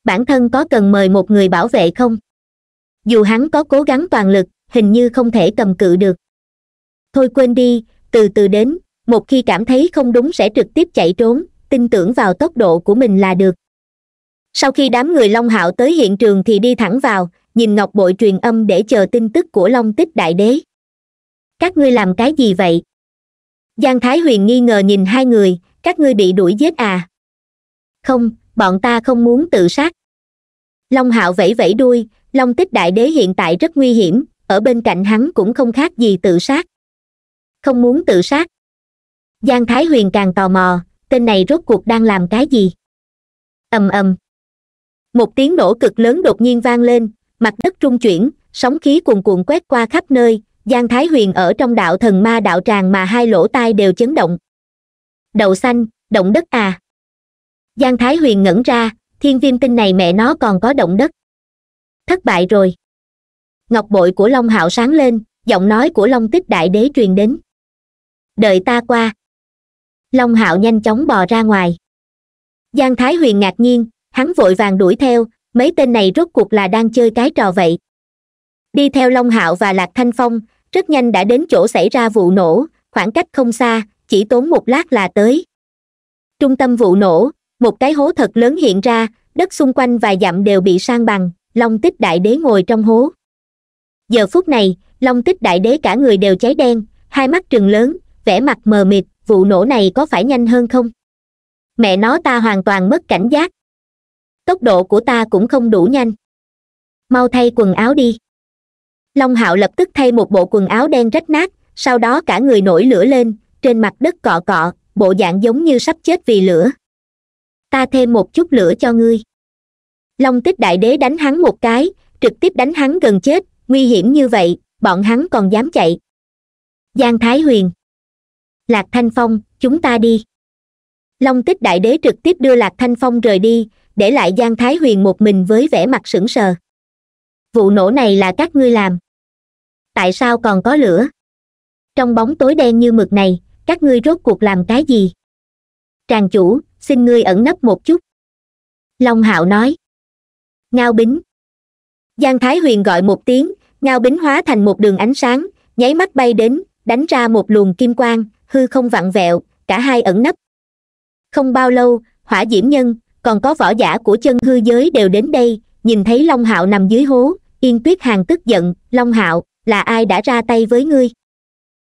bản thân có cần mời một người bảo vệ không dù hắn có cố gắng toàn lực hình như không thể cầm cự được thôi quên đi từ từ đến một khi cảm thấy không đúng sẽ trực tiếp chạy trốn tin tưởng vào tốc độ của mình là được sau khi đám người long hạo tới hiện trường thì đi thẳng vào nhìn ngọc bội truyền âm để chờ tin tức của long tích đại đế các ngươi làm cái gì vậy giang thái huyền nghi ngờ nhìn hai người các ngươi bị đuổi giết à không bọn ta không muốn tự sát long hạo vẫy vẫy đuôi long tích đại đế hiện tại rất nguy hiểm ở bên cạnh hắn cũng không khác gì tự sát không muốn tự sát giang thái huyền càng tò mò tên này rốt cuộc đang làm cái gì ầm ầm một tiếng nổ cực lớn đột nhiên vang lên mặt đất trung chuyển sóng khí cuồn cuộn quét qua khắp nơi giang thái huyền ở trong đạo thần ma đạo tràng mà hai lỗ tai đều chấn động đậu xanh động đất à giang thái huyền ngẩn ra thiên viêm tinh này mẹ nó còn có động đất thất bại rồi ngọc bội của long hạo sáng lên giọng nói của long tích đại đế truyền đến đợi ta qua long hạo nhanh chóng bò ra ngoài giang thái huyền ngạc nhiên hắn vội vàng đuổi theo mấy tên này rốt cuộc là đang chơi cái trò vậy đi theo long hạo và lạc thanh phong rất nhanh đã đến chỗ xảy ra vụ nổ khoảng cách không xa chỉ tốn một lát là tới trung tâm vụ nổ một cái hố thật lớn hiện ra đất xung quanh vài dặm đều bị sang bằng long tích đại đế ngồi trong hố giờ phút này long tích đại đế cả người đều cháy đen hai mắt trừng lớn vẻ mặt mờ mịt vụ nổ này có phải nhanh hơn không mẹ nó ta hoàn toàn mất cảnh giác tốc độ của ta cũng không đủ nhanh mau thay quần áo đi long hạo lập tức thay một bộ quần áo đen rách nát sau đó cả người nổi lửa lên trên mặt đất cọ cọ bộ dạng giống như sắp chết vì lửa ta thêm một chút lửa cho ngươi long tích đại đế đánh hắn một cái trực tiếp đánh hắn gần chết nguy hiểm như vậy bọn hắn còn dám chạy giang thái huyền lạc thanh phong chúng ta đi long tích đại đế trực tiếp đưa lạc thanh phong rời đi để lại giang thái huyền một mình với vẻ mặt sững sờ vụ nổ này là các ngươi làm tại sao còn có lửa trong bóng tối đen như mực này các ngươi rốt cuộc làm cái gì tràng chủ xin ngươi ẩn nấp một chút long hạo nói ngao bính giang thái huyền gọi một tiếng ngao bính hóa thành một đường ánh sáng nháy mắt bay đến đánh ra một luồng kim quang hư không vặn vẹo cả hai ẩn nấp không bao lâu hỏa diễm nhân còn có võ giả của chân hư giới đều đến đây nhìn thấy long hạo nằm dưới hố yên tuyết hàng tức giận long hạo là ai đã ra tay với ngươi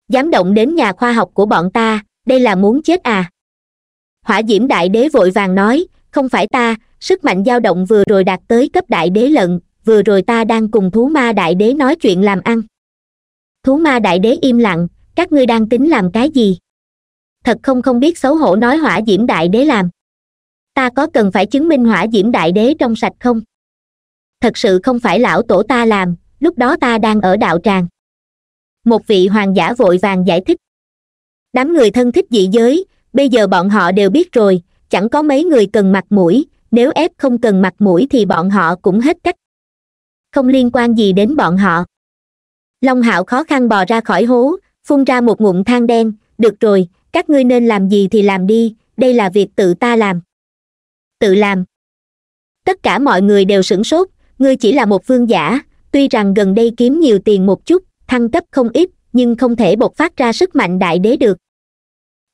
dám động đến nhà khoa học của bọn ta đây là muốn chết à hỏa diễm đại đế vội vàng nói không phải ta sức mạnh dao động vừa rồi đạt tới cấp đại đế lận vừa rồi ta đang cùng thú ma đại đế nói chuyện làm ăn thú ma đại đế im lặng các ngươi đang tính làm cái gì thật không không biết xấu hổ nói hỏa diễm đại đế làm ta có cần phải chứng minh hỏa diễm đại đế trong sạch không thật sự không phải lão tổ ta làm lúc đó ta đang ở đạo tràng một vị hoàng giả vội vàng giải thích đám người thân thích dị giới bây giờ bọn họ đều biết rồi chẳng có mấy người cần mặt mũi nếu ép không cần mặt mũi thì bọn họ cũng hết cách không liên quan gì đến bọn họ long hạo khó khăn bò ra khỏi hố phun ra một ngụm than đen được rồi các ngươi nên làm gì thì làm đi đây là việc tự ta làm tự làm tất cả mọi người đều sửng sốt ngươi chỉ là một vương giả tuy rằng gần đây kiếm nhiều tiền một chút thăng cấp không ít nhưng không thể bộc phát ra sức mạnh đại đế được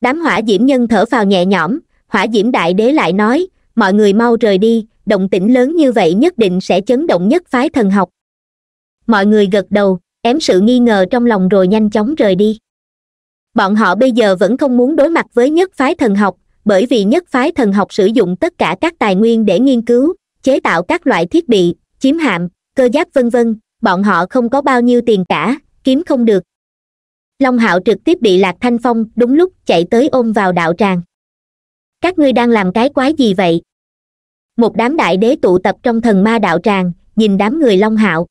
đám hỏa diễm nhân thở vào nhẹ nhõm hỏa diễm đại đế lại nói mọi người mau rời đi động tĩnh lớn như vậy nhất định sẽ chấn động nhất phái thần học mọi người gật đầu ém sự nghi ngờ trong lòng rồi nhanh chóng rời đi bọn họ bây giờ vẫn không muốn đối mặt với nhất phái thần học bởi vì nhất phái thần học sử dụng tất cả các tài nguyên để nghiên cứu chế tạo các loại thiết bị chiếm hạm cơ giáp vân vân bọn họ không có bao nhiêu tiền cả kiếm không được long hạo trực tiếp bị lạc thanh phong đúng lúc chạy tới ôm vào đạo tràng các ngươi đang làm cái quái gì vậy một đám đại đế tụ tập trong thần ma đạo tràng nhìn đám người long hạo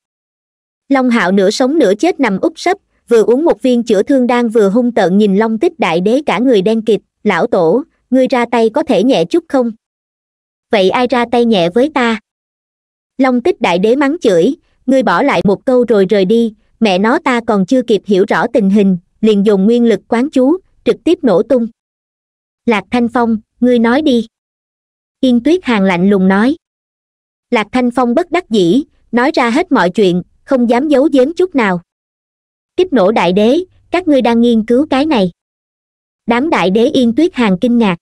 long hạo nửa sống nửa chết nằm úp sấp vừa uống một viên chữa thương đang vừa hung tợn nhìn long tích đại đế cả người đen kịt lão tổ ngươi ra tay có thể nhẹ chút không vậy ai ra tay nhẹ với ta long tích đại đế mắng chửi ngươi bỏ lại một câu rồi rời đi mẹ nó ta còn chưa kịp hiểu rõ tình hình liền dùng nguyên lực quán chú trực tiếp nổ tung lạc thanh phong ngươi nói đi yên tuyết hàng lạnh lùng nói lạc thanh phong bất đắc dĩ nói ra hết mọi chuyện không dám giấu giếm chút nào kích nổ đại đế các ngươi đang nghiên cứu cái này đám đại đế yên tuyết hàng kinh ngạc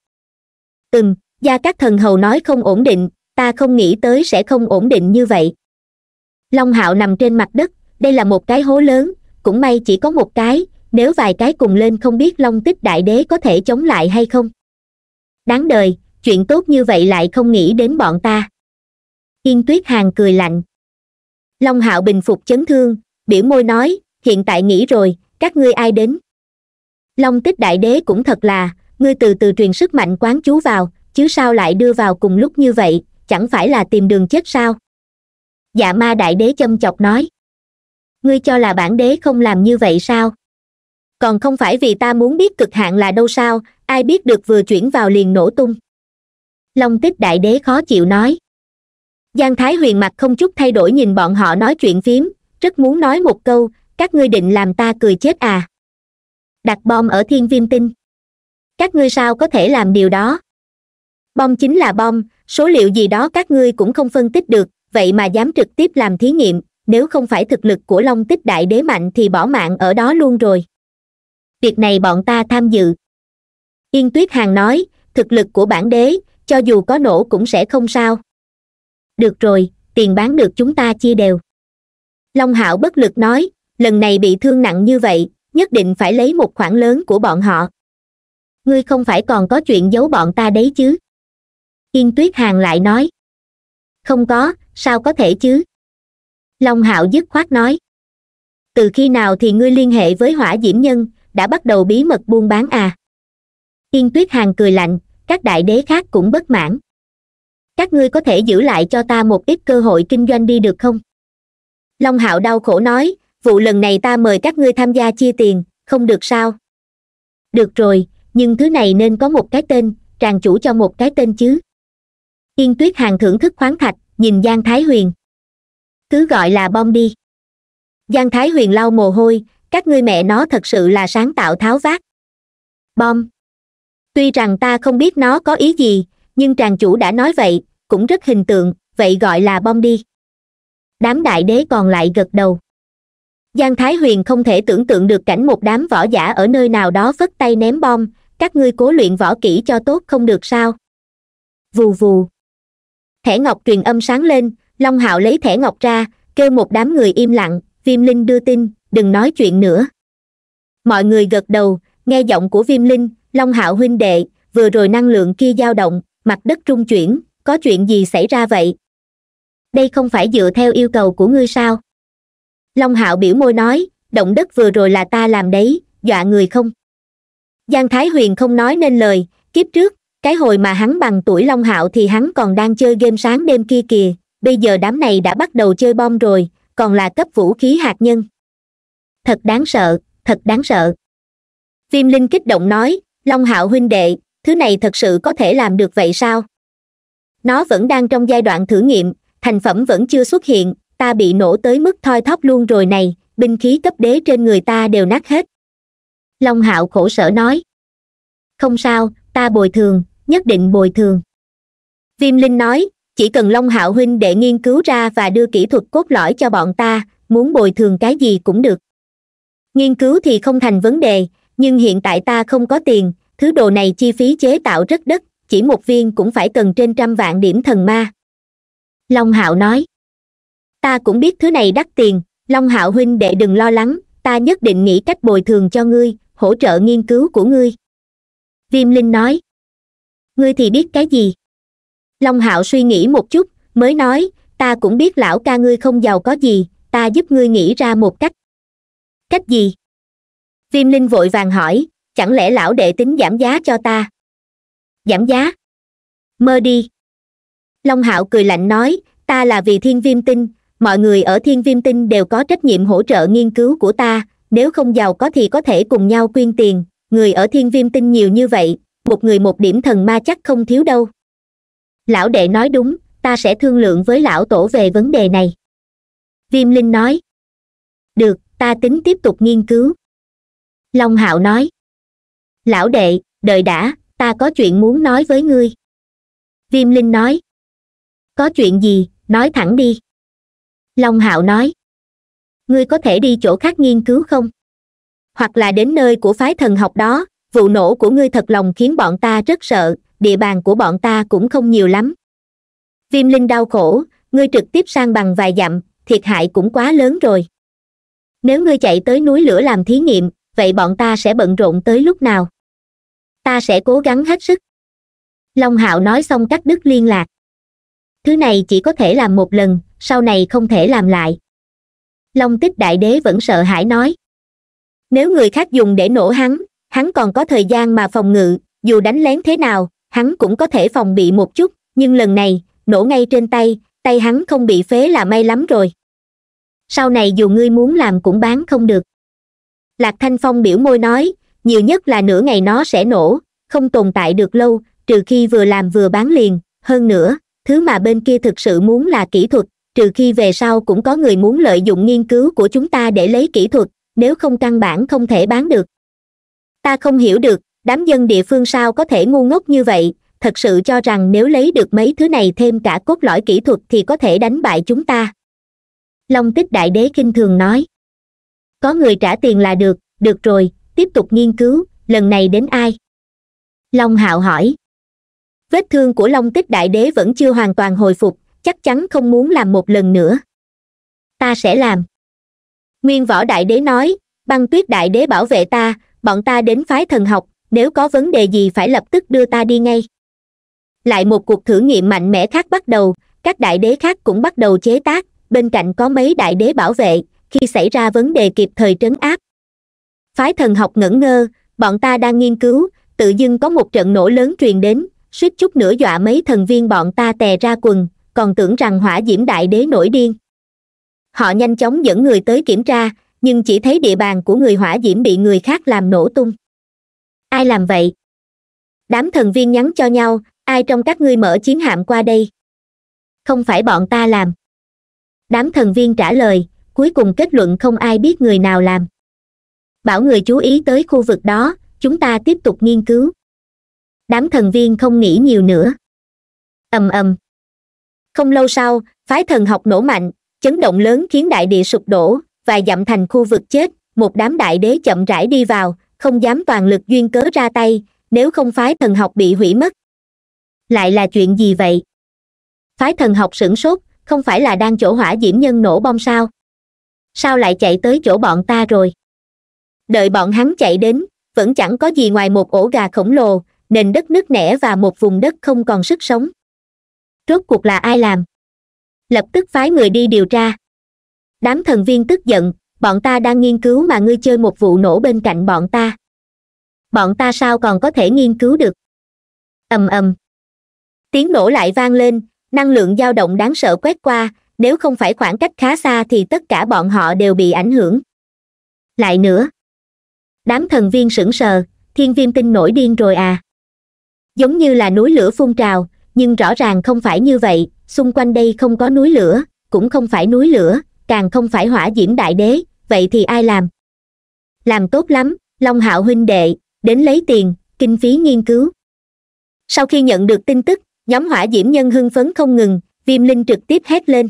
ừm gia các thần hầu nói không ổn định ta không nghĩ tới sẽ không ổn định như vậy long hạo nằm trên mặt đất đây là một cái hố lớn cũng may chỉ có một cái nếu vài cái cùng lên không biết long tích đại đế có thể chống lại hay không đáng đời chuyện tốt như vậy lại không nghĩ đến bọn ta yên tuyết hàng cười lạnh long hạo bình phục chấn thương biểu môi nói hiện tại nghĩ rồi các ngươi ai đến long tích đại đế cũng thật là ngươi từ từ truyền sức mạnh quán chú vào chứ sao lại đưa vào cùng lúc như vậy chẳng phải là tìm đường chết sao dạ ma đại đế châm chọc nói ngươi cho là bản đế không làm như vậy sao còn không phải vì ta muốn biết cực hạn là đâu sao ai biết được vừa chuyển vào liền nổ tung long tích đại đế khó chịu nói giang thái huyền mặt không chút thay đổi nhìn bọn họ nói chuyện phím, rất muốn nói một câu các ngươi định làm ta cười chết à đặt bom ở thiên viêm tinh các ngươi sao có thể làm điều đó bom chính là bom số liệu gì đó các ngươi cũng không phân tích được vậy mà dám trực tiếp làm thí nghiệm nếu không phải thực lực của long tích đại đế mạnh thì bỏ mạng ở đó luôn rồi việc này bọn ta tham dự yên tuyết hàn nói thực lực của bản đế cho dù có nổ cũng sẽ không sao được rồi tiền bán được chúng ta chia đều long hạo bất lực nói lần này bị thương nặng như vậy nhất định phải lấy một khoản lớn của bọn họ ngươi không phải còn có chuyện giấu bọn ta đấy chứ yên tuyết hàn lại nói không có sao có thể chứ long hạo dứt khoát nói từ khi nào thì ngươi liên hệ với hỏa diễm nhân đã bắt đầu bí mật buôn bán à yên tuyết hàn cười lạnh các đại đế khác cũng bất mãn các ngươi có thể giữ lại cho ta một ít cơ hội kinh doanh đi được không long hạo đau khổ nói vụ lần này ta mời các ngươi tham gia chia tiền không được sao được rồi nhưng thứ này nên có một cái tên tràng chủ cho một cái tên chứ yên tuyết hàng thưởng thức khoáng thạch nhìn giang thái huyền cứ gọi là bom đi giang thái huyền lau mồ hôi các ngươi mẹ nó thật sự là sáng tạo tháo vát bom tuy rằng ta không biết nó có ý gì nhưng tràng chủ đã nói vậy cũng rất hình tượng vậy gọi là bom đi đám đại đế còn lại gật đầu giang thái huyền không thể tưởng tượng được cảnh một đám võ giả ở nơi nào đó vất tay ném bom các ngươi cố luyện võ kỹ cho tốt không được sao vù vù thẻ ngọc truyền âm sáng lên long hạo lấy thẻ ngọc ra kêu một đám người im lặng viêm linh đưa tin đừng nói chuyện nữa mọi người gật đầu nghe giọng của viêm linh long hạo huynh đệ vừa rồi năng lượng kia dao động mặt đất trung chuyển có chuyện gì xảy ra vậy đây không phải dựa theo yêu cầu của ngươi sao long hạo biểu môi nói động đất vừa rồi là ta làm đấy dọa người không giang thái huyền không nói nên lời kiếp trước cái hồi mà hắn bằng tuổi long hạo thì hắn còn đang chơi game sáng đêm kia kìa bây giờ đám này đã bắt đầu chơi bom rồi còn là cấp vũ khí hạt nhân thật đáng sợ thật đáng sợ viêm linh kích động nói long hạo huynh đệ thứ này thật sự có thể làm được vậy sao nó vẫn đang trong giai đoạn thử nghiệm thành phẩm vẫn chưa xuất hiện ta bị nổ tới mức thoi thóp luôn rồi này binh khí cấp đế trên người ta đều nát hết long hạo khổ sở nói không sao ta bồi thường nhất định bồi thường viêm linh nói chỉ cần long hạo huynh để nghiên cứu ra và đưa kỹ thuật cốt lõi cho bọn ta muốn bồi thường cái gì cũng được nghiên cứu thì không thành vấn đề nhưng hiện tại ta không có tiền thứ đồ này chi phí chế tạo rất đất chỉ một viên cũng phải cần trên trăm vạn điểm thần ma long hạo nói ta cũng biết thứ này đắt tiền long hạo huynh đệ đừng lo lắng ta nhất định nghĩ cách bồi thường cho ngươi hỗ trợ nghiên cứu của ngươi viêm linh nói ngươi thì biết cái gì long hạo suy nghĩ một chút mới nói ta cũng biết lão ca ngươi không giàu có gì ta giúp ngươi nghĩ ra một cách cách gì viêm linh vội vàng hỏi chẳng lẽ lão đệ tính giảm giá cho ta giảm giá mơ đi long hạo cười lạnh nói ta là vì thiên viêm tinh mọi người ở thiên viêm tinh đều có trách nhiệm hỗ trợ nghiên cứu của ta nếu không giàu có thì có thể cùng nhau quyên tiền người ở thiên viêm tinh nhiều như vậy một người một điểm thần ma chắc không thiếu đâu lão đệ nói đúng ta sẽ thương lượng với lão tổ về vấn đề này viêm linh nói được ta tính tiếp tục nghiên cứu long hạo nói lão đệ đợi đã ta có chuyện muốn nói với ngươi viêm linh nói có chuyện gì nói thẳng đi long hạo nói ngươi có thể đi chỗ khác nghiên cứu không hoặc là đến nơi của phái thần học đó vụ nổ của ngươi thật lòng khiến bọn ta rất sợ địa bàn của bọn ta cũng không nhiều lắm viêm linh đau khổ ngươi trực tiếp sang bằng vài dặm thiệt hại cũng quá lớn rồi nếu ngươi chạy tới núi lửa làm thí nghiệm vậy bọn ta sẽ bận rộn tới lúc nào ta sẽ cố gắng hết sức long hạo nói xong cắt đứt liên lạc thứ này chỉ có thể làm một lần sau này không thể làm lại long tích đại đế vẫn sợ hãi nói nếu người khác dùng để nổ hắn hắn còn có thời gian mà phòng ngự dù đánh lén thế nào hắn cũng có thể phòng bị một chút nhưng lần này nổ ngay trên tay tay hắn không bị phế là may lắm rồi sau này dù ngươi muốn làm cũng bán không được lạc thanh phong biểu môi nói nhiều nhất là nửa ngày nó sẽ nổ không tồn tại được lâu trừ khi vừa làm vừa bán liền hơn nữa thứ mà bên kia thực sự muốn là kỹ thuật trừ khi về sau cũng có người muốn lợi dụng nghiên cứu của chúng ta để lấy kỹ thuật nếu không căn bản không thể bán được ta không hiểu được đám dân địa phương sao có thể ngu ngốc như vậy thật sự cho rằng nếu lấy được mấy thứ này thêm cả cốt lõi kỹ thuật thì có thể đánh bại chúng ta long tích đại đế kinh thường nói có người trả tiền là được được rồi tiếp tục nghiên cứu lần này đến ai long hạo hỏi vết thương của long tích đại đế vẫn chưa hoàn toàn hồi phục chắc chắn không muốn làm một lần nữa ta sẽ làm nguyên võ đại đế nói băng tuyết đại đế bảo vệ ta bọn ta đến phái thần học nếu có vấn đề gì phải lập tức đưa ta đi ngay lại một cuộc thử nghiệm mạnh mẽ khác bắt đầu các đại đế khác cũng bắt đầu chế tác bên cạnh có mấy đại đế bảo vệ khi xảy ra vấn đề kịp thời trấn áp phái thần học ngẩn ngơ bọn ta đang nghiên cứu tự dưng có một trận nổ lớn truyền đến suýt chút nữa dọa mấy thần viên bọn ta tè ra quần còn tưởng rằng hỏa diễm đại đế nổi điên họ nhanh chóng dẫn người tới kiểm tra nhưng chỉ thấy địa bàn của người hỏa diễm bị người khác làm nổ tung ai làm vậy đám thần viên nhắn cho nhau ai trong các ngươi mở chiến hạm qua đây không phải bọn ta làm đám thần viên trả lời cuối cùng kết luận không ai biết người nào làm bảo người chú ý tới khu vực đó chúng ta tiếp tục nghiên cứu đám thần viên không nghĩ nhiều nữa ầm ầm không lâu sau phái thần học nổ mạnh chấn động lớn khiến đại địa sụp đổ và dặm thành khu vực chết một đám đại đế chậm rãi đi vào không dám toàn lực duyên cớ ra tay nếu không phái thần học bị hủy mất lại là chuyện gì vậy phái thần học sửng sốt không phải là đang chỗ hỏa diễm nhân nổ bom sao sao lại chạy tới chỗ bọn ta rồi đợi bọn hắn chạy đến vẫn chẳng có gì ngoài một ổ gà khổng lồ nền đất nứt nẻ và một vùng đất không còn sức sống rốt cuộc là ai làm lập tức phái người đi điều tra đám thần viên tức giận bọn ta đang nghiên cứu mà ngươi chơi một vụ nổ bên cạnh bọn ta bọn ta sao còn có thể nghiên cứu được ầm ầm tiếng nổ lại vang lên năng lượng dao động đáng sợ quét qua nếu không phải khoảng cách khá xa thì tất cả bọn họ đều bị ảnh hưởng lại nữa đám thần viên sững sờ thiên viêm tinh nổi điên rồi à giống như là núi lửa phun trào nhưng rõ ràng không phải như vậy xung quanh đây không có núi lửa cũng không phải núi lửa càng không phải hỏa diễm đại đế vậy thì ai làm làm tốt lắm long hạo huynh đệ đến lấy tiền kinh phí nghiên cứu sau khi nhận được tin tức nhóm hỏa diễm nhân hưng phấn không ngừng viêm linh trực tiếp hét lên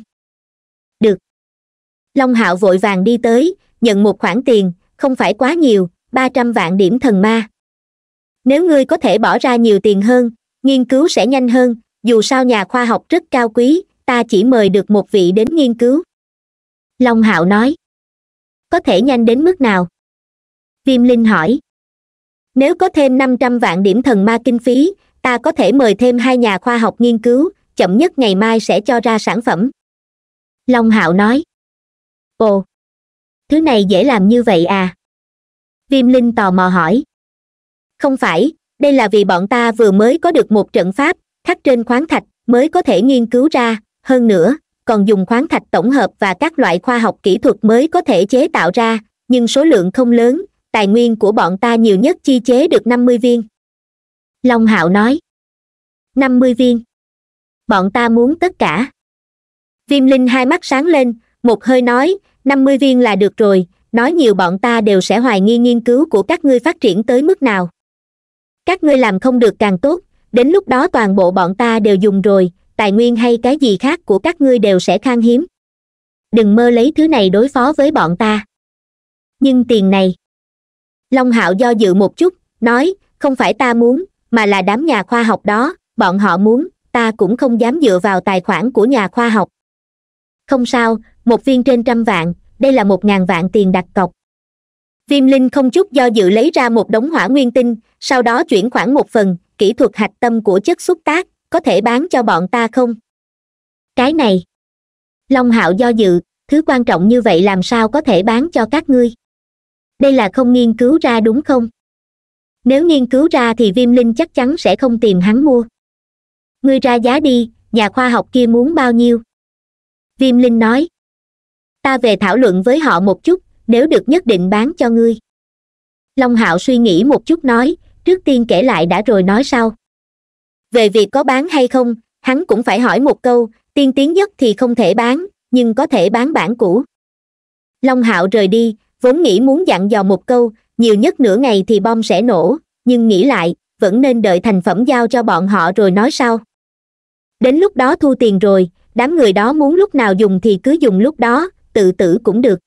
long hạo vội vàng đi tới nhận một khoản tiền không phải quá nhiều ba trăm vạn điểm thần ma nếu ngươi có thể bỏ ra nhiều tiền hơn nghiên cứu sẽ nhanh hơn dù sao nhà khoa học rất cao quý ta chỉ mời được một vị đến nghiên cứu long hạo nói có thể nhanh đến mức nào viêm linh hỏi nếu có thêm năm trăm vạn điểm thần ma kinh phí ta có thể mời thêm hai nhà khoa học nghiên cứu chậm nhất ngày mai sẽ cho ra sản phẩm long hạo nói ồ thứ này dễ làm như vậy à viêm linh tò mò hỏi không phải đây là vì bọn ta vừa mới có được một trận pháp khắc trên khoáng thạch mới có thể nghiên cứu ra hơn nữa còn dùng khoáng thạch tổng hợp và các loại khoa học kỹ thuật mới có thể chế tạo ra nhưng số lượng không lớn tài nguyên của bọn ta nhiều nhất chi chế được năm mươi viên long hạo nói năm mươi viên bọn ta muốn tất cả viêm linh hai mắt sáng lên một hơi nói năm mươi viên là được rồi nói nhiều bọn ta đều sẽ hoài nghi nghiên cứu của các ngươi phát triển tới mức nào các ngươi làm không được càng tốt đến lúc đó toàn bộ bọn ta đều dùng rồi tài nguyên hay cái gì khác của các ngươi đều sẽ khan hiếm đừng mơ lấy thứ này đối phó với bọn ta nhưng tiền này long hạo do dự một chút nói không phải ta muốn mà là đám nhà khoa học đó bọn họ muốn ta cũng không dám dựa vào tài khoản của nhà khoa học không sao một viên trên trăm vạn đây là một ngàn vạn tiền đặt cọc viêm linh không chút do dự lấy ra một đống hỏa nguyên tinh sau đó chuyển khoảng một phần kỹ thuật hạch tâm của chất xúc tác có thể bán cho bọn ta không cái này long hạo do dự thứ quan trọng như vậy làm sao có thể bán cho các ngươi đây là không nghiên cứu ra đúng không nếu nghiên cứu ra thì viêm linh chắc chắn sẽ không tìm hắn mua ngươi ra giá đi nhà khoa học kia muốn bao nhiêu viêm linh nói ta về thảo luận với họ một chút nếu được nhất định bán cho ngươi long hạo suy nghĩ một chút nói trước tiên kể lại đã rồi nói sau về việc có bán hay không hắn cũng phải hỏi một câu tiên tiến nhất thì không thể bán nhưng có thể bán bản cũ long hạo rời đi vốn nghĩ muốn dặn dò một câu nhiều nhất nửa ngày thì bom sẽ nổ nhưng nghĩ lại vẫn nên đợi thành phẩm giao cho bọn họ rồi nói sau đến lúc đó thu tiền rồi đám người đó muốn lúc nào dùng thì cứ dùng lúc đó tự tử cũng được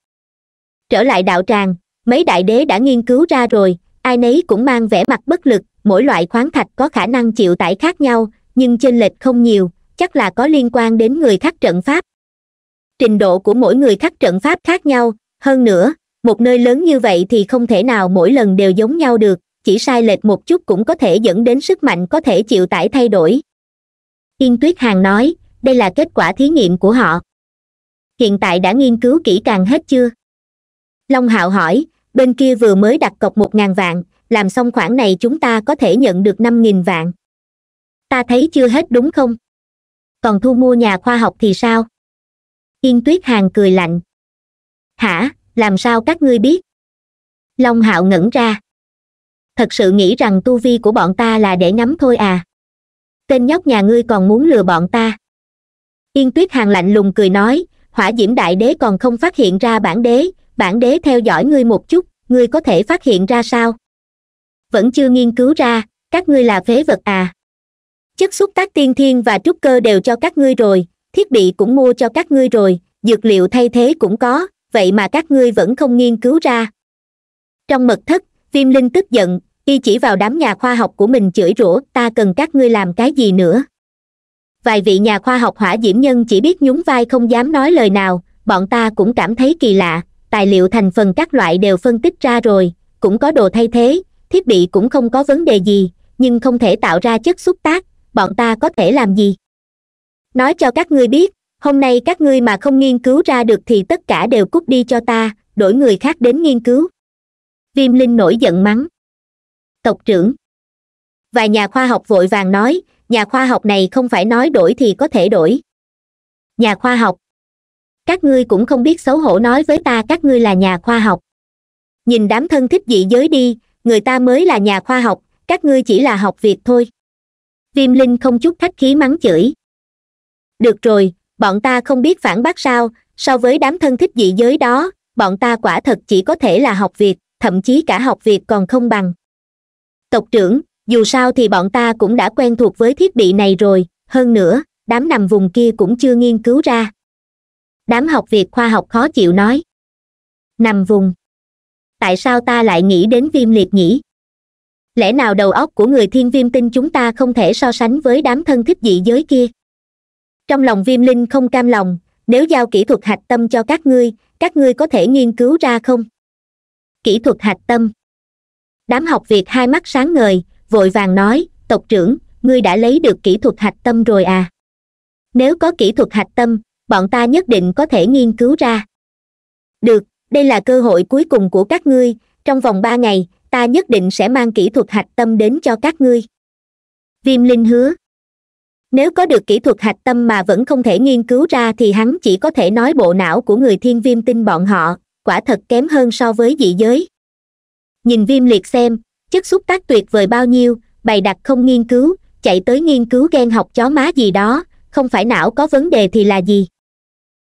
trở lại đạo tràng mấy đại đế đã nghiên cứu ra rồi ai nấy cũng mang vẻ mặt bất lực mỗi loại khoáng thạch có khả năng chịu tải khác nhau nhưng chênh lệch không nhiều chắc là có liên quan đến người khắc trận pháp trình độ của mỗi người khắc trận pháp khác nhau hơn nữa một nơi lớn như vậy thì không thể nào mỗi lần đều giống nhau được chỉ sai lệch một chút cũng có thể dẫn đến sức mạnh có thể chịu tải thay đổi yên tuyết hàng nói đây là kết quả thí nghiệm của họ hiện tại đã nghiên cứu kỹ càng hết chưa long hạo hỏi bên kia vừa mới đặt cọc một ngàn vạn làm xong khoản này chúng ta có thể nhận được năm nghìn vạn ta thấy chưa hết đúng không còn thu mua nhà khoa học thì sao yên tuyết hàn cười lạnh hả làm sao các ngươi biết long hạo ngẩn ra thật sự nghĩ rằng tu vi của bọn ta là để ngắm thôi à tên nhóc nhà ngươi còn muốn lừa bọn ta yên tuyết hàn lạnh lùng cười nói hỏa diễm đại đế còn không phát hiện ra bản đế bản đế theo dõi ngươi một chút ngươi có thể phát hiện ra sao vẫn chưa nghiên cứu ra các ngươi là phế vật à chất xúc tác tiên thiên và trúc cơ đều cho các ngươi rồi thiết bị cũng mua cho các ngươi rồi dược liệu thay thế cũng có vậy mà các ngươi vẫn không nghiên cứu ra trong mật thất viêm linh tức giận y chỉ vào đám nhà khoa học của mình chửi rủa ta cần các ngươi làm cái gì nữa vài vị nhà khoa học hỏa diễm nhân chỉ biết nhún vai không dám nói lời nào bọn ta cũng cảm thấy kỳ lạ tài liệu thành phần các loại đều phân tích ra rồi cũng có đồ thay thế thiết bị cũng không có vấn đề gì nhưng không thể tạo ra chất xúc tác bọn ta có thể làm gì nói cho các ngươi biết hôm nay các ngươi mà không nghiên cứu ra được thì tất cả đều cút đi cho ta đổi người khác đến nghiên cứu viêm linh nổi giận mắng tộc trưởng vài nhà khoa học vội vàng nói nhà khoa học này không phải nói đổi thì có thể đổi nhà khoa học các ngươi cũng không biết xấu hổ nói với ta các ngươi là nhà khoa học nhìn đám thân thích dị giới đi người ta mới là nhà khoa học các ngươi chỉ là học việc thôi viêm linh không chút khách khí mắng chửi được rồi bọn ta không biết phản bác sao so với đám thân thích dị giới đó bọn ta quả thật chỉ có thể là học việc thậm chí cả học việc còn không bằng tộc trưởng dù sao thì bọn ta cũng đã quen thuộc với thiết bị này rồi hơn nữa đám nằm vùng kia cũng chưa nghiên cứu ra đám học việt khoa học khó chịu nói nằm vùng tại sao ta lại nghĩ đến viêm liệt nhỉ lẽ nào đầu óc của người thiên viêm tinh chúng ta không thể so sánh với đám thân thích dị giới kia trong lòng viêm linh không cam lòng nếu giao kỹ thuật hạch tâm cho các ngươi các ngươi có thể nghiên cứu ra không kỹ thuật hạch tâm đám học việt hai mắt sáng ngời vội vàng nói tộc trưởng ngươi đã lấy được kỹ thuật hạch tâm rồi à nếu có kỹ thuật hạch tâm bọn ta nhất định có thể nghiên cứu ra được đây là cơ hội cuối cùng của các ngươi trong vòng ba ngày ta nhất định sẽ mang kỹ thuật hạch tâm đến cho các ngươi viêm linh hứa nếu có được kỹ thuật hạch tâm mà vẫn không thể nghiên cứu ra thì hắn chỉ có thể nói bộ não của người thiên viêm tin bọn họ quả thật kém hơn so với dị giới nhìn viêm liệt xem chất xúc tác tuyệt vời bao nhiêu bày đặt không nghiên cứu chạy tới nghiên cứu ghen học chó má gì đó không phải não có vấn đề thì là gì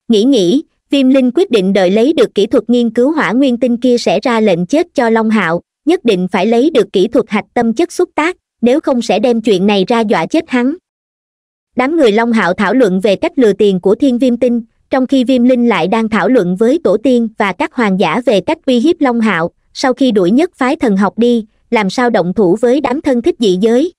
nghĩ nghĩ viêm linh quyết định đợi lấy được kỹ thuật nghiên cứu hỏa nguyên tinh kia sẽ ra lệnh chết cho long hạo nhất định phải lấy được kỹ thuật hạch tâm chất xúc tác nếu không sẽ đem chuyện này ra dọa chết hắn đám người long hạo thảo luận về cách lừa tiền của thiên viêm tinh trong khi viêm linh lại đang thảo luận với tổ tiên và các hoàng giả về cách uy hiếp long hạo sau khi đuổi nhất phái thần học đi làm sao động thủ với đám thân thích dị giới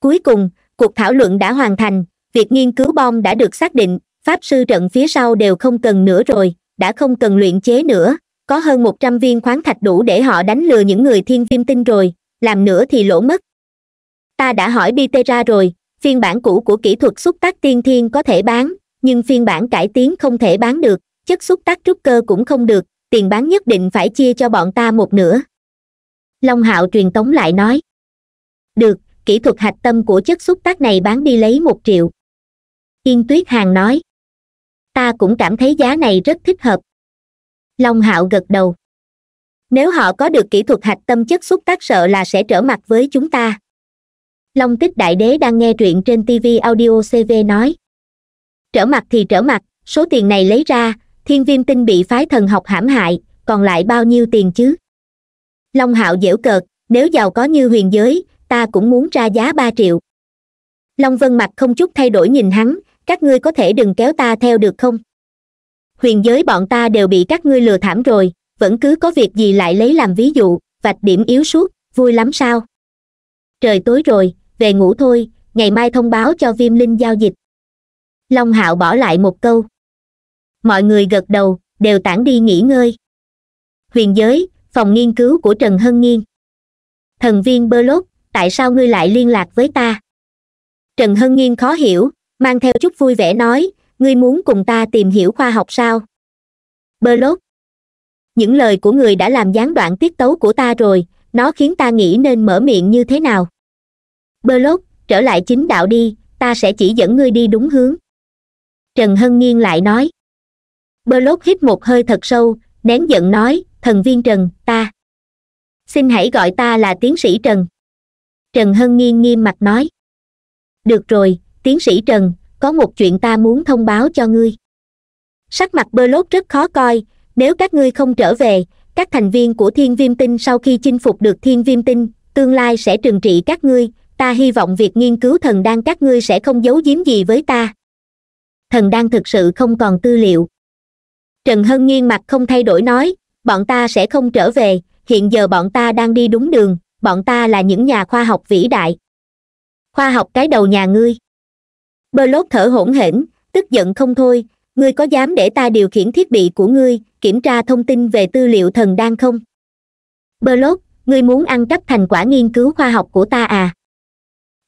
cuối cùng cuộc thảo luận đã hoàn thành việc nghiên cứu bom đã được xác định pháp sư trận phía sau đều không cần nữa rồi đã không cần luyện chế nữa có hơn một trăm viên khoáng thạch đủ để họ đánh lừa những người thiên viêm tinh rồi làm nữa thì lỗ mất ta đã hỏi bitera rồi phiên bản cũ của kỹ thuật xúc tác tiên thiên có thể bán nhưng phiên bản cải tiến không thể bán được chất xúc tác trúc cơ cũng không được tiền bán nhất định phải chia cho bọn ta một nửa long hạo truyền tống lại nói được kỹ thuật hạch tâm của chất xúc tác này bán đi lấy một triệu yên tuyết hàn nói ta cũng cảm thấy giá này rất thích hợp long hạo gật đầu nếu họ có được kỹ thuật hạch tâm chất xúc tác sợ là sẽ trở mặt với chúng ta long tích đại đế đang nghe truyện trên tv audio cv nói trở mặt thì trở mặt số tiền này lấy ra thiên viêm tinh bị phái thần học hãm hại còn lại bao nhiêu tiền chứ long hạo dễu cợt nếu giàu có như huyền giới ta cũng muốn ra giá ba triệu long vân mặt không chút thay đổi nhìn hắn các ngươi có thể đừng kéo ta theo được không huyền giới bọn ta đều bị các ngươi lừa thảm rồi vẫn cứ có việc gì lại lấy làm ví dụ vạch điểm yếu suốt vui lắm sao trời tối rồi về ngủ thôi ngày mai thông báo cho viêm linh giao dịch long hạo bỏ lại một câu mọi người gật đầu đều tản đi nghỉ ngơi huyền giới phòng nghiên cứu của trần hân nghiên thần viên bơ lốt tại sao ngươi lại liên lạc với ta trần hân nghiên khó hiểu mang theo chút vui vẻ nói ngươi muốn cùng ta tìm hiểu khoa học sao bơ lốt những lời của người đã làm gián đoạn tiết tấu của ta rồi nó khiến ta nghĩ nên mở miệng như thế nào bơ lốt trở lại chính đạo đi ta sẽ chỉ dẫn ngươi đi đúng hướng trần hân nghiên lại nói bơ lốt hít một hơi thật sâu nén giận nói thần viên trần ta xin hãy gọi ta là tiến sĩ trần trần hân nghiêng nghiêm mặt nói được rồi tiến sĩ trần có một chuyện ta muốn thông báo cho ngươi sắc mặt bơ lốt rất khó coi nếu các ngươi không trở về các thành viên của thiên viêm tinh sau khi chinh phục được thiên viêm tinh tương lai sẽ trừng trị các ngươi ta hy vọng việc nghiên cứu thần đan các ngươi sẽ không giấu giếm gì với ta thần đan thực sự không còn tư liệu trần hân nghiêng mặt không thay đổi nói bọn ta sẽ không trở về hiện giờ bọn ta đang đi đúng đường bọn ta là những nhà khoa học vĩ đại khoa học cái đầu nhà ngươi bơ lốt thở hổn hển tức giận không thôi ngươi có dám để ta điều khiển thiết bị của ngươi kiểm tra thông tin về tư liệu thần đan không bơ lốt ngươi muốn ăn cắp thành quả nghiên cứu khoa học của ta à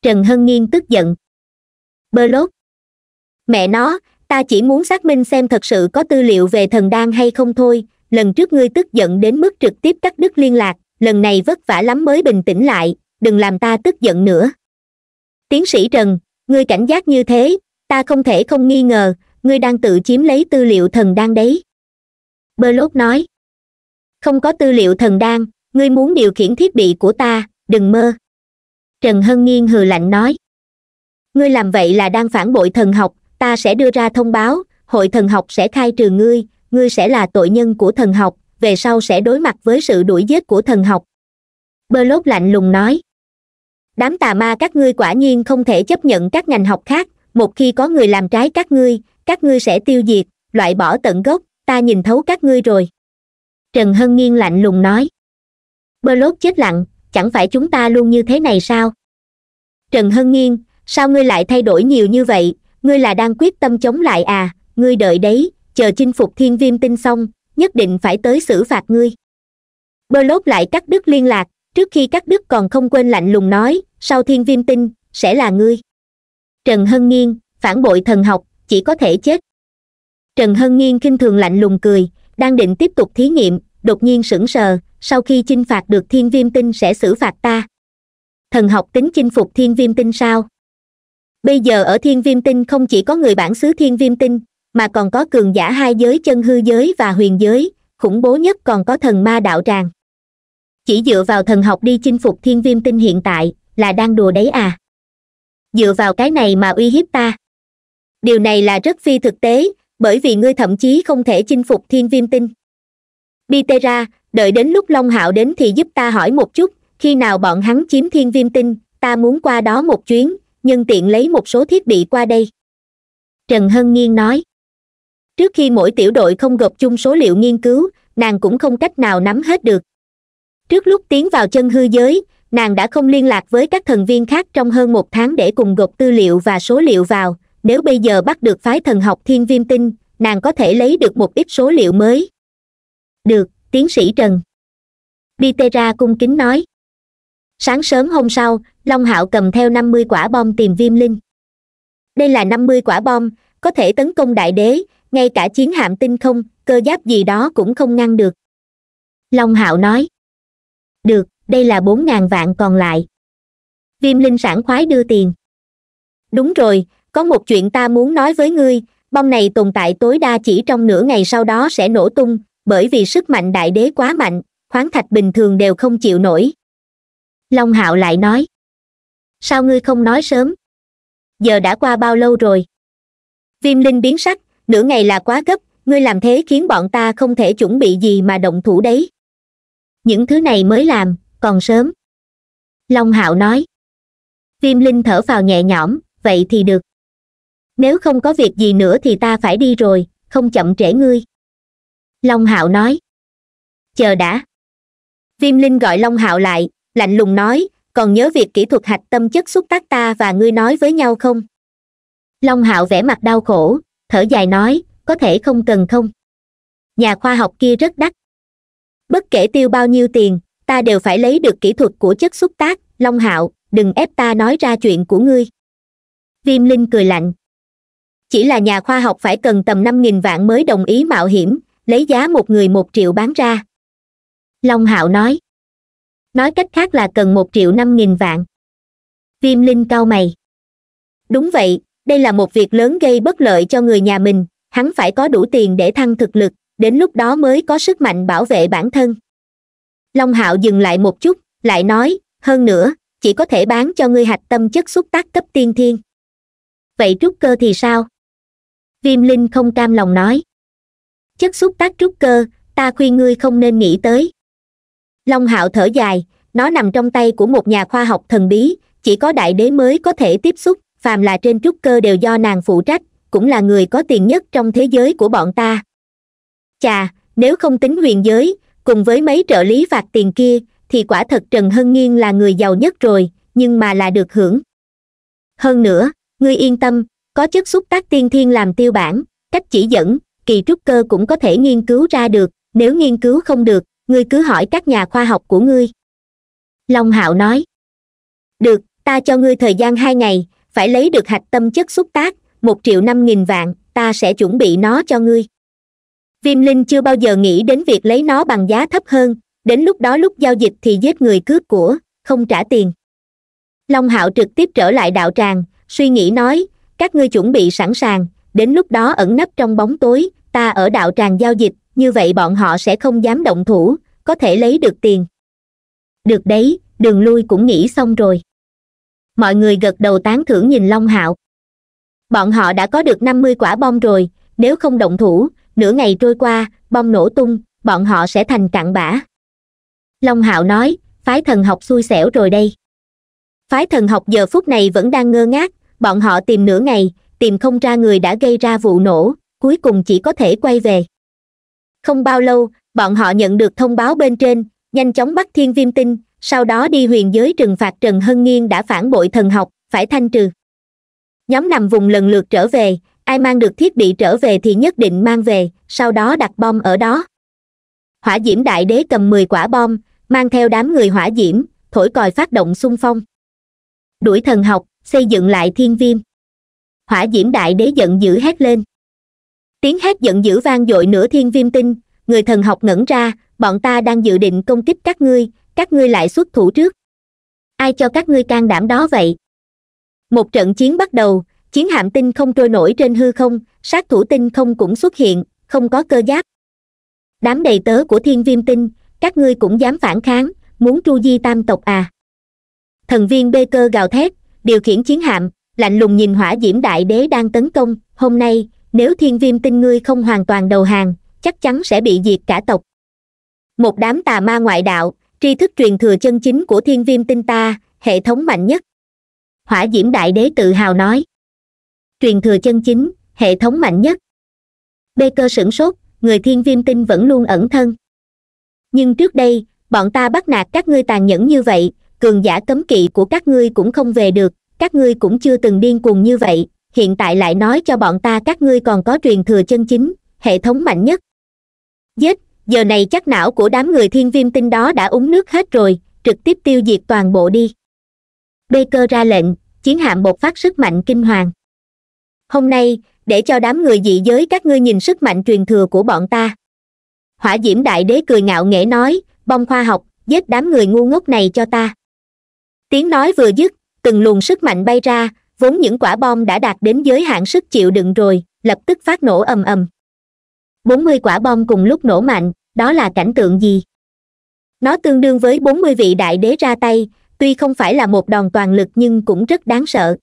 trần hân nghiên tức giận bơ lốt mẹ nó ta chỉ muốn xác minh xem thật sự có tư liệu về thần đan hay không thôi lần trước ngươi tức giận đến mức trực tiếp cắt đứt liên lạc lần này vất vả lắm mới bình tĩnh lại đừng làm ta tức giận nữa tiến sĩ trần ngươi cảnh giác như thế ta không thể không nghi ngờ ngươi đang tự chiếm lấy tư liệu thần đan đấy bơ lốt nói không có tư liệu thần đan ngươi muốn điều khiển thiết bị của ta đừng mơ trần hân nghiêng hừ lạnh nói ngươi làm vậy là đang phản bội thần học ta sẽ đưa ra thông báo hội thần học sẽ khai trừ ngươi ngươi sẽ là tội nhân của thần học về sau sẽ đối mặt với sự đuổi giết của thần học bơ lốt lạnh lùng nói đám tà ma các ngươi quả nhiên không thể chấp nhận các ngành học khác một khi có người làm trái các ngươi các ngươi sẽ tiêu diệt loại bỏ tận gốc ta nhìn thấu các ngươi rồi trần hân nghiêng lạnh lùng nói bơ lốt chết lặng chẳng phải chúng ta luôn như thế này sao trần hân nghiêng sao ngươi lại thay đổi nhiều như vậy ngươi là đang quyết tâm chống lại à ngươi đợi đấy chờ chinh phục thiên viêm tinh xong nhất định phải tới xử phạt ngươi bơ lốt lại cắt đứt liên lạc trước khi cắt đứt còn không quên lạnh lùng nói sau thiên viêm tinh sẽ là ngươi trần hân nghiên phản bội thần học chỉ có thể chết trần hân nghiên kinh thường lạnh lùng cười đang định tiếp tục thí nghiệm đột nhiên sững sờ sau khi chinh phạt được thiên viêm tinh sẽ xử phạt ta thần học tính chinh phục thiên viêm tinh sao bây giờ ở thiên viêm tinh không chỉ có người bản xứ thiên viêm tinh mà còn có cường giả hai giới chân hư giới và huyền giới khủng bố nhất còn có thần ma đạo tràng chỉ dựa vào thần học đi chinh phục thiên viêm tinh hiện tại là đang đùa đấy à dựa vào cái này mà uy hiếp ta điều này là rất phi thực tế bởi vì ngươi thậm chí không thể chinh phục thiên viêm tinh bitera đợi đến lúc long hạo đến thì giúp ta hỏi một chút khi nào bọn hắn chiếm thiên viêm tinh ta muốn qua đó một chuyến nhân tiện lấy một số thiết bị qua đây trần hân nghiên nói trước khi mỗi tiểu đội không gộp chung số liệu nghiên cứu nàng cũng không cách nào nắm hết được trước lúc tiến vào chân hư giới nàng đã không liên lạc với các thần viên khác trong hơn một tháng để cùng gộp tư liệu và số liệu vào nếu bây giờ bắt được phái thần học thiên viêm tinh nàng có thể lấy được một ít số liệu mới được tiến sĩ trần Bitera cung kính nói sáng sớm hôm sau long hạo cầm theo năm mươi quả bom tìm viêm linh đây là năm mươi quả bom có thể tấn công đại đế ngay cả chiến hạm tinh không cơ giáp gì đó cũng không ngăn được long hạo nói được đây là bốn ngàn vạn còn lại viêm linh sảng khoái đưa tiền đúng rồi có một chuyện ta muốn nói với ngươi bom này tồn tại tối đa chỉ trong nửa ngày sau đó sẽ nổ tung bởi vì sức mạnh đại đế quá mạnh khoáng thạch bình thường đều không chịu nổi long hạo lại nói sao ngươi không nói sớm giờ đã qua bao lâu rồi viêm linh biến sắc nửa ngày là quá gấp ngươi làm thế khiến bọn ta không thể chuẩn bị gì mà động thủ đấy những thứ này mới làm còn sớm long hạo nói viêm linh thở vào nhẹ nhõm vậy thì được nếu không có việc gì nữa thì ta phải đi rồi không chậm trễ ngươi long hạo nói chờ đã viêm linh gọi long hạo lại lạnh lùng nói còn nhớ việc kỹ thuật hạch tâm chất xúc tác ta và ngươi nói với nhau không long hạo vẻ mặt đau khổ thở dài nói có thể không cần không nhà khoa học kia rất đắt bất kể tiêu bao nhiêu tiền ta đều phải lấy được kỹ thuật của chất xúc tác long hạo đừng ép ta nói ra chuyện của ngươi viêm linh cười lạnh chỉ là nhà khoa học phải cần tầm năm nghìn vạn mới đồng ý mạo hiểm lấy giá một người một triệu bán ra long hạo nói nói cách khác là cần một triệu năm nghìn vạn viêm linh cau mày đúng vậy đây là một việc lớn gây bất lợi cho người nhà mình hắn phải có đủ tiền để thăng thực lực đến lúc đó mới có sức mạnh bảo vệ bản thân long hạo dừng lại một chút lại nói hơn nữa chỉ có thể bán cho ngươi hạch tâm chất xúc tác cấp tiên thiên vậy trúc cơ thì sao viêm linh không cam lòng nói chất xúc tác trúc cơ ta khuyên ngươi không nên nghĩ tới long hạo thở dài nó nằm trong tay của một nhà khoa học thần bí chỉ có đại đế mới có thể tiếp xúc phàm là trên trúc cơ đều do nàng phụ trách cũng là người có tiền nhất trong thế giới của bọn ta chà nếu không tính huyền giới cùng với mấy trợ lý phạt tiền kia thì quả thật trần hân nghiên là người giàu nhất rồi nhưng mà là được hưởng hơn nữa ngươi yên tâm có chất xúc tác tiên thiên làm tiêu bản cách chỉ dẫn kỳ trúc cơ cũng có thể nghiên cứu ra được nếu nghiên cứu không được ngươi cứ hỏi các nhà khoa học của ngươi long hạo nói được ta cho ngươi thời gian hai ngày phải lấy được hạch tâm chất xúc tác một triệu năm nghìn vạn ta sẽ chuẩn bị nó cho ngươi viêm linh chưa bao giờ nghĩ đến việc lấy nó bằng giá thấp hơn đến lúc đó lúc giao dịch thì giết người cướp của không trả tiền long hạo trực tiếp trở lại đạo tràng suy nghĩ nói các ngươi chuẩn bị sẵn sàng đến lúc đó ẩn nấp trong bóng tối ta ở đạo tràng giao dịch như vậy bọn họ sẽ không dám động thủ có thể lấy được tiền được đấy đường lui cũng nghĩ xong rồi mọi người gật đầu tán thưởng nhìn long hạo bọn họ đã có được năm mươi quả bom rồi nếu không động thủ nửa ngày trôi qua bom nổ tung bọn họ sẽ thành cặn bã long hạo nói phái thần học xui xẻo rồi đây phái thần học giờ phút này vẫn đang ngơ ngác bọn họ tìm nửa ngày tìm không ra người đã gây ra vụ nổ cuối cùng chỉ có thể quay về không bao lâu bọn họ nhận được thông báo bên trên nhanh chóng bắt thiên viêm tinh sau đó đi huyền giới trừng phạt trần hân nghiên đã phản bội thần học phải thanh trừ nhóm nằm vùng lần lượt trở về ai mang được thiết bị trở về thì nhất định mang về sau đó đặt bom ở đó hỏa diễm đại đế cầm mười quả bom mang theo đám người hỏa diễm thổi còi phát động xung phong đuổi thần học xây dựng lại thiên viêm hỏa diễm đại đế giận dữ hét lên tiếng hét giận dữ vang dội nửa thiên viêm tinh người thần học ngẩn ra bọn ta đang dự định công kích các ngươi các ngươi lại xuất thủ trước ai cho các ngươi can đảm đó vậy một trận chiến bắt đầu chiến hạm tinh không trôi nổi trên hư không sát thủ tinh không cũng xuất hiện không có cơ giáp đám đầy tớ của thiên viêm tinh các ngươi cũng dám phản kháng muốn tru di tam tộc à thần viên bê cơ gào thét điều khiển chiến hạm lạnh lùng nhìn hỏa diễm đại đế đang tấn công hôm nay nếu thiên viêm tinh ngươi không hoàn toàn đầu hàng chắc chắn sẽ bị diệt cả tộc một đám tà ma ngoại đạo tri thức truyền thừa chân chính của thiên viêm tinh ta hệ thống mạnh nhất hỏa diễm đại đế tự hào nói truyền thừa chân chính hệ thống mạnh nhất bê cơ sửng sốt người thiên viêm tinh vẫn luôn ẩn thân nhưng trước đây bọn ta bắt nạt các ngươi tàn nhẫn như vậy cường giả cấm kỵ của các ngươi cũng không về được các ngươi cũng chưa từng điên cuồng như vậy hiện tại lại nói cho bọn ta các ngươi còn có truyền thừa chân chính hệ thống mạnh nhất giết giờ này chắc não của đám người thiên viêm tinh đó đã uống nước hết rồi trực tiếp tiêu diệt toàn bộ đi baker ra lệnh chiến hạm bộc phát sức mạnh kinh hoàng hôm nay để cho đám người dị giới các ngươi nhìn sức mạnh truyền thừa của bọn ta hỏa diễm đại đế cười ngạo nghễ nói bom khoa học giết đám người ngu ngốc này cho ta tiếng nói vừa dứt từng luồng sức mạnh bay ra vốn những quả bom đã đạt đến giới hạn sức chịu đựng rồi lập tức phát nổ ầm ầm bốn mươi quả bom cùng lúc nổ mạnh đó là cảnh tượng gì nó tương đương với bốn mươi vị đại đế ra tay tuy không phải là một đòn toàn lực nhưng cũng rất đáng sợ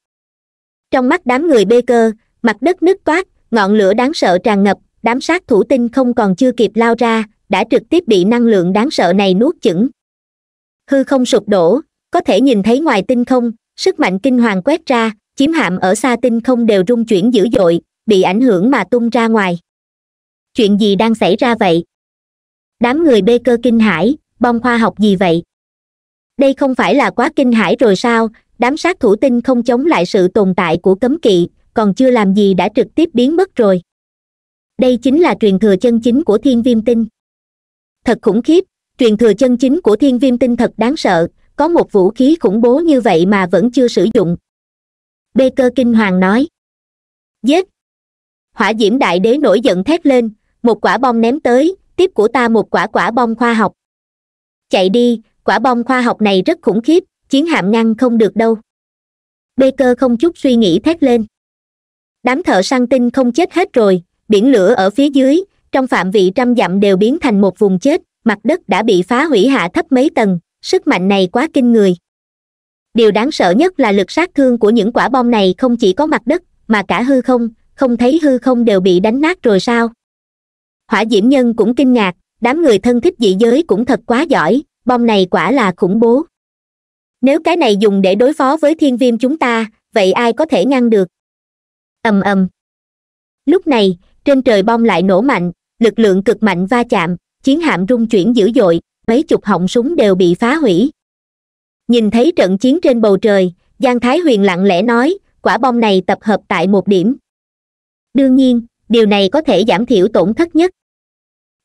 trong mắt đám người bê cơ mặt đất nứt toát ngọn lửa đáng sợ tràn ngập đám sát thủ tinh không còn chưa kịp lao ra đã trực tiếp bị năng lượng đáng sợ này nuốt chửng hư không sụp đổ có thể nhìn thấy ngoài tinh không sức mạnh kinh hoàng quét ra chiếm hạm ở xa tinh không đều rung chuyển dữ dội bị ảnh hưởng mà tung ra ngoài chuyện gì đang xảy ra vậy đám người bê cơ kinh hãi bom khoa học gì vậy đây không phải là quá kinh hãi rồi sao đám sát thủ tinh không chống lại sự tồn tại của cấm kỵ còn chưa làm gì đã trực tiếp biến mất rồi đây chính là truyền thừa chân chính của thiên viêm tinh thật khủng khiếp truyền thừa chân chính của thiên viêm tinh thật đáng sợ có một vũ khí khủng bố như vậy mà vẫn chưa sử dụng bê cơ kinh hoàng nói giết hỏa diễm đại đế nổi giận thét lên một quả bom ném tới tiếp của ta một quả quả bom khoa học chạy đi quả bom khoa học này rất khủng khiếp chiến hạm ngăn không được đâu bê cơ không chút suy nghĩ thét lên đám thợ săn tinh không chết hết rồi biển lửa ở phía dưới trong phạm vị trăm dặm đều biến thành một vùng chết mặt đất đã bị phá hủy hạ thấp mấy tầng sức mạnh này quá kinh người điều đáng sợ nhất là lực sát thương của những quả bom này không chỉ có mặt đất mà cả hư không không thấy hư không đều bị đánh nát rồi sao hỏa diễm nhân cũng kinh ngạc đám người thân thích dị giới cũng thật quá giỏi bom này quả là khủng bố nếu cái này dùng để đối phó với thiên viêm chúng ta vậy ai có thể ngăn được ầm ầm lúc này trên trời bom lại nổ mạnh lực lượng cực mạnh va chạm chiến hạm rung chuyển dữ dội mấy chục họng súng đều bị phá hủy nhìn thấy trận chiến trên bầu trời giang thái huyền lặng lẽ nói quả bom này tập hợp tại một điểm đương nhiên điều này có thể giảm thiểu tổn thất nhất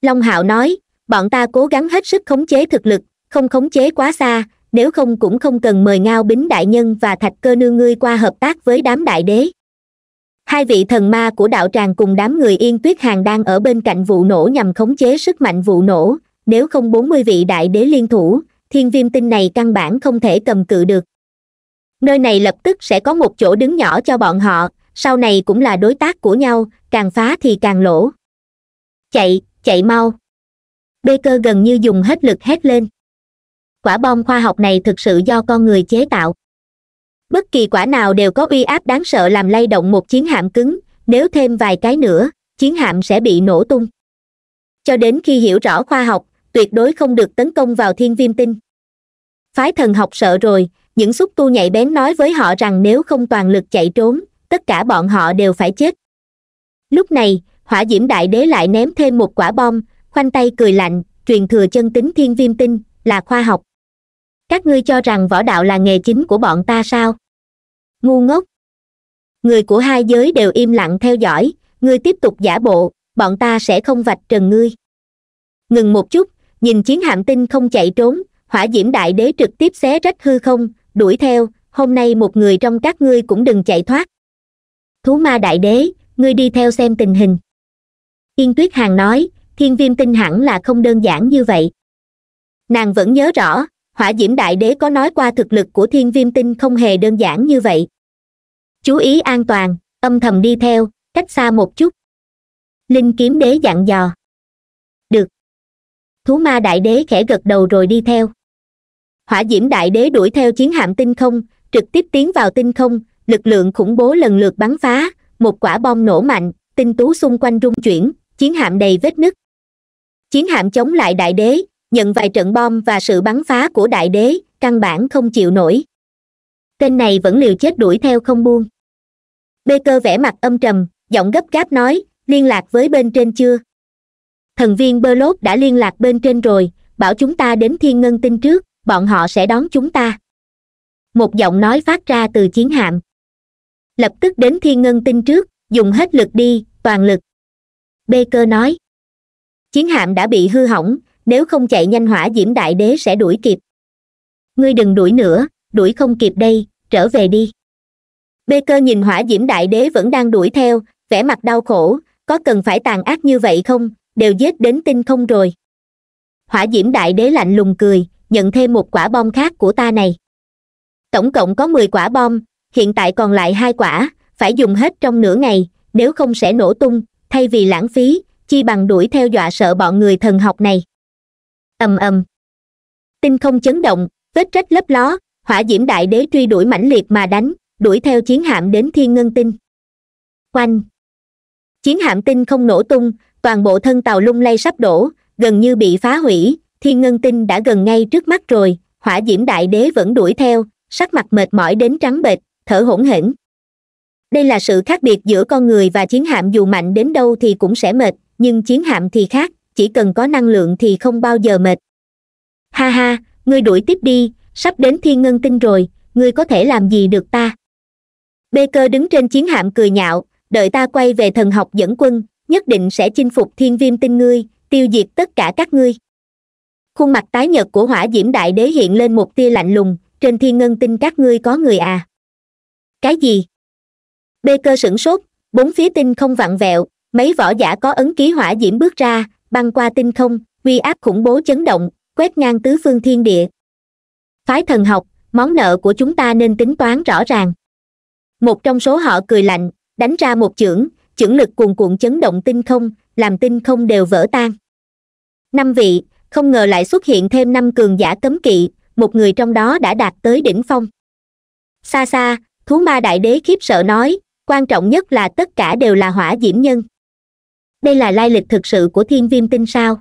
long hạo nói bọn ta cố gắng hết sức khống chế thực lực không khống chế quá xa nếu không cũng không cần mời ngao bính đại nhân và thạch cơ nương ngươi qua hợp tác với đám đại đế hai vị thần ma của đạo tràng cùng đám người yên tuyết hàng đang ở bên cạnh vụ nổ nhằm khống chế sức mạnh vụ nổ nếu không bốn mươi vị đại đế liên thủ thiên viêm tinh này căn bản không thể cầm cự được nơi này lập tức sẽ có một chỗ đứng nhỏ cho bọn họ sau này cũng là đối tác của nhau càng phá thì càng lỗ chạy chạy mau bê gần như dùng hết lực hét lên quả bom khoa học này thực sự do con người chế tạo bất kỳ quả nào đều có uy áp đáng sợ làm lay động một chiến hạm cứng nếu thêm vài cái nữa chiến hạm sẽ bị nổ tung cho đến khi hiểu rõ khoa học tuyệt đối không được tấn công vào thiên viêm tinh phái thần học sợ rồi những xúc tu nhạy bén nói với họ rằng nếu không toàn lực chạy trốn tất cả bọn họ đều phải chết lúc này hỏa diễm đại đế lại ném thêm một quả bom khoanh tay cười lạnh truyền thừa chân tính thiên viêm tinh là khoa học các ngươi cho rằng võ đạo là nghề chính của bọn ta sao ngu ngốc người của hai giới đều im lặng theo dõi ngươi tiếp tục giả bộ bọn ta sẽ không vạch trần ngươi ngừng một chút nhìn chiến hạm tinh không chạy trốn hỏa diễm đại đế trực tiếp xé rách hư không đuổi theo hôm nay một người trong các ngươi cũng đừng chạy thoát thú ma đại đế ngươi đi theo xem tình hình yên tuyết hàn nói thiên viêm tinh hẳn là không đơn giản như vậy nàng vẫn nhớ rõ hỏa diễm đại đế có nói qua thực lực của thiên viêm tinh không hề đơn giản như vậy chú ý an toàn âm thầm đi theo cách xa một chút linh kiếm đế dặn dò được thú ma đại đế khẽ gật đầu rồi đi theo hỏa diễm đại đế đuổi theo chiến hạm tinh không trực tiếp tiến vào tinh không lực lượng khủng bố lần lượt bắn phá một quả bom nổ mạnh tinh tú xung quanh rung chuyển chiến hạm đầy vết nứt chiến hạm chống lại đại đế nhận vài trận bom và sự bắn phá của đại đế căn bản không chịu nổi tên này vẫn liều chết đuổi theo không buông bê cơ vẻ mặt âm trầm giọng gấp gáp nói liên lạc với bên trên chưa thần viên bơ lốt đã liên lạc bên trên rồi bảo chúng ta đến thiên ngân tinh trước bọn họ sẽ đón chúng ta một giọng nói phát ra từ chiến hạm lập tức đến thiên ngân tinh trước dùng hết lực đi toàn lực baker nói chiến hạm đã bị hư hỏng nếu không chạy nhanh hỏa diễm đại đế sẽ đuổi kịp ngươi đừng đuổi nữa đuổi không kịp đây trở về đi baker nhìn hỏa diễm đại đế vẫn đang đuổi theo vẻ mặt đau khổ có cần phải tàn ác như vậy không đều giết đến tinh không rồi hỏa diễm đại đế lạnh lùng cười nhận thêm một quả bom khác của ta này tổng cộng có mười quả bom hiện tại còn lại hai quả phải dùng hết trong nửa ngày nếu không sẽ nổ tung thay vì lãng phí chi bằng đuổi theo dọa sợ bọn người thần học này ầm ầm tinh không chấn động vết trách lấp ló hỏa diễm đại đế truy đuổi mãnh liệt mà đánh đuổi theo chiến hạm đến thiên ngân tinh quanh chiến hạm tinh không nổ tung toàn bộ thân tàu lung lay sắp đổ gần như bị phá hủy thiên ngân tinh đã gần ngay trước mắt rồi hỏa diễm đại đế vẫn đuổi theo sắc mặt mệt mỏi đến trắng bệch thở hổn hển đây là sự khác biệt giữa con người và chiến hạm dù mạnh đến đâu thì cũng sẽ mệt nhưng chiến hạm thì khác chỉ cần có năng lượng thì không bao giờ mệt ha ha ngươi đuổi tiếp đi sắp đến thiên ngân tinh rồi ngươi có thể làm gì được ta bê cơ đứng trên chiến hạm cười nhạo đợi ta quay về thần học dẫn quân nhất định sẽ chinh phục thiên viêm tinh ngươi tiêu diệt tất cả các ngươi khuôn mặt tái nhật của hỏa diễm đại đế hiện lên một tia lạnh lùng trên thiên ngân tinh các ngươi có người à cái gì bê cơ sửng sốt bốn phía tinh không vặn vẹo mấy võ giả có ấn ký hỏa diễm bước ra băng qua tinh không uy áp khủng bố chấn động quét ngang tứ phương thiên địa phái thần học món nợ của chúng ta nên tính toán rõ ràng một trong số họ cười lạnh đánh ra một chưởng chưởng lực cuồn cuộn chấn động tinh không làm tinh không đều vỡ tan năm vị không ngờ lại xuất hiện thêm năm cường giả cấm kỵ một người trong đó đã đạt tới đỉnh phong xa xa thú ma đại đế khiếp sợ nói quan trọng nhất là tất cả đều là hỏa diễm nhân đây là lai lịch thực sự của thiên viêm tinh sao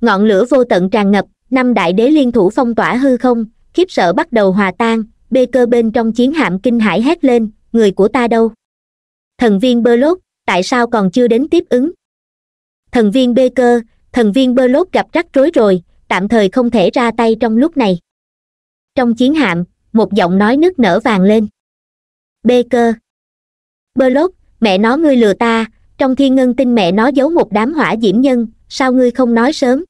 ngọn lửa vô tận tràn ngập năm đại đế liên thủ phong tỏa hư không khiếp sợ bắt đầu hòa tan bê cơ bên trong chiến hạm kinh hải hét lên người của ta đâu thần viên bơ lốt tại sao còn chưa đến tiếp ứng thần viên bê cơ thần viên bơ lốt gặp rắc rối rồi tạm thời không thể ra tay trong lúc này trong chiến hạm một giọng nói nức nở vàng lên bê cơ bơ lốt mẹ nó ngươi lừa ta trong thiên ngân tinh mẹ nó giấu một đám hỏa diễm nhân sao ngươi không nói sớm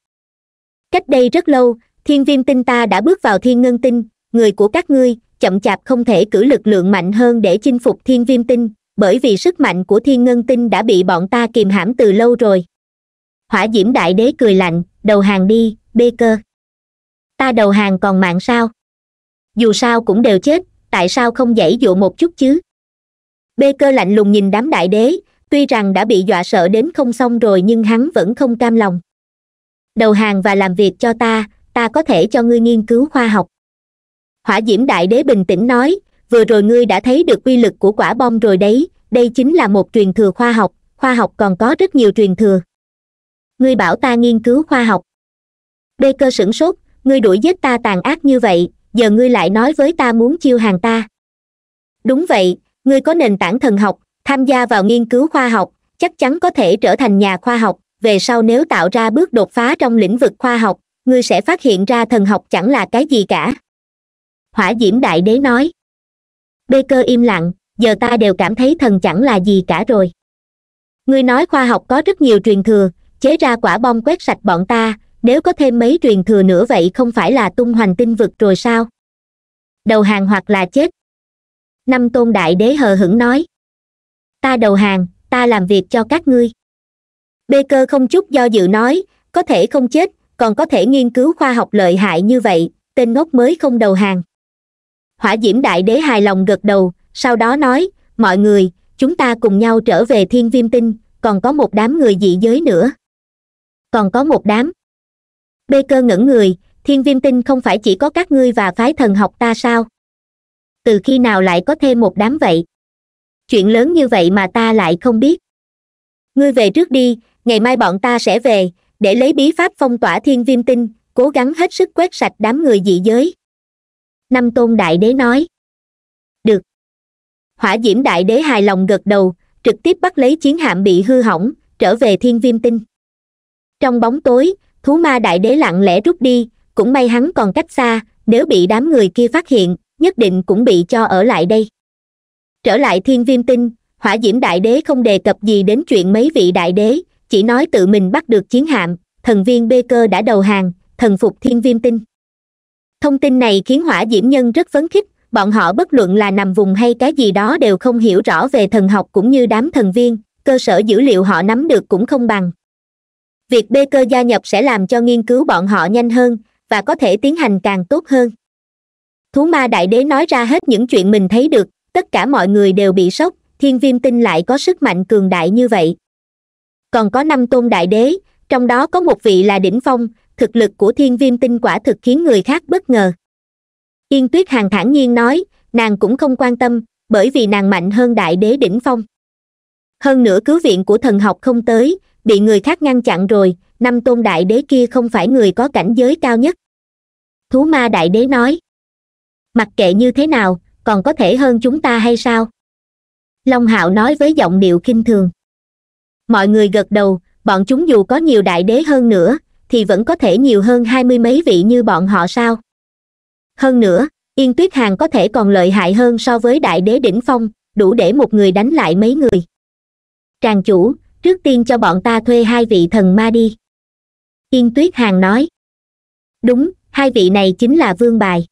cách đây rất lâu thiên viêm tinh ta đã bước vào thiên ngân tinh người của các ngươi chậm chạp không thể cử lực lượng mạnh hơn để chinh phục thiên viêm tinh bởi vì sức mạnh của thiên ngân tinh đã bị bọn ta kìm hãm từ lâu rồi hỏa diễm đại đế cười lạnh đầu hàng đi bê cơ ta đầu hàng còn mạng sao dù sao cũng đều chết tại sao không dãy dụ một chút chứ bê cơ lạnh lùng nhìn đám đại đế tuy rằng đã bị dọa sợ đến không xong rồi nhưng hắn vẫn không cam lòng đầu hàng và làm việc cho ta ta có thể cho ngươi nghiên cứu khoa học hỏa diễm đại đế bình tĩnh nói vừa rồi ngươi đã thấy được quy lực của quả bom rồi đấy đây chính là một truyền thừa khoa học khoa học còn có rất nhiều truyền thừa ngươi bảo ta nghiên cứu khoa học bê cơ sửng sốt ngươi đuổi giết ta tàn ác như vậy giờ ngươi lại nói với ta muốn chiêu hàng ta đúng vậy ngươi có nền tảng thần học tham gia vào nghiên cứu khoa học chắc chắn có thể trở thành nhà khoa học về sau nếu tạo ra bước đột phá trong lĩnh vực khoa học ngươi sẽ phát hiện ra thần học chẳng là cái gì cả hỏa diễm đại đế nói bê cơ im lặng giờ ta đều cảm thấy thần chẳng là gì cả rồi ngươi nói khoa học có rất nhiều truyền thừa chế ra quả bom quét sạch bọn ta nếu có thêm mấy truyền thừa nữa vậy không phải là tung hoành tinh vực rồi sao đầu hàng hoặc là chết năm tôn đại đế hờ hững nói ta đầu hàng ta làm việc cho các ngươi bê cơ không chút do dự nói có thể không chết còn có thể nghiên cứu khoa học lợi hại như vậy tên ngốc mới không đầu hàng hỏa diễm đại đế hài lòng gật đầu sau đó nói mọi người chúng ta cùng nhau trở về thiên viêm tinh còn có một đám người dị giới nữa còn có một đám bê cơ ngẩn người thiên viêm tinh không phải chỉ có các ngươi và phái thần học ta sao từ khi nào lại có thêm một đám vậy chuyện lớn như vậy mà ta lại không biết ngươi về trước đi ngày mai bọn ta sẽ về để lấy bí pháp phong tỏa thiên viêm tinh cố gắng hết sức quét sạch đám người dị giới năm tôn đại đế nói được hỏa diễm đại đế hài lòng gật đầu trực tiếp bắt lấy chiến hạm bị hư hỏng trở về thiên viêm tinh trong bóng tối thú ma đại đế lặng lẽ rút đi cũng may hắn còn cách xa nếu bị đám người kia phát hiện nhất định cũng bị cho ở lại đây trở lại thiên viêm tinh hỏa diễm đại đế không đề cập gì đến chuyện mấy vị đại đế chỉ nói tự mình bắt được chiến hạm thần viên bê cơ đã đầu hàng thần phục thiên viêm tinh thông tin này khiến hỏa diễm nhân rất phấn khích bọn họ bất luận là nằm vùng hay cái gì đó đều không hiểu rõ về thần học cũng như đám thần viên cơ sở dữ liệu họ nắm được cũng không bằng việc bê cơ gia nhập sẽ làm cho nghiên cứu bọn họ nhanh hơn và có thể tiến hành càng tốt hơn thú ma đại đế nói ra hết những chuyện mình thấy được tất cả mọi người đều bị sốc thiên viêm tinh lại có sức mạnh cường đại như vậy còn có năm tôn đại đế trong đó có một vị là đỉnh phong thực lực của thiên viêm tinh quả thực khiến người khác bất ngờ yên tuyết Hằng thản nhiên nói nàng cũng không quan tâm bởi vì nàng mạnh hơn đại đế đỉnh phong hơn nữa cứu viện của thần học không tới bị người khác ngăn chặn rồi năm tôn đại đế kia không phải người có cảnh giới cao nhất thú ma đại đế nói mặc kệ như thế nào còn có thể hơn chúng ta hay sao long hạo nói với giọng điệu kinh thường mọi người gật đầu bọn chúng dù có nhiều đại đế hơn nữa thì vẫn có thể nhiều hơn hai mươi mấy vị như bọn họ sao hơn nữa yên tuyết hàn có thể còn lợi hại hơn so với đại đế đỉnh phong đủ để một người đánh lại mấy người tràng chủ trước tiên cho bọn ta thuê hai vị thần ma đi yên tuyết hàn nói đúng hai vị này chính là vương bài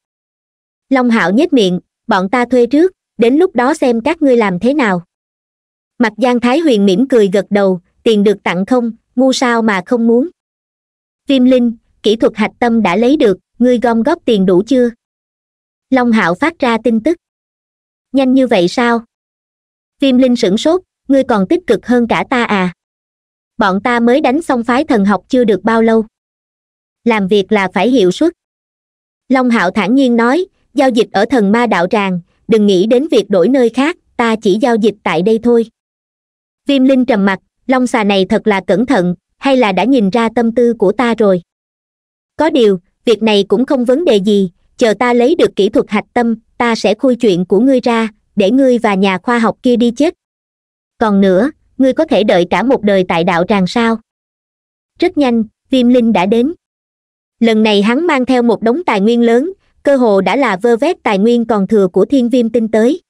long hạo nhếch miệng bọn ta thuê trước đến lúc đó xem các ngươi làm thế nào mặt giang thái huyền mỉm cười gật đầu tiền được tặng không ngu sao mà không muốn kim linh kỹ thuật hạch tâm đã lấy được ngươi gom góp tiền đủ chưa long hạo phát ra tin tức nhanh như vậy sao kim linh sửng sốt ngươi còn tích cực hơn cả ta à bọn ta mới đánh xong phái thần học chưa được bao lâu làm việc là phải hiệu suất long hạo thản nhiên nói giao dịch ở thần ma đạo tràng đừng nghĩ đến việc đổi nơi khác ta chỉ giao dịch tại đây thôi viêm linh trầm mặc long xà này thật là cẩn thận hay là đã nhìn ra tâm tư của ta rồi có điều việc này cũng không vấn đề gì chờ ta lấy được kỹ thuật hạch tâm ta sẽ khui chuyện của ngươi ra để ngươi và nhà khoa học kia đi chết còn nữa ngươi có thể đợi cả một đời tại đạo tràng sao rất nhanh viêm linh đã đến lần này hắn mang theo một đống tài nguyên lớn cơ hồ đã là vơ vét tài nguyên còn thừa của thiên viêm tinh tới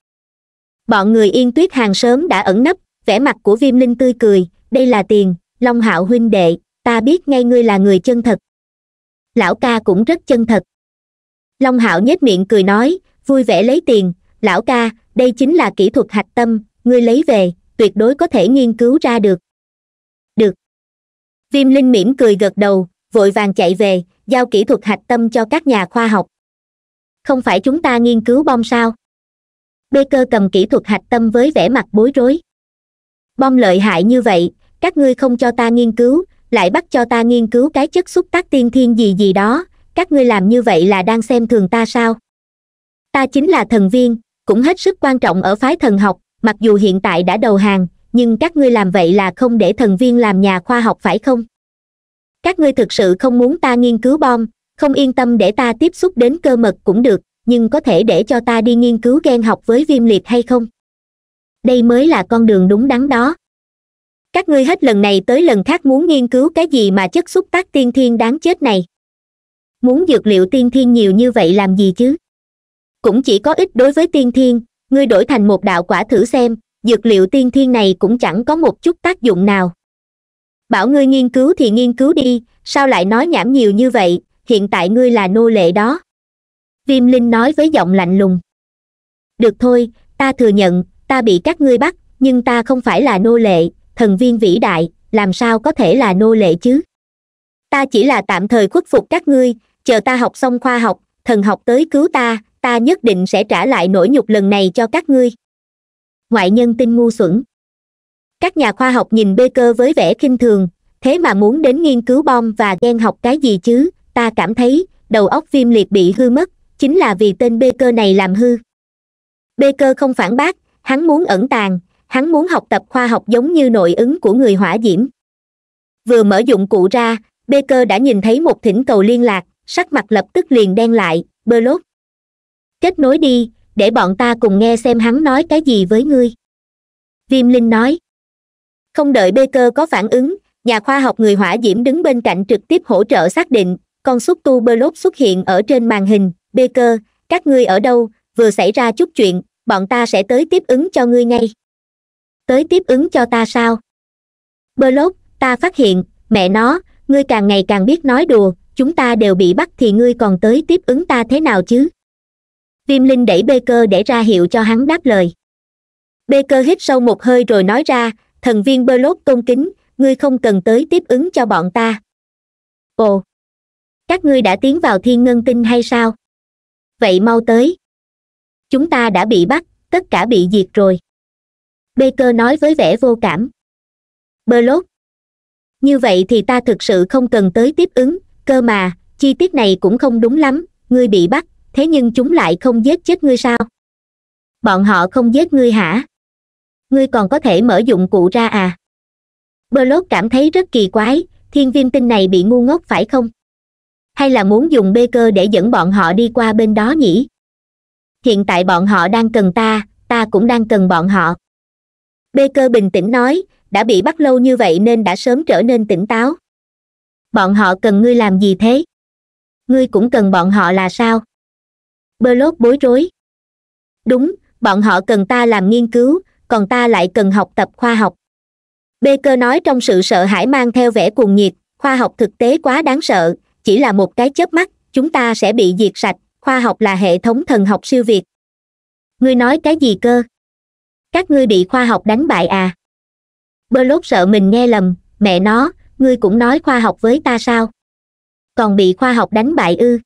bọn người yên tuyết hàng sớm đã ẩn nấp vẻ mặt của viêm linh tươi cười đây là tiền long hạo huynh đệ ta biết ngay ngươi là người chân thật lão ca cũng rất chân thật long hạo nhếch miệng cười nói vui vẻ lấy tiền lão ca đây chính là kỹ thuật hạch tâm ngươi lấy về tuyệt đối có thể nghiên cứu ra được được viêm linh mỉm cười gật đầu vội vàng chạy về giao kỹ thuật hạch tâm cho các nhà khoa học không phải chúng ta nghiên cứu bom sao baker cầm kỹ thuật hạch tâm với vẻ mặt bối rối bom lợi hại như vậy các ngươi không cho ta nghiên cứu lại bắt cho ta nghiên cứu cái chất xúc tác tiên thiên gì gì đó các ngươi làm như vậy là đang xem thường ta sao ta chính là thần viên cũng hết sức quan trọng ở phái thần học mặc dù hiện tại đã đầu hàng nhưng các ngươi làm vậy là không để thần viên làm nhà khoa học phải không các ngươi thực sự không muốn ta nghiên cứu bom không yên tâm để ta tiếp xúc đến cơ mật cũng được nhưng có thể để cho ta đi nghiên cứu g học với viêm liệt hay không đây mới là con đường đúng đắn đó các ngươi hết lần này tới lần khác muốn nghiên cứu cái gì mà chất xúc tác tiên thiên đáng chết này muốn dược liệu tiên thiên nhiều như vậy làm gì chứ cũng chỉ có ích đối với tiên thiên ngươi đổi thành một đạo quả thử xem dược liệu tiên thiên này cũng chẳng có một chút tác dụng nào bảo ngươi nghiên cứu thì nghiên cứu đi sao lại nói nhảm nhiều như vậy hiện tại ngươi là nô lệ đó viêm linh nói với giọng lạnh lùng được thôi ta thừa nhận ta bị các ngươi bắt nhưng ta không phải là nô lệ thần viên vĩ đại làm sao có thể là nô lệ chứ ta chỉ là tạm thời khuất phục các ngươi chờ ta học xong khoa học thần học tới cứu ta ta nhất định sẽ trả lại nỗi nhục lần này cho các ngươi ngoại nhân tin ngu xuẩn các nhà khoa học nhìn bê cơ với vẻ khinh thường thế mà muốn đến nghiên cứu bom và ghen học cái gì chứ ta cảm thấy đầu óc viêm liệt bị hư mất chính là vì tên bê cơ này làm hư bê cơ không phản bác hắn muốn ẩn tàng hắn muốn học tập khoa học giống như nội ứng của người hỏa diễm vừa mở dụng cụ ra bê cơ đã nhìn thấy một thỉnh cầu liên lạc sắc mặt lập tức liền đen lại bơ lốt kết nối đi để bọn ta cùng nghe xem hắn nói cái gì với ngươi viêm linh nói không đợi bê cơ có phản ứng nhà khoa học người hỏa diễm đứng bên cạnh trực tiếp hỗ trợ xác định con xúc tu bơ lốt xuất hiện ở trên màn hình bê cơ các ngươi ở đâu vừa xảy ra chút chuyện bọn ta sẽ tới tiếp ứng cho ngươi ngay tới tiếp ứng cho ta sao bơ lốt ta phát hiện mẹ nó ngươi càng ngày càng biết nói đùa chúng ta đều bị bắt thì ngươi còn tới tiếp ứng ta thế nào chứ viêm linh đẩy bê cơ để ra hiệu cho hắn đáp lời bê cơ hít sâu một hơi rồi nói ra thần viên bơ lốt tôn kính ngươi không cần tới tiếp ứng cho bọn ta ồ các ngươi đã tiến vào thiên ngân tinh hay sao vậy mau tới chúng ta đã bị bắt tất cả bị diệt rồi baker nói với vẻ vô cảm bơ như vậy thì ta thực sự không cần tới tiếp ứng cơ mà chi tiết này cũng không đúng lắm ngươi bị bắt thế nhưng chúng lại không giết chết ngươi sao bọn họ không giết ngươi hả ngươi còn có thể mở dụng cụ ra à bơ cảm thấy rất kỳ quái thiên viêm tinh này bị ngu ngốc phải không hay là muốn dùng bê cơ để dẫn bọn họ đi qua bên đó nhỉ hiện tại bọn họ đang cần ta ta cũng đang cần bọn họ bê cơ bình tĩnh nói đã bị bắt lâu như vậy nên đã sớm trở nên tỉnh táo bọn họ cần ngươi làm gì thế ngươi cũng cần bọn họ là sao bơ lốt bối rối đúng bọn họ cần ta làm nghiên cứu còn ta lại cần học tập khoa học bê cơ nói trong sự sợ hãi mang theo vẻ cuồng nhiệt khoa học thực tế quá đáng sợ chỉ là một cái chớp mắt chúng ta sẽ bị diệt sạch khoa học là hệ thống thần học siêu việt ngươi nói cái gì cơ các ngươi bị khoa học đánh bại à bơ lốt sợ mình nghe lầm mẹ nó ngươi cũng nói khoa học với ta sao còn bị khoa học đánh bại ư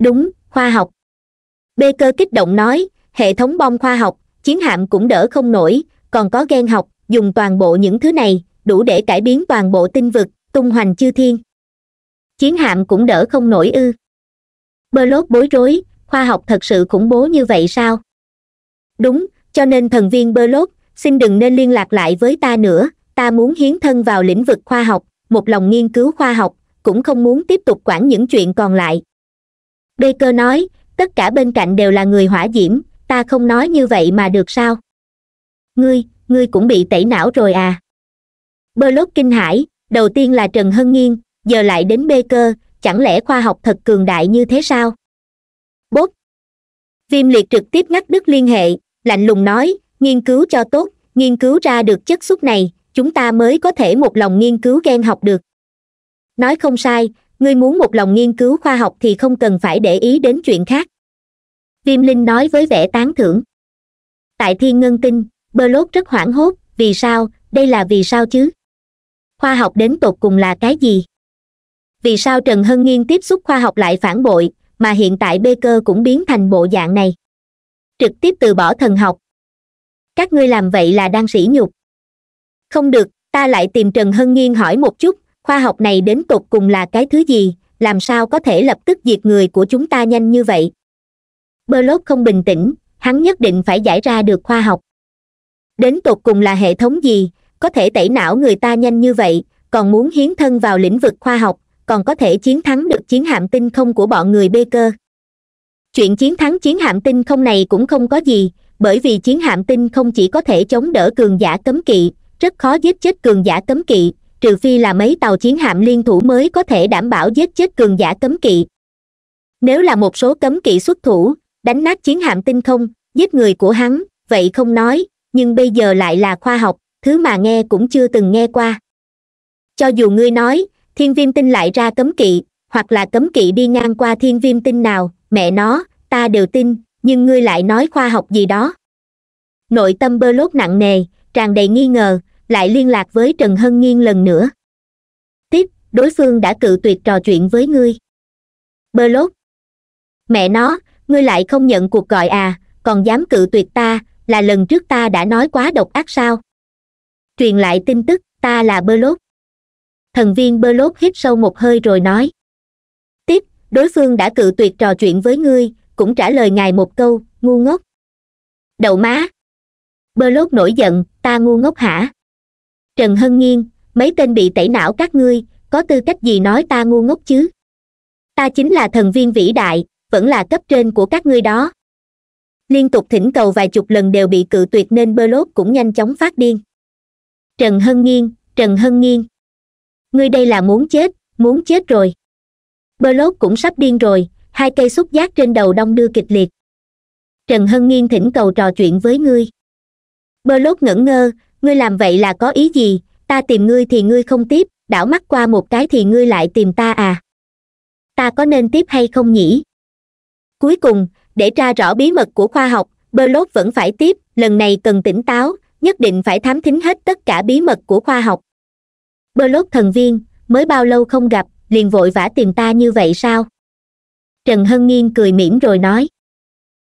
đúng khoa học bê cơ kích động nói hệ thống bom khoa học chiến hạm cũng đỡ không nổi còn có ghen học dùng toàn bộ những thứ này đủ để cải biến toàn bộ tinh vực tung hoành chư thiên chiến hạm cũng đỡ không nổi ư bơ lốt bối rối khoa học thật sự khủng bố như vậy sao đúng cho nên thần viên bơ lốt xin đừng nên liên lạc lại với ta nữa ta muốn hiến thân vào lĩnh vực khoa học một lòng nghiên cứu khoa học cũng không muốn tiếp tục quản những chuyện còn lại bê cơ nói tất cả bên cạnh đều là người hỏa diễm ta không nói như vậy mà được sao ngươi ngươi cũng bị tẩy não rồi à bơ lốt kinh hãi đầu tiên là trần hân nghiên giờ lại đến bê cơ chẳng lẽ khoa học thật cường đại như thế sao bốt viêm liệt trực tiếp ngắt đứt liên hệ lạnh lùng nói nghiên cứu cho tốt nghiên cứu ra được chất xúc này chúng ta mới có thể một lòng nghiên cứu gen học được nói không sai ngươi muốn một lòng nghiên cứu khoa học thì không cần phải để ý đến chuyện khác viêm linh nói với vẻ tán thưởng tại thiên ngân tinh bơ lốt rất hoảng hốt vì sao đây là vì sao chứ khoa học đến tột cùng là cái gì vì sao trần hân nghiên tiếp xúc khoa học lại phản bội mà hiện tại bê cơ cũng biến thành bộ dạng này trực tiếp từ bỏ thần học các ngươi làm vậy là đang sỉ nhục không được ta lại tìm trần hân nghiên hỏi một chút khoa học này đến tột cùng là cái thứ gì làm sao có thể lập tức diệt người của chúng ta nhanh như vậy bơ không bình tĩnh hắn nhất định phải giải ra được khoa học đến tột cùng là hệ thống gì có thể tẩy não người ta nhanh như vậy còn muốn hiến thân vào lĩnh vực khoa học còn có thể chiến thắng được chiến hạm tinh không của bọn người bê cơ chuyện chiến thắng chiến hạm tinh không này cũng không có gì bởi vì chiến hạm tinh không chỉ có thể chống đỡ cường giả cấm kỵ rất khó giết chết cường giả cấm kỵ trừ phi là mấy tàu chiến hạm liên thủ mới có thể đảm bảo giết chết cường giả cấm kỵ nếu là một số cấm kỵ xuất thủ đánh nát chiến hạm tinh không giết người của hắn vậy không nói nhưng bây giờ lại là khoa học thứ mà nghe cũng chưa từng nghe qua cho dù ngươi nói thiên viêm tinh lại ra cấm kỵ hoặc là cấm kỵ đi ngang qua thiên viêm tinh nào mẹ nó ta đều tin nhưng ngươi lại nói khoa học gì đó nội tâm bơ lốt nặng nề tràn đầy nghi ngờ lại liên lạc với trần hân nghiên lần nữa tiếp đối phương đã cự tuyệt trò chuyện với ngươi bơ lốt mẹ nó ngươi lại không nhận cuộc gọi à còn dám cự tuyệt ta là lần trước ta đã nói quá độc ác sao truyền lại tin tức ta là bơ lốt thần viên bơ lốt hít sâu một hơi rồi nói tiếp đối phương đã cự tuyệt trò chuyện với ngươi cũng trả lời ngài một câu ngu ngốc đậu má bơ lốt nổi giận ta ngu ngốc hả trần hân nghiên mấy tên bị tẩy não các ngươi có tư cách gì nói ta ngu ngốc chứ ta chính là thần viên vĩ đại vẫn là cấp trên của các ngươi đó liên tục thỉnh cầu vài chục lần đều bị cự tuyệt nên bơ lốt cũng nhanh chóng phát điên trần hân nghiên trần hân nghiên ngươi đây là muốn chết muốn chết rồi bơ cũng sắp điên rồi hai cây xúc giác trên đầu đông đưa kịch liệt trần hân nghiên thỉnh cầu trò chuyện với ngươi bơ lốt ngẩn ngơ ngươi làm vậy là có ý gì ta tìm ngươi thì ngươi không tiếp đảo mắt qua một cái thì ngươi lại tìm ta à ta có nên tiếp hay không nhỉ cuối cùng để tra rõ bí mật của khoa học bơ vẫn phải tiếp lần này cần tỉnh táo nhất định phải thám thính hết tất cả bí mật của khoa học bơ lốt thần viên mới bao lâu không gặp liền vội vã tìm ta như vậy sao trần hân nghiên cười mỉm rồi nói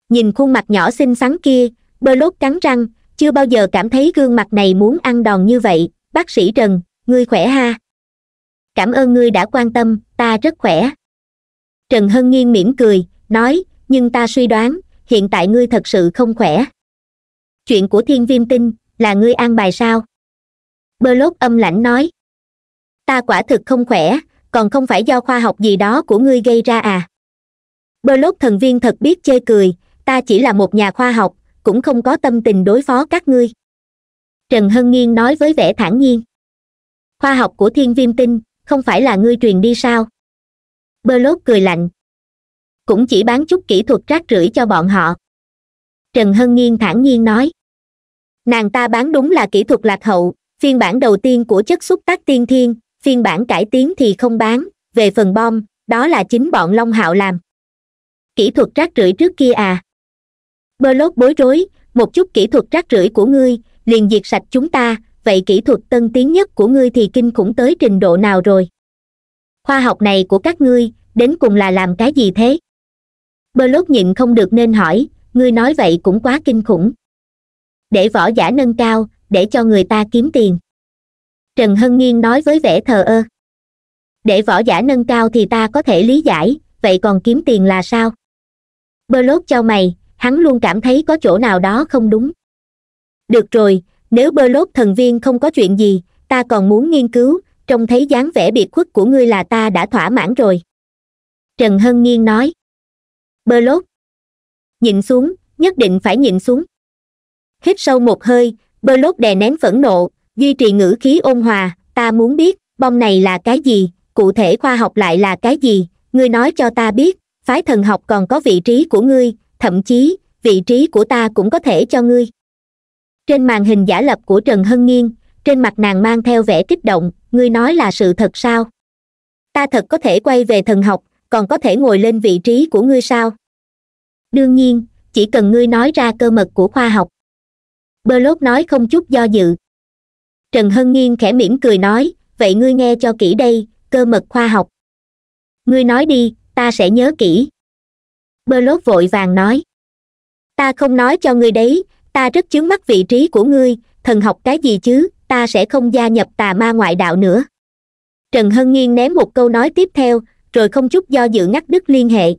nhìn khuôn mặt nhỏ xinh xắn kia bơ lốt cắn răng chưa bao giờ cảm thấy gương mặt này muốn ăn đòn như vậy bác sĩ trần ngươi khỏe ha cảm ơn ngươi đã quan tâm ta rất khỏe trần hân nghiên mỉm cười nói nhưng ta suy đoán hiện tại ngươi thật sự không khỏe chuyện của thiên viêm tinh là ngươi ăn bài sao bơ lốt âm lãnh nói ta quả thực không khỏe còn không phải do khoa học gì đó của ngươi gây ra à bơ lốt thần viên thật biết chơi cười ta chỉ là một nhà khoa học cũng không có tâm tình đối phó các ngươi trần hân nghiên nói với vẻ thản nhiên khoa học của thiên viêm tinh không phải là ngươi truyền đi sao bơ lốt cười lạnh cũng chỉ bán chút kỹ thuật rác rưởi cho bọn họ trần hân nghiên thản nhiên nói nàng ta bán đúng là kỹ thuật lạc hậu phiên bản đầu tiên của chất xúc tác tiên thiên phiên bản cải tiến thì không bán về phần bom đó là chính bọn long hạo làm kỹ thuật rác rưởi trước kia à bơ lốt bối rối một chút kỹ thuật rác rưởi của ngươi liền diệt sạch chúng ta vậy kỹ thuật tân tiến nhất của ngươi thì kinh khủng tới trình độ nào rồi khoa học này của các ngươi đến cùng là làm cái gì thế bơ lốt nhịn không được nên hỏi ngươi nói vậy cũng quá kinh khủng để võ giả nâng cao để cho người ta kiếm tiền trần hân nghiên nói với vẻ thờ ơ để võ giả nâng cao thì ta có thể lý giải vậy còn kiếm tiền là sao bơ lốt cho mày hắn luôn cảm thấy có chỗ nào đó không đúng được rồi nếu bơ lốt thần viên không có chuyện gì ta còn muốn nghiên cứu trông thấy dáng vẻ biệt khuất của ngươi là ta đã thỏa mãn rồi trần hân nghiên nói bơ lốt nhìn xuống nhất định phải nhịn xuống hít sâu một hơi bơ lốt đè nén phẫn nộ duy trì ngữ khí ôn hòa ta muốn biết bom này là cái gì cụ thể khoa học lại là cái gì ngươi nói cho ta biết phái thần học còn có vị trí của ngươi thậm chí vị trí của ta cũng có thể cho ngươi trên màn hình giả lập của trần hân nghiên trên mặt nàng mang theo vẻ kích động ngươi nói là sự thật sao ta thật có thể quay về thần học còn có thể ngồi lên vị trí của ngươi sao đương nhiên chỉ cần ngươi nói ra cơ mật của khoa học bơ nói không chút do dự trần hân nghiên khẽ mỉm cười nói vậy ngươi nghe cho kỹ đây cơ mật khoa học ngươi nói đi ta sẽ nhớ kỹ bơ lốt vội vàng nói ta không nói cho ngươi đấy ta rất chướng mắt vị trí của ngươi thần học cái gì chứ ta sẽ không gia nhập tà ma ngoại đạo nữa trần hân nghiên ném một câu nói tiếp theo rồi không chút do dự ngắt đứt liên hệ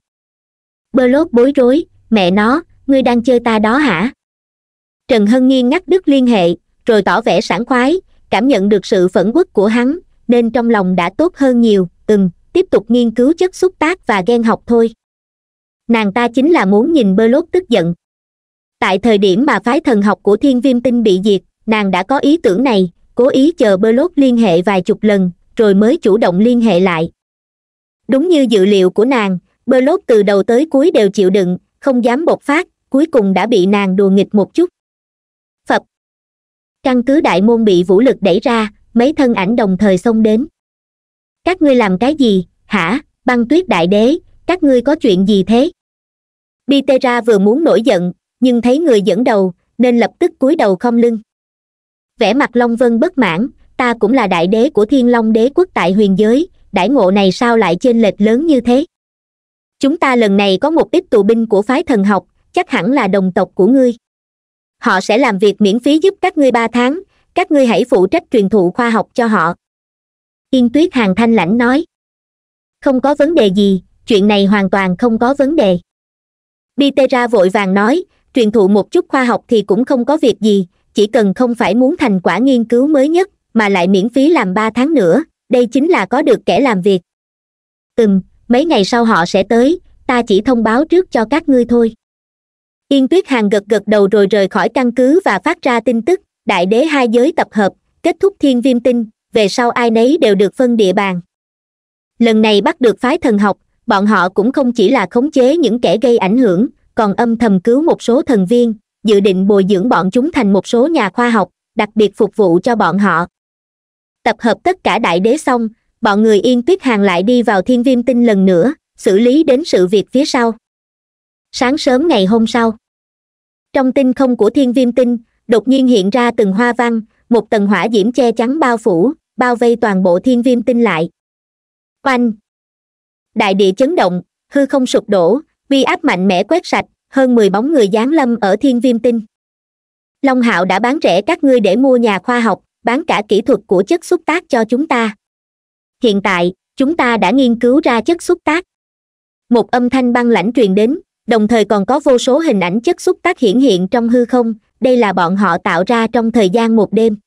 bơ lốt bối rối mẹ nó ngươi đang chơi ta đó hả trần hân nghiên ngắt đứt liên hệ rồi tỏ vẻ sảng khoái cảm nhận được sự phẫn quất của hắn nên trong lòng đã tốt hơn nhiều ừm tiếp tục nghiên cứu chất xúc tác và ghen học thôi nàng ta chính là muốn nhìn bơ lốt tức giận tại thời điểm mà phái thần học của thiên viêm tinh bị diệt nàng đã có ý tưởng này cố ý chờ bơ lốt liên hệ vài chục lần rồi mới chủ động liên hệ lại đúng như dự liệu của nàng bơ lốt từ đầu tới cuối đều chịu đựng không dám bộc phát cuối cùng đã bị nàng đùa nghịch một chút căn cứ đại môn bị vũ lực đẩy ra mấy thân ảnh đồng thời xông đến các ngươi làm cái gì hả băng tuyết đại đế các ngươi có chuyện gì thế bitera vừa muốn nổi giận nhưng thấy người dẫn đầu nên lập tức cúi đầu không lưng vẻ mặt long vân bất mãn ta cũng là đại đế của thiên long đế quốc tại huyền giới đại ngộ này sao lại trên lệch lớn như thế chúng ta lần này có một ít tù binh của phái thần học chắc hẳn là đồng tộc của ngươi họ sẽ làm việc miễn phí giúp các ngươi ba tháng các ngươi hãy phụ trách truyền thụ khoa học cho họ yên tuyết hàng thanh lãnh nói không có vấn đề gì chuyện này hoàn toàn không có vấn đề bitera vội vàng nói truyền thụ một chút khoa học thì cũng không có việc gì chỉ cần không phải muốn thành quả nghiên cứu mới nhất mà lại miễn phí làm ba tháng nữa đây chính là có được kẻ làm việc ừm mấy ngày sau họ sẽ tới ta chỉ thông báo trước cho các ngươi thôi yên tuyết hàng gật gật đầu rồi rời khỏi căn cứ và phát ra tin tức đại đế hai giới tập hợp kết thúc thiên viêm tinh về sau ai nấy đều được phân địa bàn lần này bắt được phái thần học bọn họ cũng không chỉ là khống chế những kẻ gây ảnh hưởng còn âm thầm cứu một số thần viên dự định bồi dưỡng bọn chúng thành một số nhà khoa học đặc biệt phục vụ cho bọn họ tập hợp tất cả đại đế xong bọn người yên tuyết hàng lại đi vào thiên viêm tinh lần nữa xử lý đến sự việc phía sau sáng sớm ngày hôm sau trong tinh không của thiên viêm tinh đột nhiên hiện ra từng hoa văn một tầng hỏa diễm che chắn bao phủ bao vây toàn bộ thiên viêm tinh lại oanh đại địa chấn động hư không sụp đổ vi áp mạnh mẽ quét sạch hơn mười bóng người giáng lâm ở thiên viêm tinh long hạo đã bán rẻ các ngươi để mua nhà khoa học bán cả kỹ thuật của chất xúc tác cho chúng ta hiện tại chúng ta đã nghiên cứu ra chất xúc tác một âm thanh băng lãnh truyền đến đồng thời còn có vô số hình ảnh chất xúc tác hiển hiện trong hư không đây là bọn họ tạo ra trong thời gian một đêm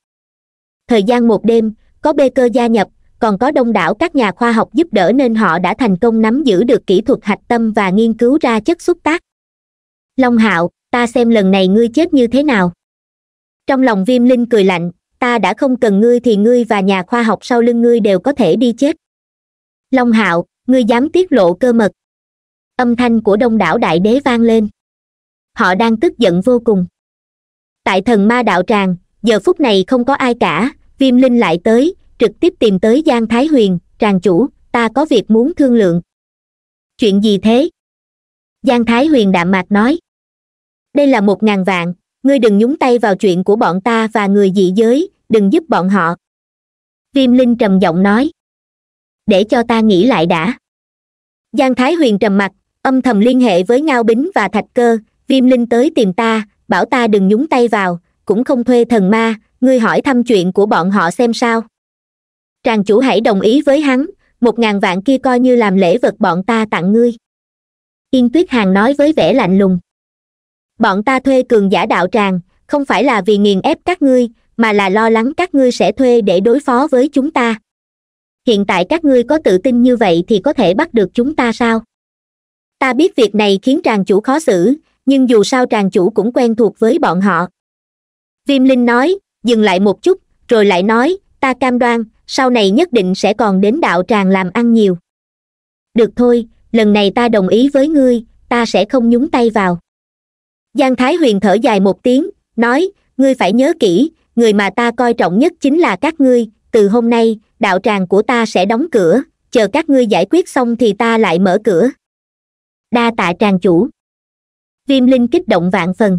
thời gian một đêm có bê cơ gia nhập còn có đông đảo các nhà khoa học giúp đỡ nên họ đã thành công nắm giữ được kỹ thuật hạch tâm và nghiên cứu ra chất xúc tác long hạo ta xem lần này ngươi chết như thế nào trong lòng viêm linh cười lạnh ta đã không cần ngươi thì ngươi và nhà khoa học sau lưng ngươi đều có thể đi chết long hạo ngươi dám tiết lộ cơ mật âm thanh của đông đảo đại đế vang lên họ đang tức giận vô cùng tại thần ma đạo tràng giờ phút này không có ai cả viêm linh lại tới trực tiếp tìm tới giang thái huyền tràng chủ ta có việc muốn thương lượng chuyện gì thế giang thái huyền đạm mạc nói đây là một ngàn vạn ngươi đừng nhúng tay vào chuyện của bọn ta và người dị giới đừng giúp bọn họ viêm linh trầm giọng nói để cho ta nghĩ lại đã giang thái huyền trầm mặt âm thầm liên hệ với ngao bính và thạch cơ viêm linh tới tìm ta bảo ta đừng nhúng tay vào cũng không thuê thần ma ngươi hỏi thăm chuyện của bọn họ xem sao tràng chủ hãy đồng ý với hắn một ngàn vạn kia coi như làm lễ vật bọn ta tặng ngươi yên tuyết hàn nói với vẻ lạnh lùng bọn ta thuê cường giả đạo tràng không phải là vì nghiền ép các ngươi mà là lo lắng các ngươi sẽ thuê để đối phó với chúng ta hiện tại các ngươi có tự tin như vậy thì có thể bắt được chúng ta sao ta biết việc này khiến tràng chủ khó xử nhưng dù sao tràng chủ cũng quen thuộc với bọn họ viêm linh nói dừng lại một chút rồi lại nói ta cam đoan sau này nhất định sẽ còn đến đạo tràng làm ăn nhiều được thôi lần này ta đồng ý với ngươi ta sẽ không nhúng tay vào giang thái huyền thở dài một tiếng nói ngươi phải nhớ kỹ người mà ta coi trọng nhất chính là các ngươi từ hôm nay đạo tràng của ta sẽ đóng cửa chờ các ngươi giải quyết xong thì ta lại mở cửa đa tạ tràng chủ viêm linh kích động vạn phần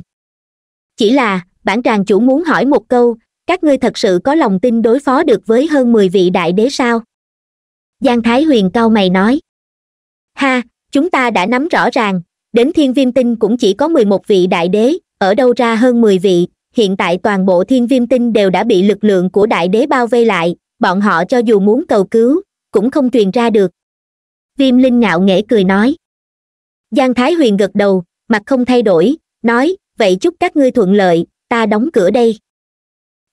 chỉ là bản tràng chủ muốn hỏi một câu các ngươi thật sự có lòng tin đối phó được với hơn mười vị đại đế sao giang thái huyền cao mày nói ha chúng ta đã nắm rõ ràng đến thiên viêm tinh cũng chỉ có mười một vị đại đế ở đâu ra hơn mười vị hiện tại toàn bộ thiên viêm tinh đều đã bị lực lượng của đại đế bao vây lại bọn họ cho dù muốn cầu cứu cũng không truyền ra được viêm linh ngạo nghễ cười nói giang thái huyền gật đầu mặt không thay đổi nói vậy chúc các ngươi thuận lợi ta đóng cửa đây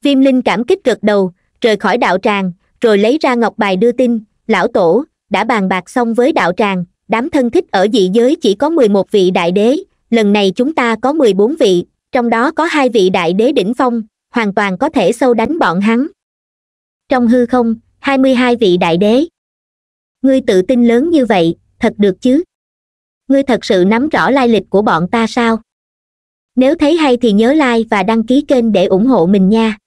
viêm linh cảm kích gật đầu rời khỏi đạo tràng rồi lấy ra ngọc bài đưa tin lão tổ đã bàn bạc xong với đạo tràng đám thân thích ở dị giới chỉ có mười một vị đại đế lần này chúng ta có mười bốn vị trong đó có hai vị đại đế đỉnh phong hoàn toàn có thể sâu đánh bọn hắn trong hư không hai mươi hai vị đại đế ngươi tự tin lớn như vậy thật được chứ ngươi thật sự nắm rõ lai lịch của bọn ta sao nếu thấy hay thì nhớ like và đăng ký kênh để ủng hộ mình nha